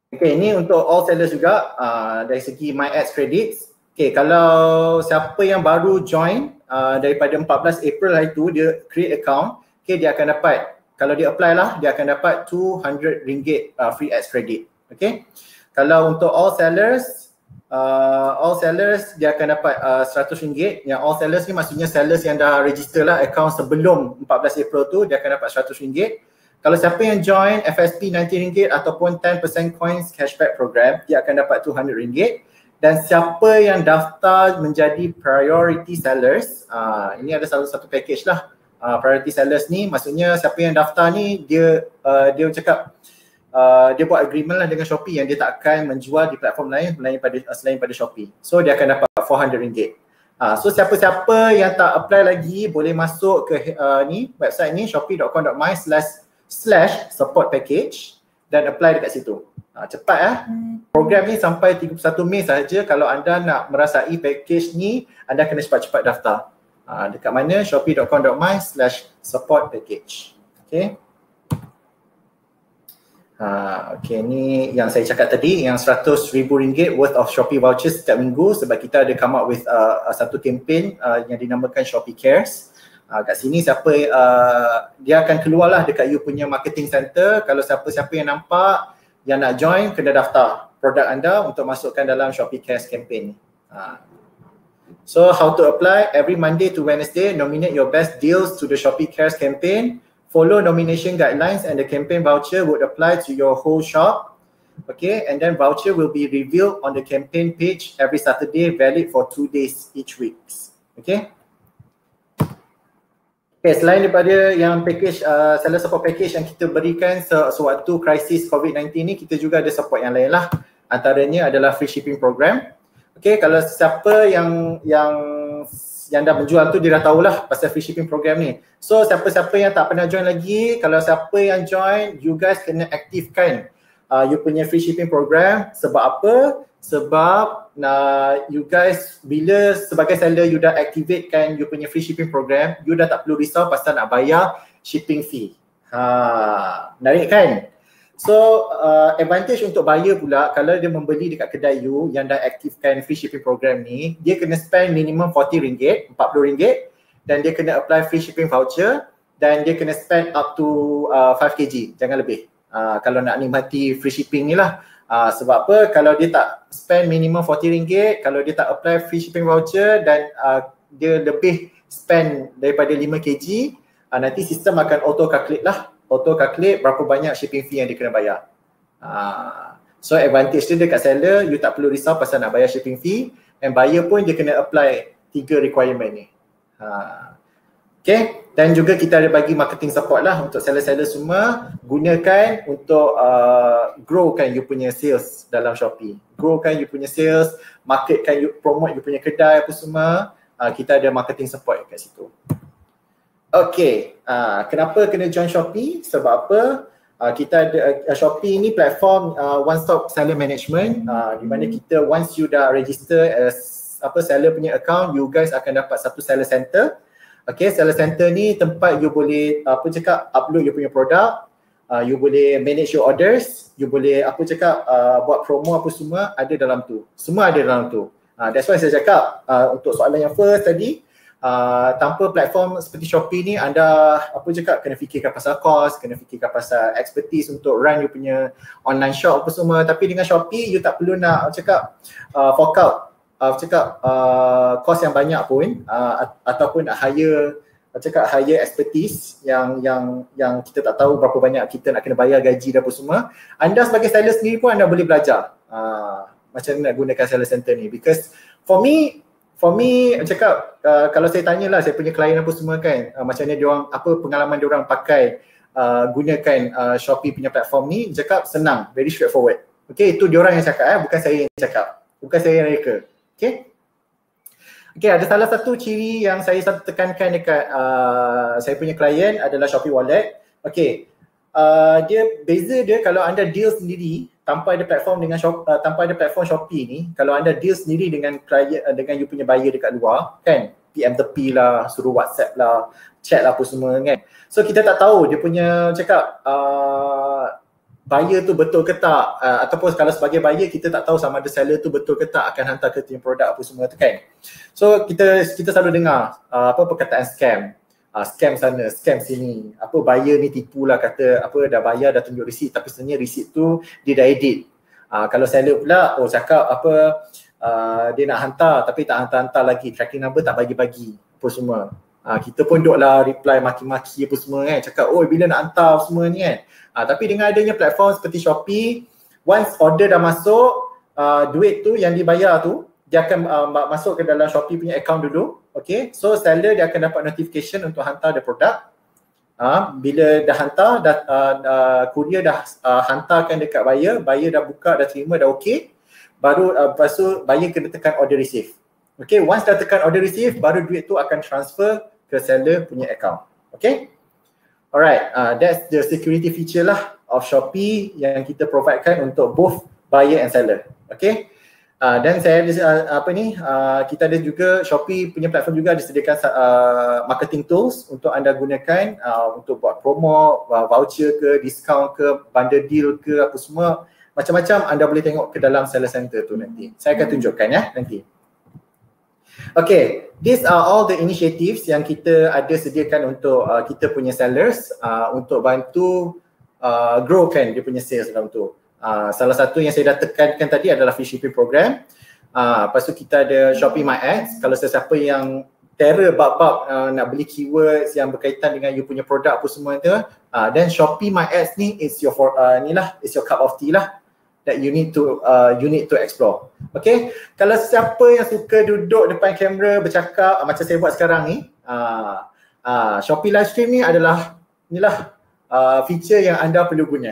okay ini untuk all sellers juga uh, dari segi my ads credits okay kalau siapa yang baru join uh, daripada 14 April hari tu dia create account okay dia akan dapat kalau dia apply lah dia akan dapat 200 ringgit uh, free ads credit okay kalau untuk all sellers, uh, all sellers dia akan dapat uh, RM100. Yang all sellers ni maksudnya sellers yang dah register lah account sebelum 14 April tu dia akan dapat RM100. Kalau siapa yang join FSP RM90 ataupun 10% coins cashback program dia akan dapat RM200. Dan siapa yang daftar menjadi priority sellers, uh, ini ada salah satu package lah. Uh, priority sellers ni maksudnya siapa yang daftar ni dia uh, dia cakap uh, dia buat agreement lah dengan Shopee yang dia tak akan menjual di platform lain selain pada uh, selain pada Shopee. So dia akan dapat 400 ringgit. Uh, so siapa-siapa yang tak apply lagi boleh masuk ke uh, ni website ni shopee.com.my slash slash support package dan apply dekat situ. Uh, cepat eh. Program ni sampai 31 Mei sahaja kalau anda nak merasai package ni anda kena cepat-cepat daftar. Uh, dekat mana shopee.com.my slash support package. Okay. Ah, okay, ni yang saya cakap tadi yang rm ringgit worth of Shopee vouchers setiap minggu sebab kita ada come up with uh, satu campaign uh, yang dinamakan Shopee Cares. Uh, kat sini siapa uh, dia akan keluar lah dekat you punya marketing center kalau siapa-siapa yang nampak yang nak join kena daftar produk anda untuk masukkan dalam Shopee Cares campaign. Uh. So how to apply every Monday to Wednesday nominate your best deals to the Shopee Cares campaign follow nomination guidelines and the campaign voucher would apply to your whole shop. Okay, and then voucher will be revealed on the campaign page every Saturday, valid for two days each week. Okay. Okay, selain daripada yang package, uh, seller support package yang kita berikan se- sewaktu krisis COVID-19 ni, kita juga ada support yang lain lah. Antaranya adalah free shipping program. Okay, kalau siapa yang yang yang dah berjual tu dia dah tahulah pasal free shipping program ni. So siapa-siapa yang tak pernah join lagi, kalau siapa yang join, you guys kena aktifkan uh, you punya free shipping program. Sebab apa? Sebab nah, uh, you guys bila sebagai seller you dah activatekan you punya free shipping program, you dah tak perlu risau pasal nak bayar shipping fee. Ha, menarik kan? So uh, advantage untuk buyer pula kalau dia membeli dekat kedai you yang dah aktifkan free shipping program ni, dia kena spend minimum RM40, RM40 dan dia kena apply free shipping voucher dan dia kena spend up to uh, 5 kg, jangan lebih. Uh, kalau nak nikmati free shipping ni lah. Uh, sebab apa? Kalau dia tak spend minimum RM40, kalau dia tak apply free shipping voucher dan uh, dia lebih spend daripada 5 kg, uh, nanti sistem akan auto calculate lah auto calculate berapa banyak shipping fee yang dia kena bayar. Uh, so advantage dia dekat seller, you tak perlu risau pasal nak bayar shipping fee and buyer pun dia kena apply tiga requirement ni. Uh, okay, dan juga kita ada bagi marketing support lah untuk seller-seller semua gunakan untuk uh, kan you punya sales dalam Shopee. grow kan you punya sales, marketkan you, promote you punya kedai apa semua. Uh, kita ada marketing support kat situ. Okay, uh, ah, kenapa kena join Shopee? Sebab apa? Uh, kita ada uh, Shopee ni platform uh, one stop seller management uh, di mana hmm. kita once you dah register as apa seller punya account you guys akan dapat satu seller center okay seller center ni tempat you boleh apa cakap upload you punya produk uh, you boleh manage your orders you boleh apa cakap uh, buat promo apa semua ada dalam tu semua ada dalam tu uh, that's why saya cakap uh, untuk soalan yang first tadi uh, tanpa platform seperti Shopee ni anda apa cakap kena fikirkan pasal cost, kena fikirkan pasal expertise untuk run you punya online shop apa semua tapi dengan Shopee you tak perlu nak cakap uh, fork out uh, cakap uh, cost yang banyak pun uh, ataupun nak hire cakap hire expertise yang yang yang kita tak tahu berapa banyak kita nak kena bayar gaji dan apa semua anda sebagai stylist sendiri pun anda boleh belajar uh, macam mana nak gunakan seller center ni because for me for me cakap uh, kalau saya tanya lah saya punya klien apa semua kan uh, macam mana diorang apa pengalaman diorang pakai uh, gunakan uh, Shopee punya platform ni cakap senang very straightforward okay itu diorang yang cakap eh bukan saya yang cakap bukan saya yang reka okay Okay, ada salah satu ciri yang saya satu tekankan dekat uh, saya punya klien adalah Shopee Wallet. Okay, uh, dia beza dia kalau anda deal sendiri, tanpa ada platform dengan shop, uh, tanpa ada platform Shopee ni kalau anda deal sendiri dengan client uh, dengan you punya buyer dekat luar kan PM tepi lah suruh WhatsApp lah chat lah apa semua kan so kita tak tahu dia punya cakap uh, buyer tu betul ke tak uh, ataupun kalau sebagai buyer kita tak tahu sama ada seller tu betul ke tak akan hantar ke tim produk apa semua tu kan so kita kita selalu dengar uh, apa perkataan scam uh, scam sana, scam sini. Apa buyer ni tipu lah kata apa dah bayar dah tunjuk receipt tapi sebenarnya receipt tu dia dah edit. Uh, kalau seller pula oh cakap apa uh, dia nak hantar tapi tak hantar-hantar lagi tracking number tak bagi-bagi apa semua. Uh, kita pun duk lah reply maki-maki apa semua kan cakap oh bila nak hantar semua ni kan. Uh, tapi dengan adanya platform seperti Shopee once order dah masuk uh, duit tu yang dibayar tu dia akan uh, masuk ke dalam Shopee punya account dulu Okay, so seller dia akan dapat notification untuk hantar the product. Uh, ha, bila dah hantar, dah, uh, uh, courier dah uh, hantarkan dekat buyer, buyer dah buka, dah terima, dah okay. Baru uh, lepas tu buyer kena tekan order receive. Okay, once dah tekan order receive, baru duit tu akan transfer ke seller punya account. Okay, alright, uh, that's the security feature lah of Shopee yang kita providekan untuk both buyer and seller. Okay. Ah, dan saya ada uh, apa ni uh, kita ada juga Shopee punya platform juga disediakan uh, marketing tools untuk anda gunakan uh, untuk buat promo uh, voucher ke discount ke bundle deal ke apa semua macam-macam anda boleh tengok ke dalam seller center tu nanti saya akan tunjukkan ya nanti Okay, these are all the initiatives yang kita ada sediakan untuk uh, kita punya sellers uh, untuk bantu uh, grow kan dia punya sales dalam tu. Ah, salah satu yang saya dah tekankan tadi adalah fee shipping program. Uh, lepas tu kita ada Shopee My Ads. Kalau sesiapa yang terror bab-bab uh, nak beli keywords yang berkaitan dengan you punya produk apa semua tu, dan uh, Shopee My Ads ni is your for, uh, ni lah, is your cup of tea lah that you need to uh, you need to explore. Okay, kalau siapa yang suka duduk depan kamera bercakap uh, macam saya buat sekarang ni, uh, uh, Shopee live stream ni adalah inilah uh, feature yang anda perlu guna.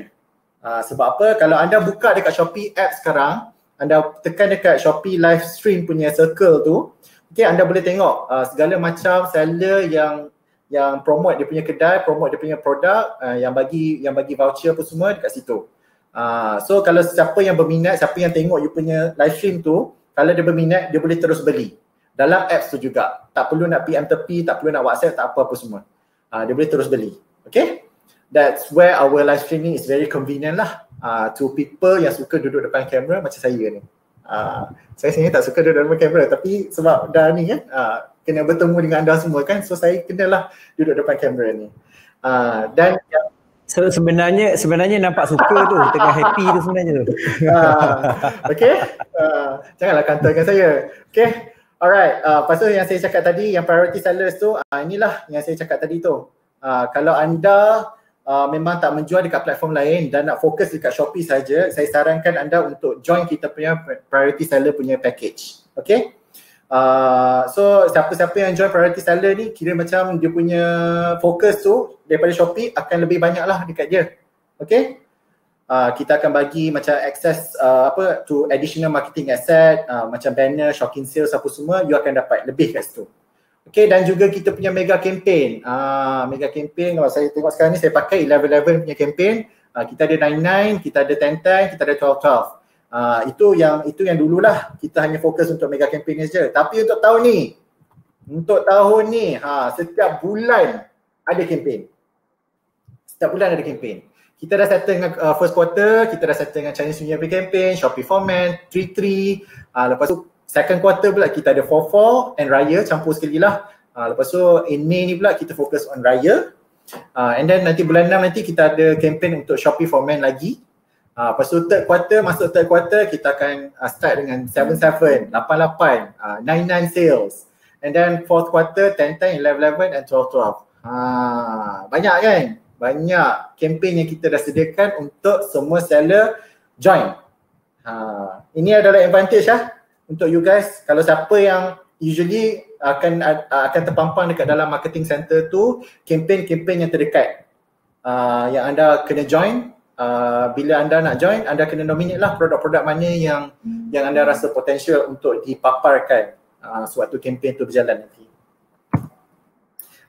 Ah, sebab apa? Kalau anda buka dekat Shopee app sekarang, anda tekan dekat Shopee live stream punya circle tu, okay, anda boleh tengok uh, segala macam seller yang yang promote dia punya kedai, promote dia punya produk, uh, yang bagi yang bagi voucher apa semua dekat situ. Uh, so kalau siapa yang berminat, siapa yang tengok you punya live stream tu, kalau dia berminat, dia boleh terus beli dalam apps tu juga. Tak perlu nak PM tepi, tak perlu nak WhatsApp, tak apa-apa semua. Uh, dia boleh terus beli. Okay? that's where our live streaming is very convenient lah uh, to people yang suka duduk depan kamera macam saya ni. Uh, saya sebenarnya tak suka duduk depan kamera tapi sebab dah ni kan uh, kena bertemu dengan anda semua kan so saya kenalah duduk depan kamera ni. Uh, dan so, sebenarnya sebenarnya nampak suka tu tengah happy tu sebenarnya tu. Uh, okay. Uh, janganlah kantorkan saya. Okay. Alright. Uh, pasal yang saya cakap tadi yang priority sellers tu uh, inilah yang saya cakap tadi tu. Uh, kalau anda uh, memang tak menjual dekat platform lain dan nak fokus dekat Shopee saja, saya sarankan anda untuk join kita punya priority seller punya package. Okay? Uh, so siapa-siapa yang join priority seller ni kira macam dia punya fokus tu daripada Shopee akan lebih banyak lah dekat dia. Okay? Uh, kita akan bagi macam access uh, apa to additional marketing asset uh, macam banner, shocking sales apa semua you akan dapat lebih kat situ. Okay, dan juga kita punya mega campaign. Ah, mega campaign kalau saya tengok sekarang ni saya pakai 11-11 punya campaign. Uh, kita ada 9-9, kita ada 10-10, kita ada 12-12. Ah, itu yang itu yang dululah kita hanya fokus untuk mega campaign ni saja. Tapi untuk tahun ni, untuk tahun ni, ha, setiap bulan ada campaign. Setiap bulan ada campaign. Kita dah settle dengan uh, first quarter, kita dah settle dengan Chinese New Year campaign, Shopee for Men, 3 Uh, lepas tu second quarter pula kita ada four four and Raya campur sekali lah uh, lepas tu in May ni pula kita fokus on Raya uh, and then nanti bulan 6 nanti kita ada campaign untuk Shopee for Men lagi uh, lepas tu third quarter masuk third quarter kita akan uh, start dengan 7-7, 8-8, 9-9 sales and then fourth quarter 10-10, 11-11 and 12-12 uh, banyak kan? banyak campaign yang kita dah sediakan untuk semua seller join. Ha, ini adalah advantage lah. Ya? untuk you guys kalau siapa yang usually akan ah, akan terpampang dekat dalam marketing center tu kempen-kempen yang terdekat uh, yang anda kena join uh, bila anda nak join anda kena nominate lah produk-produk mana yang yang anda rasa potensial untuk dipaparkan uh, sewaktu kempen tu berjalan nanti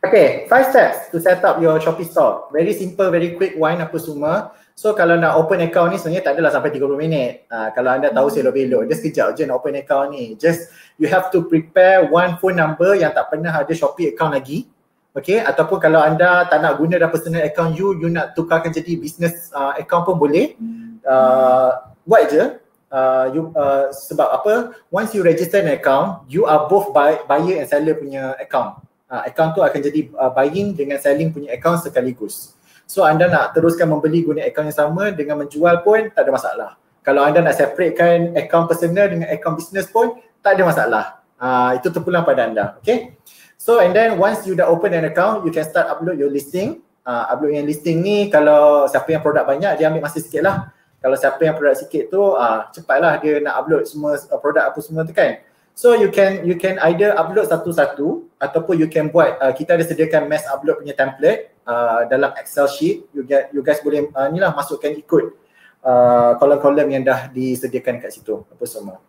Okay, five steps to set up your Shopee store. Very simple, very quick Wine apa semua. So kalau nak open account ni sebenarnya tak adalah sampai 30 minit. Uh, kalau anda tahu hmm. selok-belok, dia sekejap je nak open account ni. Just you have to prepare one phone number yang tak pernah ada Shopee account lagi. Okay, ataupun kalau anda tak nak guna dah personal account you, you nak tukarkan jadi business uh, account pun boleh. Uh, buat je. Uh, you, uh, sebab apa, once you register an account, you are both buy, buyer and seller punya account. Uh, account tu akan jadi uh, buying dengan selling punya account sekaligus. So anda nak teruskan membeli guna akaun yang sama dengan menjual pun tak ada masalah. Kalau anda nak separatekan akaun personal dengan akaun business pun tak ada masalah. Uh, itu terpulang pada anda. Okay. So and then once you dah open an account, you can start upload your listing. Uh, upload yang listing ni kalau siapa yang produk banyak dia ambil masa sikit lah. Kalau siapa yang produk sikit tu uh, cepatlah dia nak upload semua uh, produk apa semua tu kan. So you can you can either upload satu-satu ataupun you can buat uh, kita ada sediakan mass upload punya template uh, dalam Excel sheet. You get you guys boleh uh, ni lah masukkan ikut uh, kolom-kolom uh, yang dah disediakan kat situ apa semua.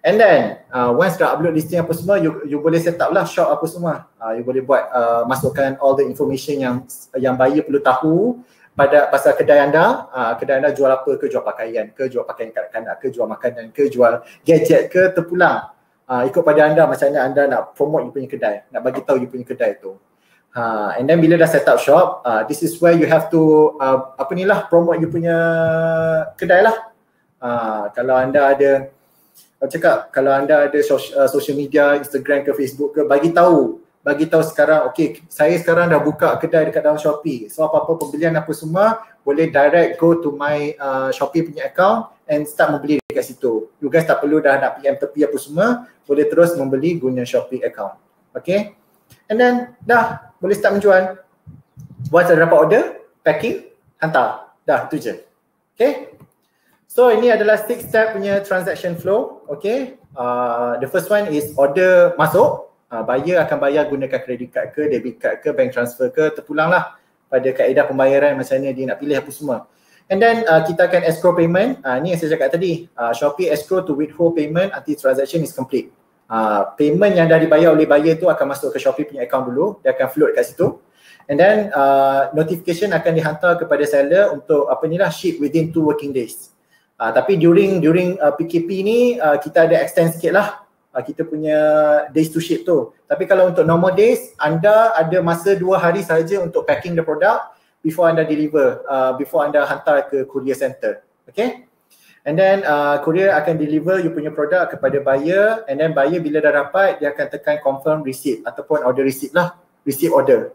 And then uh, once dah upload listing apa semua, you you boleh set up lah shop apa semua. Uh, you boleh buat uh, masukkan all the information yang yang buyer perlu tahu pada pasal kedai anda, uh, kedai anda jual apa ke, jual pakaian ke, jual pakaian kanak-kanak ke, jual makanan ke, jual gadget ke, terpulang uh, ikut pada anda macam mana anda nak promote you punya kedai, nak bagi tahu you punya kedai tu. uh, and then bila dah set up shop, uh, this is where you have to uh, apa ni lah promote you punya kedai lah. Uh, kalau anda ada cakap kalau anda ada uh, social media, Instagram ke Facebook ke, bagi tahu bagi tahu sekarang okey saya sekarang dah buka kedai dekat dalam Shopee so apa-apa pembelian apa semua boleh direct go to my uh, Shopee punya account and start membeli dekat situ you guys tak perlu dah nak PM tepi apa semua boleh terus membeli guna Shopee account okey and then dah boleh start menjual once ada dapat order packing hantar dah tu je okey so ini adalah six step punya transaction flow okey uh, the first one is order masuk uh, buyer akan bayar gunakan kredit card ke, debit card ke, bank transfer ke, terpulang lah pada kaedah pembayaran macamnya dia nak pilih apa semua. And then uh, kita akan escrow payment. Uh, ni yang saya cakap tadi. Uh, Shopee escrow to withhold payment until transaction is complete. Uh, payment yang dah dibayar oleh buyer tu akan masuk ke Shopee punya account dulu. Dia akan float kat situ. And then uh, notification akan dihantar kepada seller untuk apa ni lah ship within two working days. Uh, tapi during during uh, PKP ni uh, kita ada extend sikit lah uh, kita punya days to ship tu. Tapi kalau untuk normal days, anda ada masa dua hari saja untuk packing the product before anda deliver, uh, before anda hantar ke courier center. Okay? And then uh, courier akan deliver you punya produk kepada buyer and then buyer bila dah dapat dia akan tekan confirm receipt ataupun order receipt lah. Receipt order.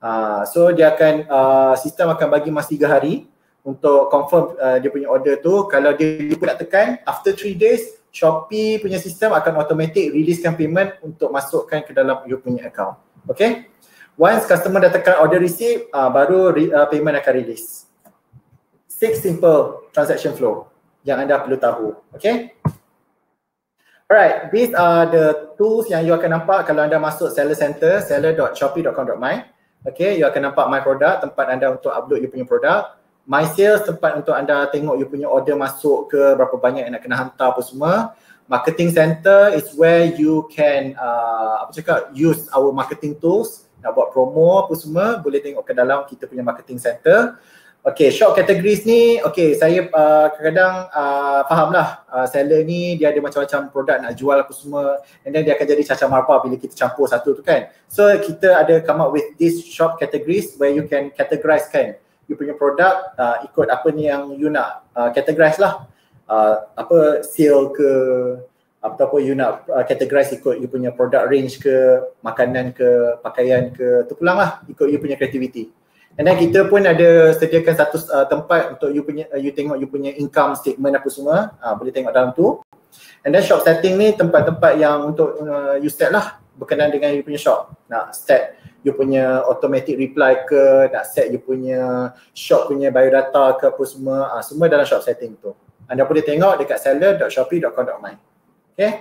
Uh, so dia akan, uh, sistem akan bagi masa 3 hari untuk confirm uh, dia punya order tu. Kalau dia lupa nak tekan, after three days Shopee punya sistem akan automatic releasekan payment untuk masukkan ke dalam you punya account. Okay. Once customer dah tekan order receipt, uh, baru re, uh, payment akan release. Six simple transaction flow yang anda perlu tahu. Okay. Alright, these are the tools yang you akan nampak kalau anda masuk seller center, seller.shopee.com.my. Okay, you akan nampak my product, tempat anda untuk upload you punya product my sales tempat untuk anda tengok you punya order masuk ke berapa banyak yang nak kena hantar apa semua marketing center is where you can uh, apa cakap use our marketing tools nak buat promo apa semua boleh tengok ke dalam kita punya marketing center Okay, shop categories ni, okay, saya uh, kadang-kadang uh, faham lah uh, seller ni dia ada macam-macam produk nak jual apa semua and then dia akan jadi cacah marpa bila kita campur satu tu kan. So, kita ada come up with this shop categories where you can categorize kan you punya produk uh, ikut apa ni yang you nak uh, categorize lah uh, apa sale ke apa-apa you nak uh, categorize ikut you punya product range ke makanan ke pakaian ke tu pulang lah ikut you punya creativity and then kita pun ada sediakan satu uh, tempat untuk you punya uh, you tengok you punya income statement apa semua uh, boleh tengok dalam tu and then shop setting ni tempat-tempat yang untuk uh, you set lah berkenaan dengan you punya shop nak set you punya automatic reply ke nak set you punya shop punya biodata ke apa semua ha, semua dalam shop setting tu anda boleh tengok dekat seller.shopee.com.my okay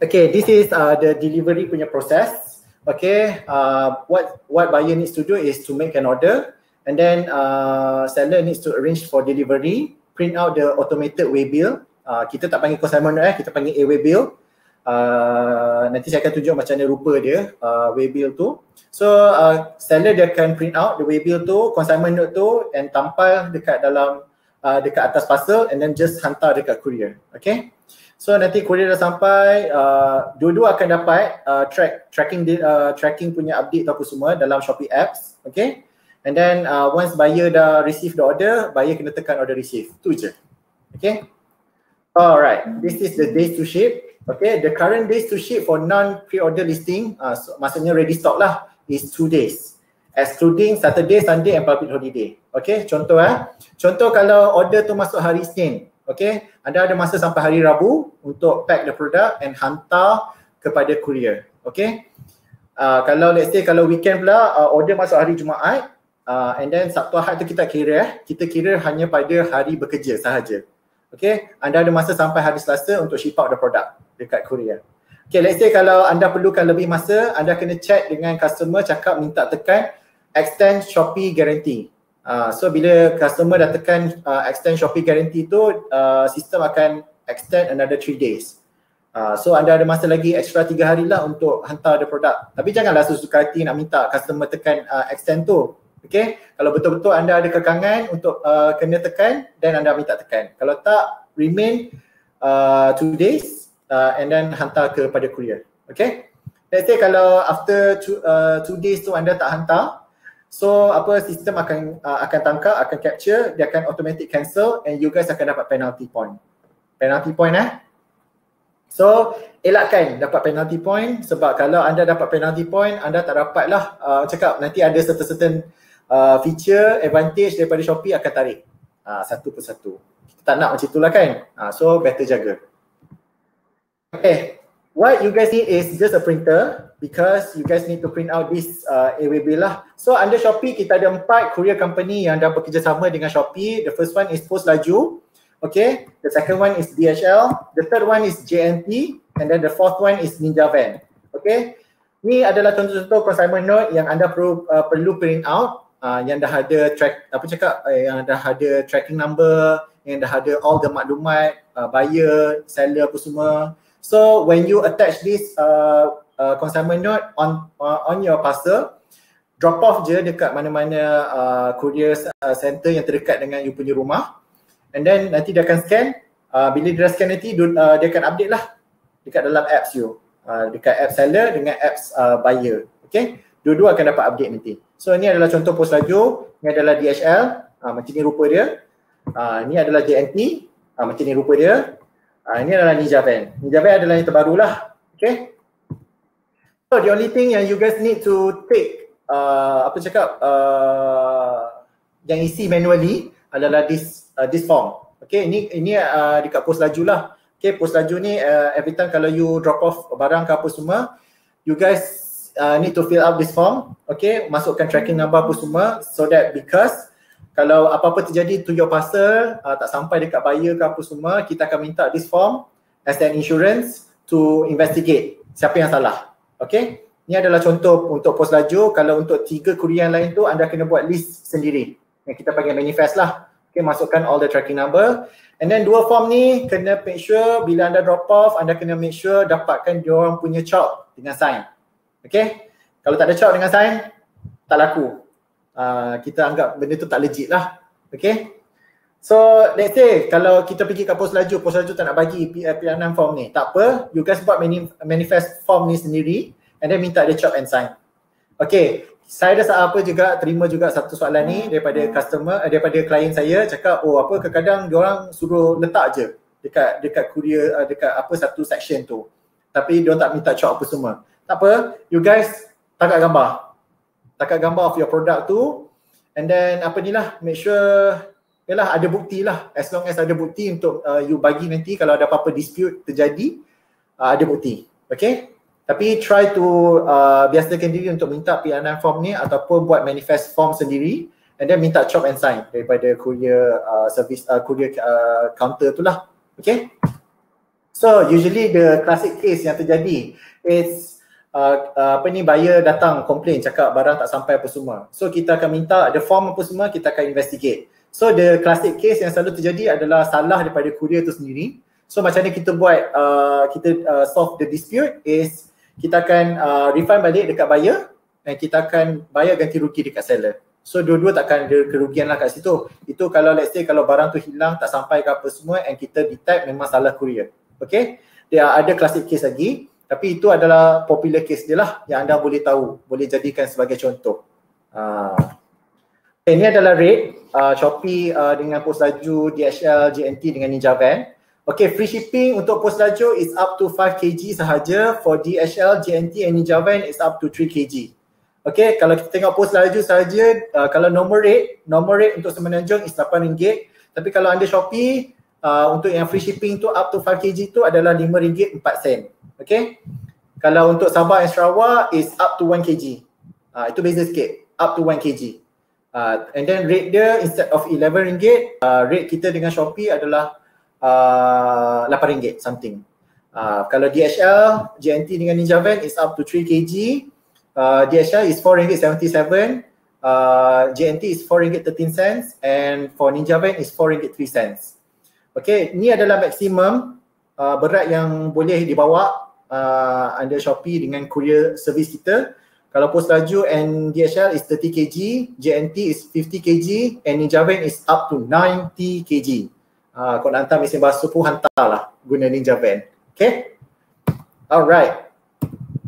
okay this is uh, the delivery punya process okay uh, what what buyer needs to do is to make an order and then uh, seller needs to arrange for delivery print out the automated waybill. uh, kita tak panggil consignment eh kita panggil a waybill uh, nanti saya akan tunjuk macam mana rupa dia uh, waybill tu so uh, seller dia akan print out the waybill tu consignment note tu and tampal dekat dalam uh, dekat atas parcel and then just hantar dekat courier okay so nanti courier dah sampai uh, dua-dua akan dapat uh, track tracking di, uh, tracking punya update ataupun semua dalam Shopee apps okay And then uh, once buyer dah receive the order, buyer kena tekan order receive. Tu je. Okay. Alright. This is the day to ship. Okay, the current days to ship for non-pre-order listing, uh, so, maksudnya ready stock lah, is two days. Excluding Saturday, Sunday and public holiday. Okay, contoh eh. Contoh kalau order tu masuk hari Senin. Okay, anda ada masa sampai hari Rabu untuk pack the product and hantar kepada courier. Okay. Uh, kalau let's say kalau weekend pula uh, order masuk hari Jumaat uh, and then Sabtu Ahad tu kita kira eh. Kita kira hanya pada hari bekerja sahaja. Okay, anda ada masa sampai hari Selasa untuk ship out the product dekat Korea. Okay, let's say kalau anda perlukan lebih masa, anda kena chat dengan customer cakap minta tekan extend Shopee guarantee. Uh, so bila customer dah tekan uh, extend Shopee guarantee tu, uh, sistem akan extend another three days. Uh, so anda ada masa lagi extra tiga hari lah untuk hantar the product. Tapi janganlah sesuka hati nak minta customer tekan uh, extend tu. Okay, kalau betul-betul anda ada kekangan untuk uh, kena tekan, then anda minta tekan. Kalau tak, remain 2 uh, days uh, and then hantar kepada courier. Okay. Let's say kalau after two, uh, two days tu anda tak hantar, so apa sistem akan uh, akan tangkap, akan capture, dia akan automatic cancel and you guys akan dapat penalty point. Penalty point eh. So elakkan dapat penalty point sebab kalau anda dapat penalty point, anda tak dapat lah uh, cakap nanti ada certain-certain uh, feature, advantage daripada Shopee akan tarik uh, satu persatu. Kita tak nak macam itulah kan. Uh, so better jaga. Okay, what you guys need is just a printer because you guys need to print out this uh, AWB lah. So under Shopee, kita ada empat courier company yang dah bekerjasama dengan Shopee. The first one is Post Laju. Okay, the second one is DHL. The third one is JNT. And then the fourth one is Ninja Van. Okay, ni adalah contoh-contoh consignment note yang anda perlu, uh, perlu print out. Uh, yang dah ada track, apa cakap, uh, yang dah ada tracking number, yang dah ada all the maklumat, uh, buyer, seller apa semua. So when you attach this uh, uh, consignment note on uh, on your parcel, drop off je dekat mana-mana uh, courier uh, center yang terdekat dengan you punya rumah. And then nanti dia akan scan. Uh, bila dia scan nanti do, uh, dia akan update lah dekat dalam apps you. Uh, dekat app seller dengan apps uh, buyer. Okay. Dua-dua akan dapat update nanti. So ini adalah contoh post laju. Ini adalah DHL. Uh, macam ni rupa dia. Uh, ini adalah JNT. Uh, macam ni rupa dia. Ah, ini adalah Ninja Van. Ninja Van adalah yang terbaru lah. Okay. So the only thing yang you guys need to take, uh, apa cakap, uh, yang isi manually adalah this uh, this form. Okay, ini ini uh, dekat pos laju lah. Okay, pos laju ni uh, every time kalau you drop off barang ke apa semua, you guys uh, need to fill up this form. Okay, masukkan tracking number apa semua so that because kalau apa-apa terjadi to pasal uh, tak sampai dekat buyer ke apa semua kita akan minta this form as an insurance to investigate siapa yang salah okay ni adalah contoh untuk pos laju kalau untuk tiga kurian lain tu anda kena buat list sendiri yang kita panggil manifest lah okay masukkan all the tracking number and then dua form ni kena make sure bila anda drop off anda kena make sure dapatkan dia orang punya chalk dengan sign okay kalau tak ada chalk dengan sign tak laku uh, kita anggap benda tu tak legit lah. Okay. So next day kalau kita pergi kat pos laju, pos laju tak nak bagi pilihan eh, form ni. Tak apa, you guys buat manifest form ni sendiri and then minta dia chop and sign. Okay, saya dah apa juga terima juga satu soalan ni daripada customer, uh, daripada klien saya cakap oh apa kadang-kadang diorang suruh letak je dekat dekat courier, uh, dekat apa satu section tu. Tapi diorang tak minta chop apa semua. Tak apa, you guys tangkap gambar takat gambar of your product tu and then apa ni lah make sure yalah ada bukti lah as long as ada bukti untuk uh, you bagi nanti kalau ada apa-apa dispute terjadi uh, ada bukti okay tapi try to uh, biasakan diri untuk minta PNM form ni ataupun buat manifest form sendiri and then minta chop and sign daripada courier uh, service uh, courier uh, counter tu lah okay so usually the classic case yang terjadi is Uh, uh, apa ni buyer datang komplain cakap barang tak sampai apa semua. So kita akan minta ada form apa semua kita akan investigate. So the classic case yang selalu terjadi adalah salah daripada courier tu sendiri. So macam ni kita buat uh, kita uh, solve the dispute is kita akan uh, refund balik dekat buyer dan kita akan bayar ganti rugi dekat seller. So dua-dua takkan ada kerugian lah kat situ. Itu kalau let's say kalau barang tu hilang tak sampai ke apa semua and kita detect memang salah courier. Okay. Dia ada classic case lagi. Tapi itu adalah popular case dia lah yang anda boleh tahu, boleh jadikan sebagai contoh. Uh, ini adalah rate uh, Shopee uh, dengan pos laju DHL, GNT dengan Ninja Van. Okay, free shipping untuk pos laju is up to 5 kg sahaja. For DHL, GNT and Ninja Van is up to 3 kg. Okay, kalau kita tengok pos laju sahaja, uh, kalau normal rate, normal rate untuk semenanjung is RM8. Tapi kalau anda Shopee, uh, untuk yang free shipping tu up to 5 kg tu adalah RM5.04. Okay. Kalau untuk Sabah and Sarawak is up to 1 kg. Uh, itu beza sikit. Up to 1 kg. Uh, and then rate dia instead of rm ringgit. uh, rate kita dengan Shopee adalah uh, rm ringgit something. Uh, kalau DHL, GNT dengan Ninja Van is up to 3 kg. Uh, DHL is RM4.77. Uh, GNT is ringgit rm cents And for Ninja Van is ringgit rm cents. Okay, ni adalah maksimum uh, berat yang boleh dibawa uh, under Shopee dengan courier service kita. Kalau pos laju and DHL is 30 kg, JNT is 50 kg and Ninja Van is up to 90 kg. Uh, kau nak hantar mesin basuh pun hantarlah guna Ninja Van. Okay? Alright.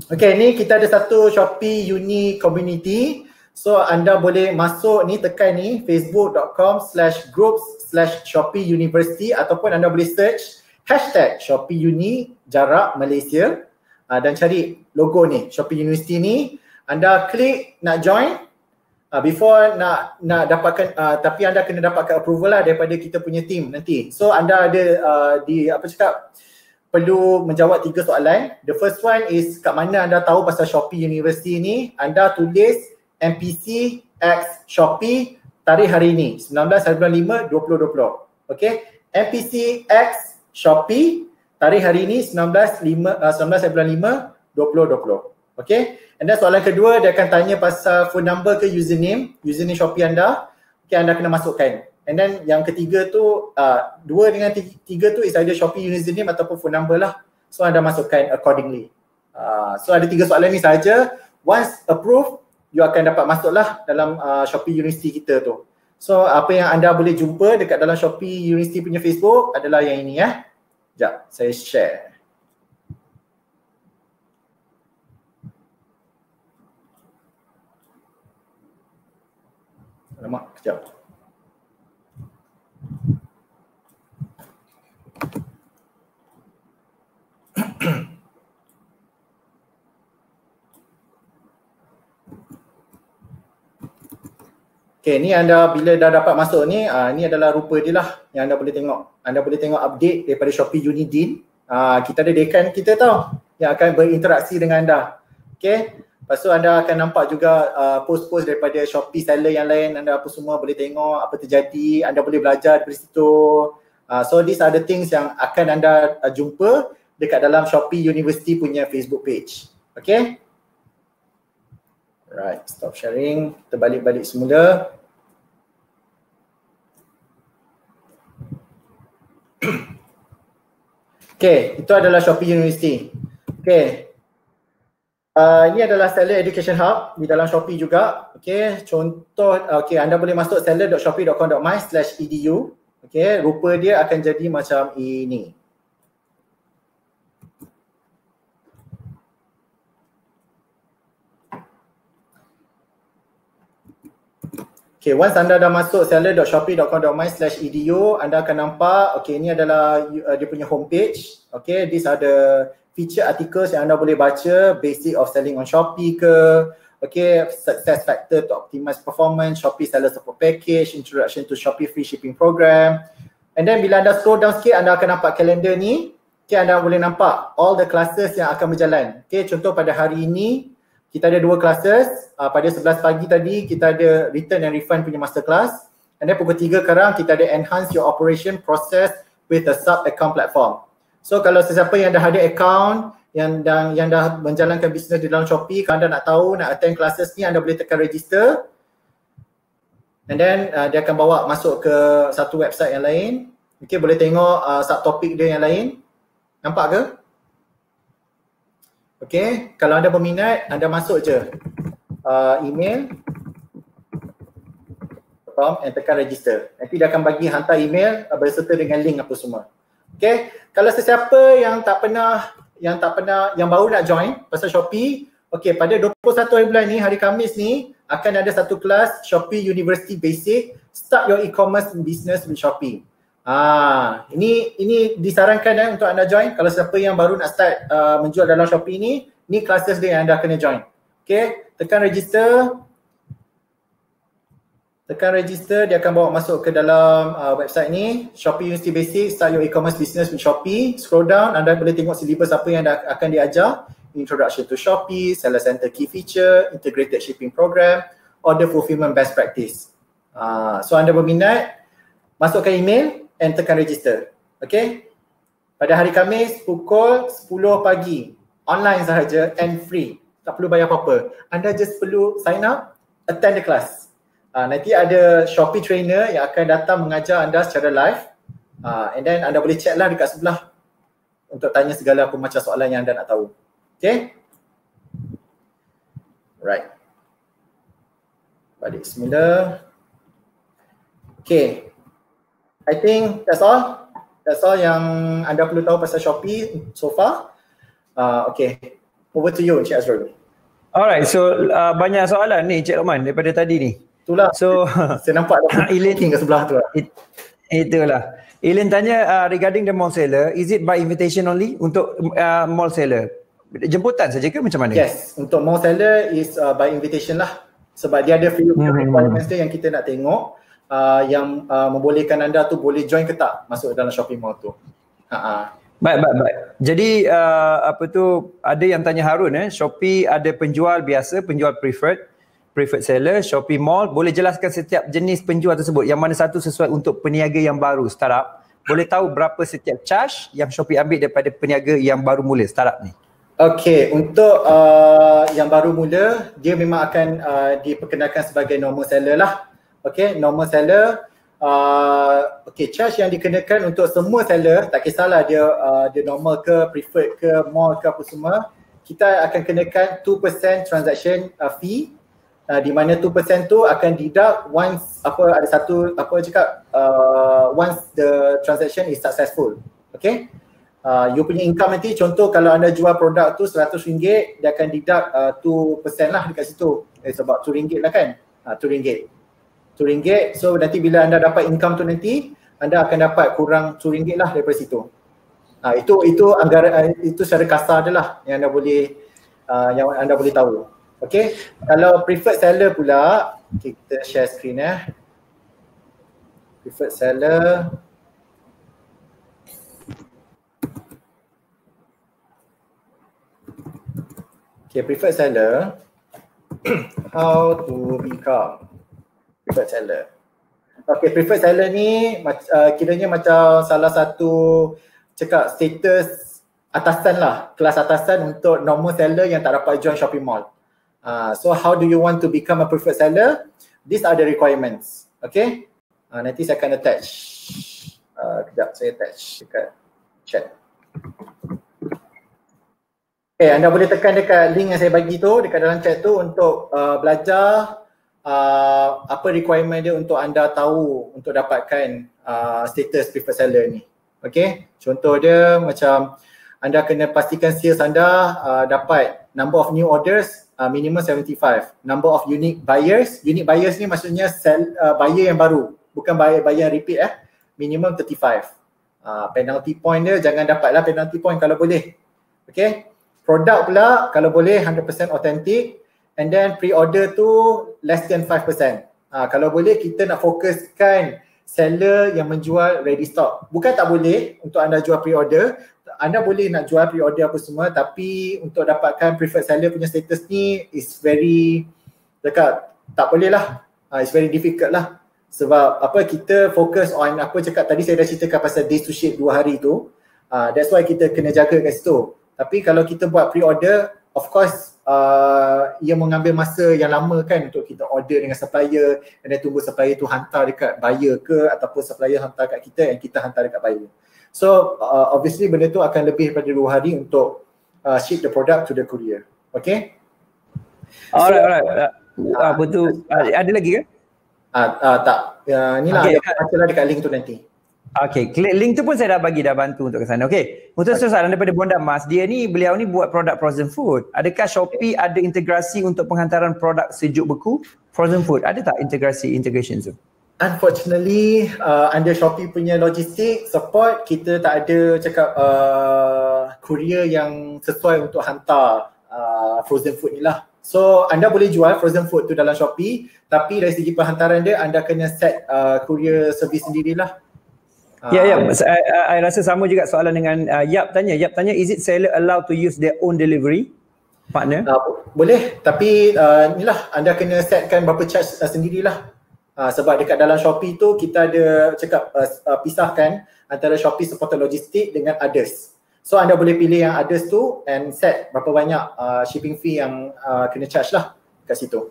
Okay, ni kita ada satu Shopee Uni Community. So anda boleh masuk ni tekan ni facebook.com slash groups slash Shopee University ataupun anda boleh search hashtag Shopee Uni jarak Malaysia uh, dan cari logo ni Shopee University ni anda klik nak join uh, before nak nak dapatkan uh, tapi anda kena dapatkan approval lah daripada kita punya team nanti so anda ada uh, di apa cakap perlu menjawab tiga soalan the first one is kat mana anda tahu pasal Shopee University ni anda tulis MPC X Shopee tarikh hari ini 19 hari 5 2020 okay MPC X Shopee tarikh hari ini 19.5 uh, 5 2020 okey and then soalan kedua dia akan tanya pasal phone number ke username username Shopee anda okey anda kena masukkan and then yang ketiga tu uh, dua dengan tiga, tiga tu is either Shopee username ataupun phone number lah so anda masukkan accordingly uh, so ada tiga soalan ni saja once approved you akan dapat masuklah dalam uh, Shopee University kita tu. So apa yang anda boleh jumpa dekat dalam Shopee University punya Facebook adalah yang ini ya. Eh. Sekejap, saya share. Lama, kejap. Mm-hmm. Okay, ni anda bila dah dapat masuk ni, uh, ni adalah rupa dia lah yang anda boleh tengok. Anda boleh tengok update daripada Shopee Unidin. Uh, kita ada dekan kita tau yang akan berinteraksi dengan anda. Okay, lepas tu anda akan nampak juga uh, post-post daripada Shopee seller yang lain. Anda apa semua boleh tengok apa terjadi. Anda boleh belajar dari situ. Uh, so, these are the things yang akan anda uh, jumpa dekat dalam Shopee University punya Facebook page. Okay. Right, stop sharing. Kita balik-balik semula. okay, itu adalah Shopee University. Okay. Uh, ini adalah seller education hub di dalam Shopee juga. Okay, contoh, uh, okay, anda boleh masuk seller.shopee.com.my slash edu. Okay, rupa dia akan jadi macam ini. Okay, once anda dah masuk seller.shopee.com.my slash edu, anda akan nampak, okay, ini adalah uh, dia punya homepage. Okay, this are the feature articles yang anda boleh baca, basic of selling on Shopee ke, okay, success factor to optimize performance, Shopee seller support package, introduction to Shopee free shipping program. And then bila anda scroll down sikit, anda akan nampak kalender ni. Okay, anda boleh nampak all the classes yang akan berjalan. Okay, contoh pada hari ini, kita ada dua classes uh, pada 11 pagi tadi kita ada return and refund punya masterclass and then pukul 3 sekarang kita ada enhance your operation process with the sub account platform so kalau sesiapa yang dah ada account yang dan yang dah menjalankan bisnes di dalam Shopee kalau anda nak tahu nak attend classes ni anda boleh tekan register and then uh, dia akan bawa masuk ke satu website yang lain Okay, boleh tengok uh, ah, subtopik dia yang lain nampak ke Okay, kalau anda berminat, anda masuk je uh, email form and tekan register. Nanti dia akan bagi hantar email uh, berserta dengan link apa semua. Okay, kalau sesiapa yang tak pernah yang tak pernah yang baru nak join pasal Shopee, okay pada 21 hari bulan ni hari Kamis ni akan ada satu kelas Shopee University Basic Start Your E-commerce Business with Shopee. Ah, ini ini disarankan eh, untuk anda join kalau siapa yang baru nak start uh, menjual dalam Shopee ini, ni classes dia yang anda kena join. Okay, tekan register. Tekan register, dia akan bawa masuk ke dalam uh, website ni. Shopee University Basics, start your e-commerce business with Shopee. Scroll down, anda boleh tengok syllabus apa yang anda akan diajar. Introduction to Shopee, Seller Center Key Feature, Integrated Shipping Program, Order Fulfillment Best Practice. Uh, so anda berminat, masukkan email, and tekan register. Okay? Pada hari Kamis pukul 10 pagi. Online sahaja and free. Tak perlu bayar apa-apa. Anda just perlu sign up, attend the class. Uh, nanti ada Shopee trainer yang akan datang mengajar anda secara live. Uh, and then anda boleh chat lah dekat sebelah untuk tanya segala apa macam soalan yang anda nak tahu. Okay? Right. Balik semula. Okay, I think that's all. That's all yang anda perlu tahu pasal Shopee so far. Uh, okay, over to you Encik Azrul. Alright, so uh, banyak soalan ni Encik Rahman daripada tadi ni. Itulah, so, saya nampak ada Elin ke sebelah tu. Lah. It, itulah. Elin tanya uh, regarding the mall seller, is it by invitation only untuk uh, mall seller? Jemputan saja ke macam mana? Yes, untuk mall seller is uh, by invitation lah. Sebab dia ada few hmm, hmm, hmm. requirements mm-hmm. yang kita nak tengok uh, yang uh, membolehkan anda tu boleh join ke tak masuk dalam shopping mall tu. Ha Baik, baik, baik. Jadi uh, apa tu ada yang tanya Harun eh, Shopee ada penjual biasa, penjual preferred, preferred seller, Shopee Mall. Boleh jelaskan setiap jenis penjual tersebut yang mana satu sesuai untuk peniaga yang baru startup. Boleh tahu berapa setiap charge yang Shopee ambil daripada peniaga yang baru mula startup ni? Okey, untuk uh, yang baru mula, dia memang akan uh, diperkenalkan sebagai normal seller lah okay, normal seller uh, okay, charge yang dikenakan untuk semua seller tak kisahlah dia uh, dia normal ke, preferred ke, mall ke apa semua kita akan kenakan 2% transaction uh, fee Uh, di mana 2% tu akan deduct once apa ada satu apa cakap uh, once the transaction is successful okay uh, you punya income nanti contoh kalau anda jual produk tu RM100 dia akan deduct uh, 2% lah dekat situ it's about RM2 lah kan uh, RM2 RM2. So nanti bila anda dapat income tu nanti, anda akan dapat kurang RM2 lah daripada situ. Ha, itu itu anggaran eh, itu secara kasar adalah yang anda boleh uh, yang anda boleh tahu. Okay, Kalau preferred seller pula, okay, kita share screen eh. Preferred seller Okay, preferred seller, how to become preferred seller. Okay, preferred seller ni uh, kiranya macam salah satu cakap status atasan lah, kelas atasan untuk normal seller yang tak dapat join shopping mall. Uh, so how do you want to become a preferred seller? These are the requirements. Okay, uh, nanti saya akan attach. Uh, kejap, saya attach dekat chat. Okay, eh, anda boleh tekan dekat link yang saya bagi tu, dekat dalam chat tu untuk uh, belajar uh, apa requirement dia untuk anda tahu untuk dapatkan uh, status preferred seller ni. Okay, contoh dia macam anda kena pastikan sales anda uh, dapat number of new orders uh, minimum 75. Number of unique buyers, unique buyers ni maksudnya sell, uh, buyer yang baru, bukan buyer, buyer yang repeat eh, minimum 35. Uh, penalty point dia jangan lah penalty point kalau boleh. Okay. Produk pula kalau boleh 100% authentic and then pre-order tu less than 5%. Uh, ah, kalau boleh kita nak fokuskan seller yang menjual ready stock. Bukan tak boleh untuk anda jual pre-order, anda boleh nak jual pre-order apa semua tapi untuk dapatkan preferred seller punya status ni is very dekat tak boleh lah. Uh, it's very difficult lah. Sebab apa kita fokus on apa cakap tadi saya dah ceritakan pasal days to ship dua hari tu. Uh, that's why kita kena jaga kat situ. Tapi kalau kita buat pre-order, of course uh, ia mengambil masa yang lama kan untuk kita order dengan supplier dan then tunggu supplier tu hantar dekat buyer ke ataupun supplier hantar kat kita yang kita hantar dekat buyer. So uh, obviously benda tu akan lebih daripada dua hari untuk uh, ship the product to the courier. Okay? Alright, so, alright. Uh, apa tu? Uh, ada lagi ke? uh, uh, tak. Uh, ni lah. Okay. Ada, dekat link tu nanti. Okay, link tu pun saya dah bagi dah bantu untuk ke sana. Okay, untuk okay. soalan daripada Bondan Mas, dia ni beliau ni buat produk frozen food. Adakah Shopee ada integrasi untuk penghantaran produk sejuk beku frozen food? Ada tak integrasi integration tu? Unfortunately, uh, under Shopee punya logistik support, kita tak ada cakap uh, courier yang sesuai untuk hantar uh, frozen food ni lah. So anda boleh jual frozen food tu dalam Shopee tapi dari segi penghantaran dia anda kena set uh, courier service sendirilah. Ah, ya, ya. ya. Ah, saya rasa sama juga soalan dengan uh, Yap tanya. Yap tanya, is it seller allowed to use their own delivery partner? Uh, boleh, tapi uh, lah. anda kena setkan berapa charge uh, sendirilah. Uh, sebab dekat dalam Shopee tu kita ada cakap uh, uh, pisahkan antara Shopee supporter logistik dengan others. So anda boleh pilih yang others tu and set berapa banyak uh, shipping fee yang uh, kena charge lah kat situ.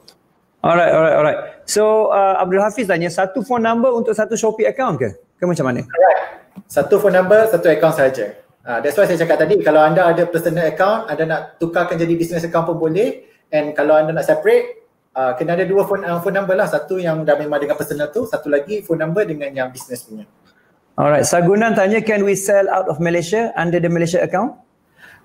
Alright, alright, alright. So uh, Abdul Hafiz tanya, satu phone number untuk satu Shopee account ke? ke macam mana? Satu phone number, satu account saja. Uh, ah, that's why saya cakap tadi kalau anda ada personal account, anda nak tukarkan jadi business account pun boleh and kalau anda nak separate uh, kena ada dua phone uh, phone number lah, satu yang dah memang dengan personal tu, satu lagi phone number dengan yang business punya. Alright, Sagunan tanya can we sell out of Malaysia under the Malaysia account?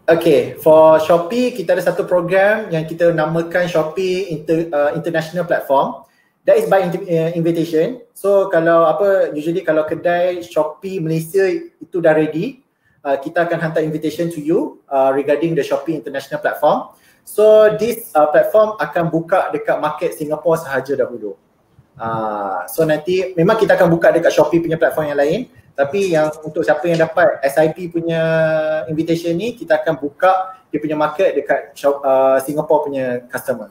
Okay, for Shopee kita ada satu program yang kita namakan Shopee inter, uh, international platform that is by eh, invitation. So kalau apa usually kalau kedai Shopee Malaysia itu dah ready, uh, kita akan hantar invitation to you uh, regarding the Shopee international platform. So this uh, platform akan buka dekat market Singapore sahaja dahulu. Uh, so nanti memang kita akan buka dekat Shopee punya platform yang lain, tapi yang untuk siapa yang dapat SIP punya invitation ni kita akan buka dia punya market dekat uh, Singapore punya customer.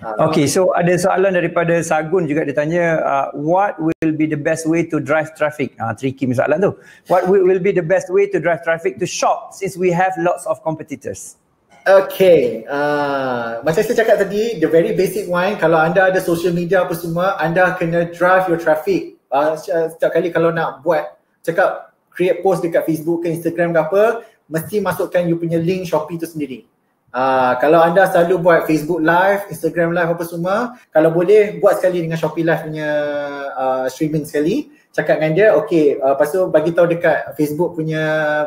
Ah. Okay, so ada soalan daripada Sagun juga dia tanya uh, what will be the best way to drive traffic? Ah uh, tricky soalan tu. What will be the best way to drive traffic to shop since we have lots of competitors? Okay, uh, macam saya cakap tadi, the very basic one kalau anda ada social media apa semua, anda kena drive your traffic. Uh, setiap kali kalau nak buat cakap create post dekat Facebook ke Instagram ke apa, mesti masukkan you punya link Shopee tu sendiri. Ah, kalau anda selalu buat Facebook live, Instagram live apa semua, kalau boleh buat sekali dengan Shopee live punya uh, streaming sekali, cakap dengan dia, okey, uh, lepas tu bagi tahu dekat Facebook punya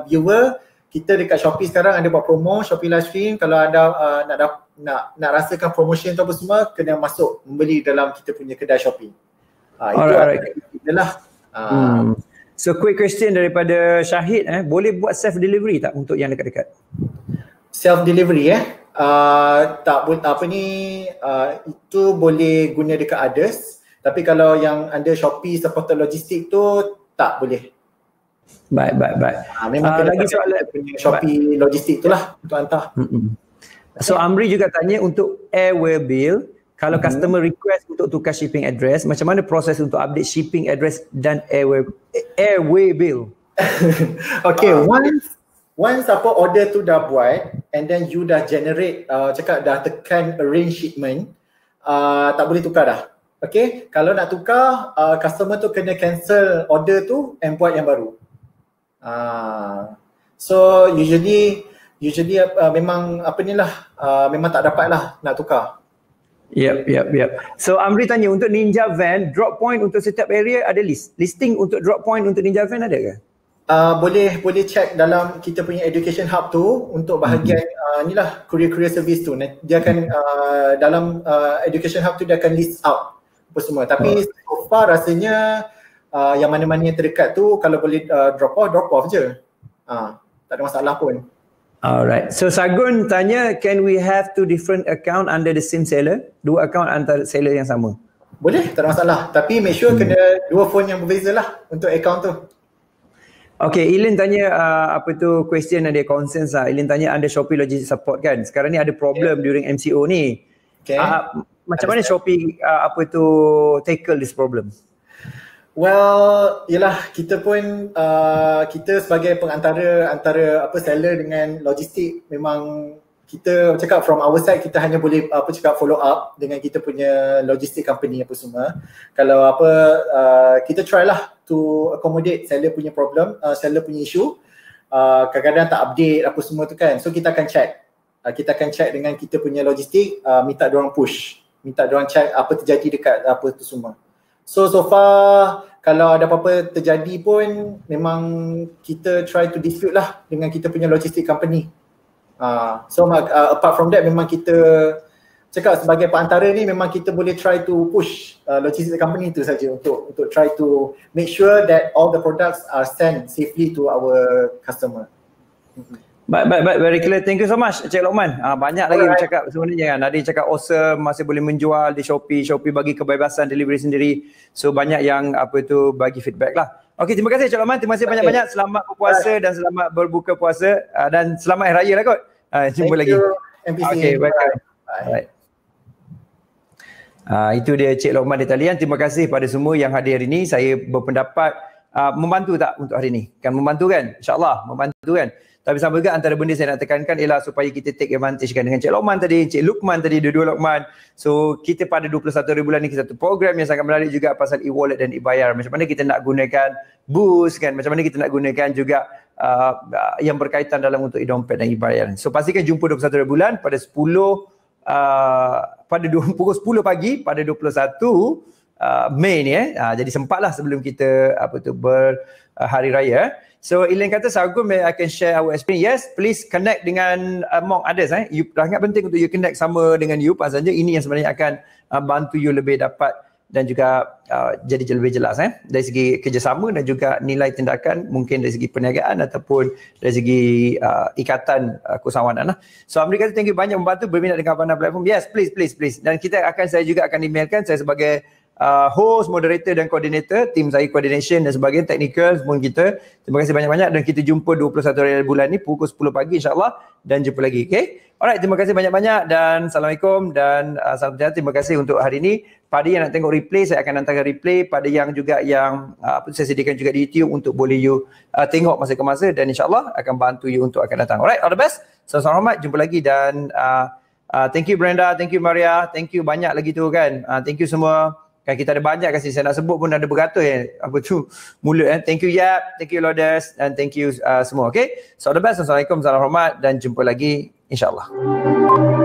viewer, kita dekat Shopee sekarang ada buat promo Shopee live stream, kalau anda uh, nak, da- nak nak rasakan promotion tu apa semua, kena masuk membeli dalam kita punya kedai Shopee. Uh, itu right, adalah right. Lah. Hmm. So quick question daripada Syahid eh boleh buat self delivery tak untuk yang dekat-dekat? self delivery eh uh, tak boleh apa ni uh, itu boleh guna dekat others tapi kalau yang anda Shopee supporter logistik tu tak boleh baik baik baik ha, memang uh, lagi soalan punya Shopee logistik tu lah untuk hantar Mm-mm. so Amri juga tanya untuk airway bill kalau mm-hmm. customer request untuk tukar shipping address macam mana proses untuk update shipping address dan airway eh, airway bill okay uh, once Once apa order tu dah buat and then you dah generate uh, cakap dah tekan arrange shipment uh, tak boleh tukar dah. Okay, kalau nak tukar uh, customer tu kena cancel order tu and buat yang baru. Uh, so usually usually uh, memang apa ni lah uh, memang tak dapat lah nak tukar. Yep, yep, yep. So Amri tanya untuk Ninja Van, drop point untuk setiap area ada list. Listing untuk drop point untuk Ninja Van ada ke? uh, boleh boleh check dalam kita punya education hub tu untuk bahagian mm-hmm. uh, inilah career career service tu dia akan uh, dalam uh, education hub tu dia akan list out apa semua tapi oh. so far rasanya uh, yang mana-mana yang terdekat tu kalau boleh uh, drop off drop off je uh, tak ada masalah pun Alright. So Sagun tanya, can we have two different account under the same seller? Dua account antar seller yang sama? Boleh, tak ada masalah. Tapi make sure hmm. kena dua phone yang berbeza lah untuk account tu. Okay, Ilin tanya uh, apa tu question ada concern lah. Ilin tanya under Shopee Logistics Support kan. Sekarang ni ada problem okay. during MCO ni. Okay. Uh, macam mana Shopee uh, apa tu tackle this problem? Well, yelah kita pun uh, kita sebagai pengantara antara apa seller dengan logistik memang kita cakap from our side kita hanya boleh apa cakap follow up dengan kita punya logistik company apa semua kalau apa uh, kita try lah to accommodate seller punya problem uh, seller punya issue uh, kadang-kadang tak update apa semua tu kan so kita akan check uh, kita akan check dengan kita punya logistik uh, minta dia orang push minta dia orang check apa terjadi dekat apa tu semua so so far kalau ada apa-apa terjadi pun memang kita try to dispute lah dengan kita punya logistik company Ah, so uh, apart from that memang kita cakap sebagai perantara ni memang kita boleh try to push uh, logistics company tu saja untuk untuk try to make sure that all the products are sent safely to our customer. Baik, baik, baik. Very clear. Thank you so much, Encik Lokman. Uh, banyak Alright. lagi bercakap sebenarnya kan. Ada cakap awesome, masih boleh menjual di Shopee. Shopee bagi kebebasan delivery sendiri. So, banyak yang apa itu bagi feedback lah. Okay, terima kasih Encik Lokman. Terima kasih okay. banyak-banyak. Selamat berpuasa Alright. dan selamat berbuka puasa. Uh, dan selamat Hari Raya lah kot. Uh, jumpa Thank lagi. You. Okay, welcome. Bye. Bye. Uh, ah, itu dia Cik Lokman di talian. Terima kasih pada semua yang hadir hari ini. Saya berpendapat uh, membantu tak untuk hari ini? Kan membantu kan? InsyaAllah membantu kan? Tapi sama juga antara benda saya nak tekankan ialah supaya kita take advantage kan dengan Cik Lokman tadi, Cik Lukman tadi, dua-dua Lokman. So kita pada 21 hari bulan ni kita satu program yang sangat menarik juga pasal e-wallet dan e-bayar. Macam mana kita nak gunakan boost kan? Macam mana kita nak gunakan juga Uh, yang berkaitan dalam untuk idompet dan e-bayaran. So pastikan jumpa 21 hari bulan pada 10 uh, pada 20, pukul 10 pagi pada 21 uh, Mei ni eh. Uh, jadi sempatlah sebelum kita apa tu berhari uh, raya. Eh. So Ilin kata Sargun may I can share our experience. Yes, please connect dengan among uh, others eh. You sangat penting untuk you connect sama dengan you pasal ini yang sebenarnya akan uh, bantu you lebih dapat dan juga uh, jadi lebih jelas eh dari segi kerjasama dan juga nilai tindakan mungkin dari segi perniagaan ataupun dari segi uh, ikatan uh, kusawanan lah. Eh. So Amerika tu thank you banyak membantu berminat dengan Abana Platform. Yes please please please dan kita akan saya juga akan emailkan saya sebagai uh, host, moderator dan koordinator, tim saya coordination dan sebagainya, technical semua kita. Terima kasih banyak-banyak dan kita jumpa 21 hari bulan ni pukul 10 pagi insyaAllah dan jumpa lagi. Okay? Alright, terima kasih banyak-banyak dan Assalamualaikum dan uh, salam sejahtera. Terima kasih untuk hari ini pada yang nak tengok replay saya akan hantar replay pada yang juga yang ah, apa uh, saya sediakan juga di YouTube untuk boleh you uh, tengok masa ke masa dan insyaallah akan bantu you untuk akan datang. Alright, all the best. Assalamualaikum hormat, jumpa lagi dan uh, uh, thank you Brenda, thank you Maria, thank you banyak lagi tu kan. Uh, thank you semua. Kan kita ada banyak kasi saya nak sebut pun ada beratus eh. Apa tu? Mulut eh. Thank you Yap, thank you Lodes dan thank you uh, semua. Okay. So all the best. Assalamualaikum, salam hormat dan jumpa lagi insyaAllah. allah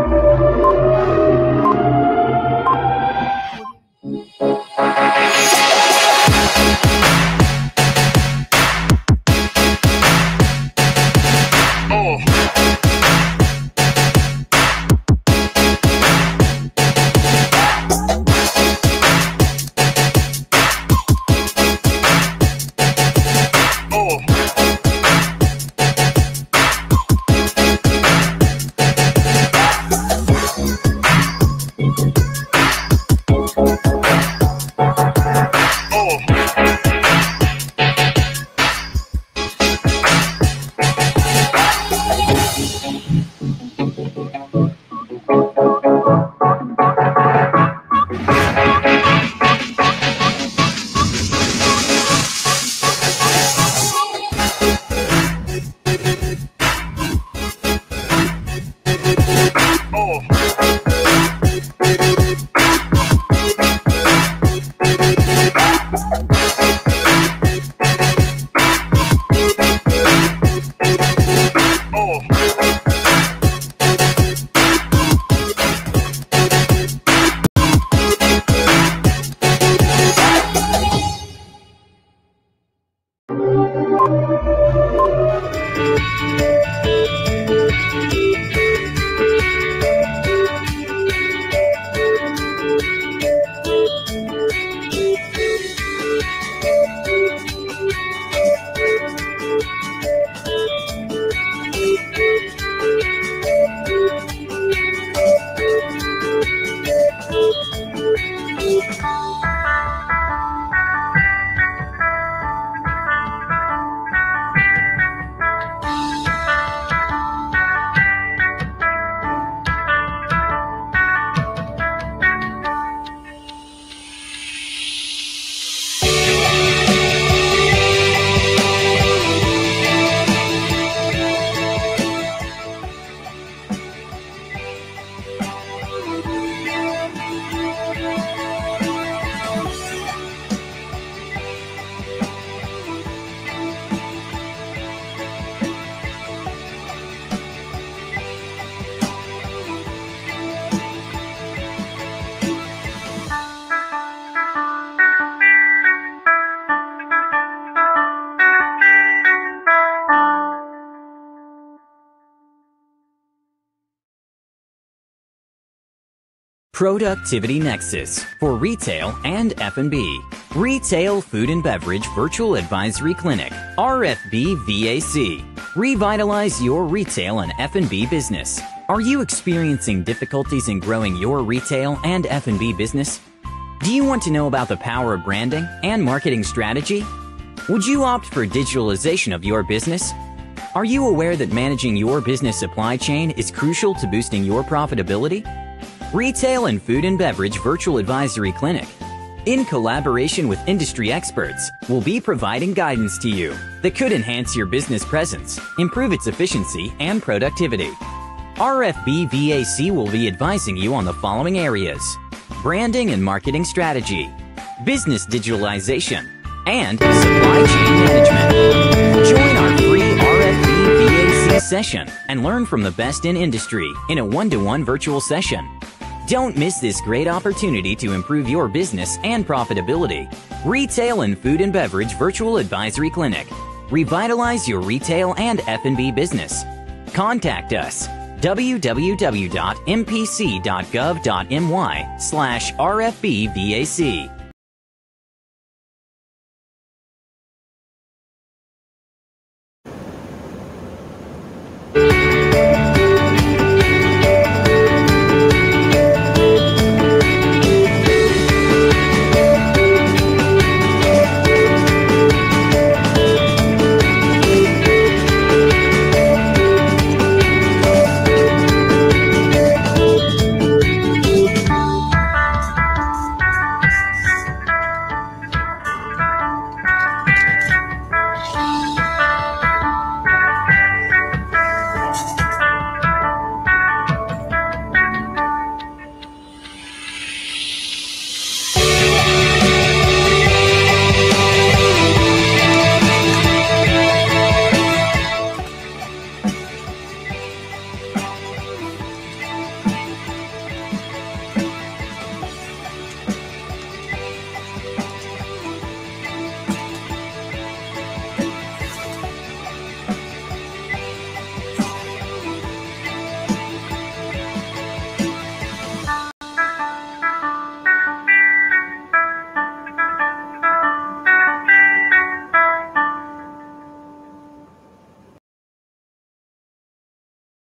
Productivity Nexus for retail and F&B. Retail Food and Beverage Virtual Advisory Clinic, (RFB VAC) Revitalize your retail and F&B business. Are you experiencing difficulties in growing your retail and F&B business? Do you want to know about the power of branding and marketing strategy? Would you opt for digitalization of your business? Are you aware that managing your business supply chain is crucial to boosting your profitability? Retail and Food and Beverage Virtual Advisory Clinic. In collaboration with industry experts, will be providing guidance to you that could enhance your business presence, improve its efficiency and productivity. RFBVAC will be advising you on the following areas branding and marketing strategy, business digitalization, and supply chain management. Join our free RFBVAC session and learn from the best in industry in a one to one virtual session don't miss this great opportunity to improve your business and profitability. Retail and Food and Beverage Virtual Advisory Clinic. Revitalize your retail and F&B business. Contact us www.mpc.gov.my slash rfbvac.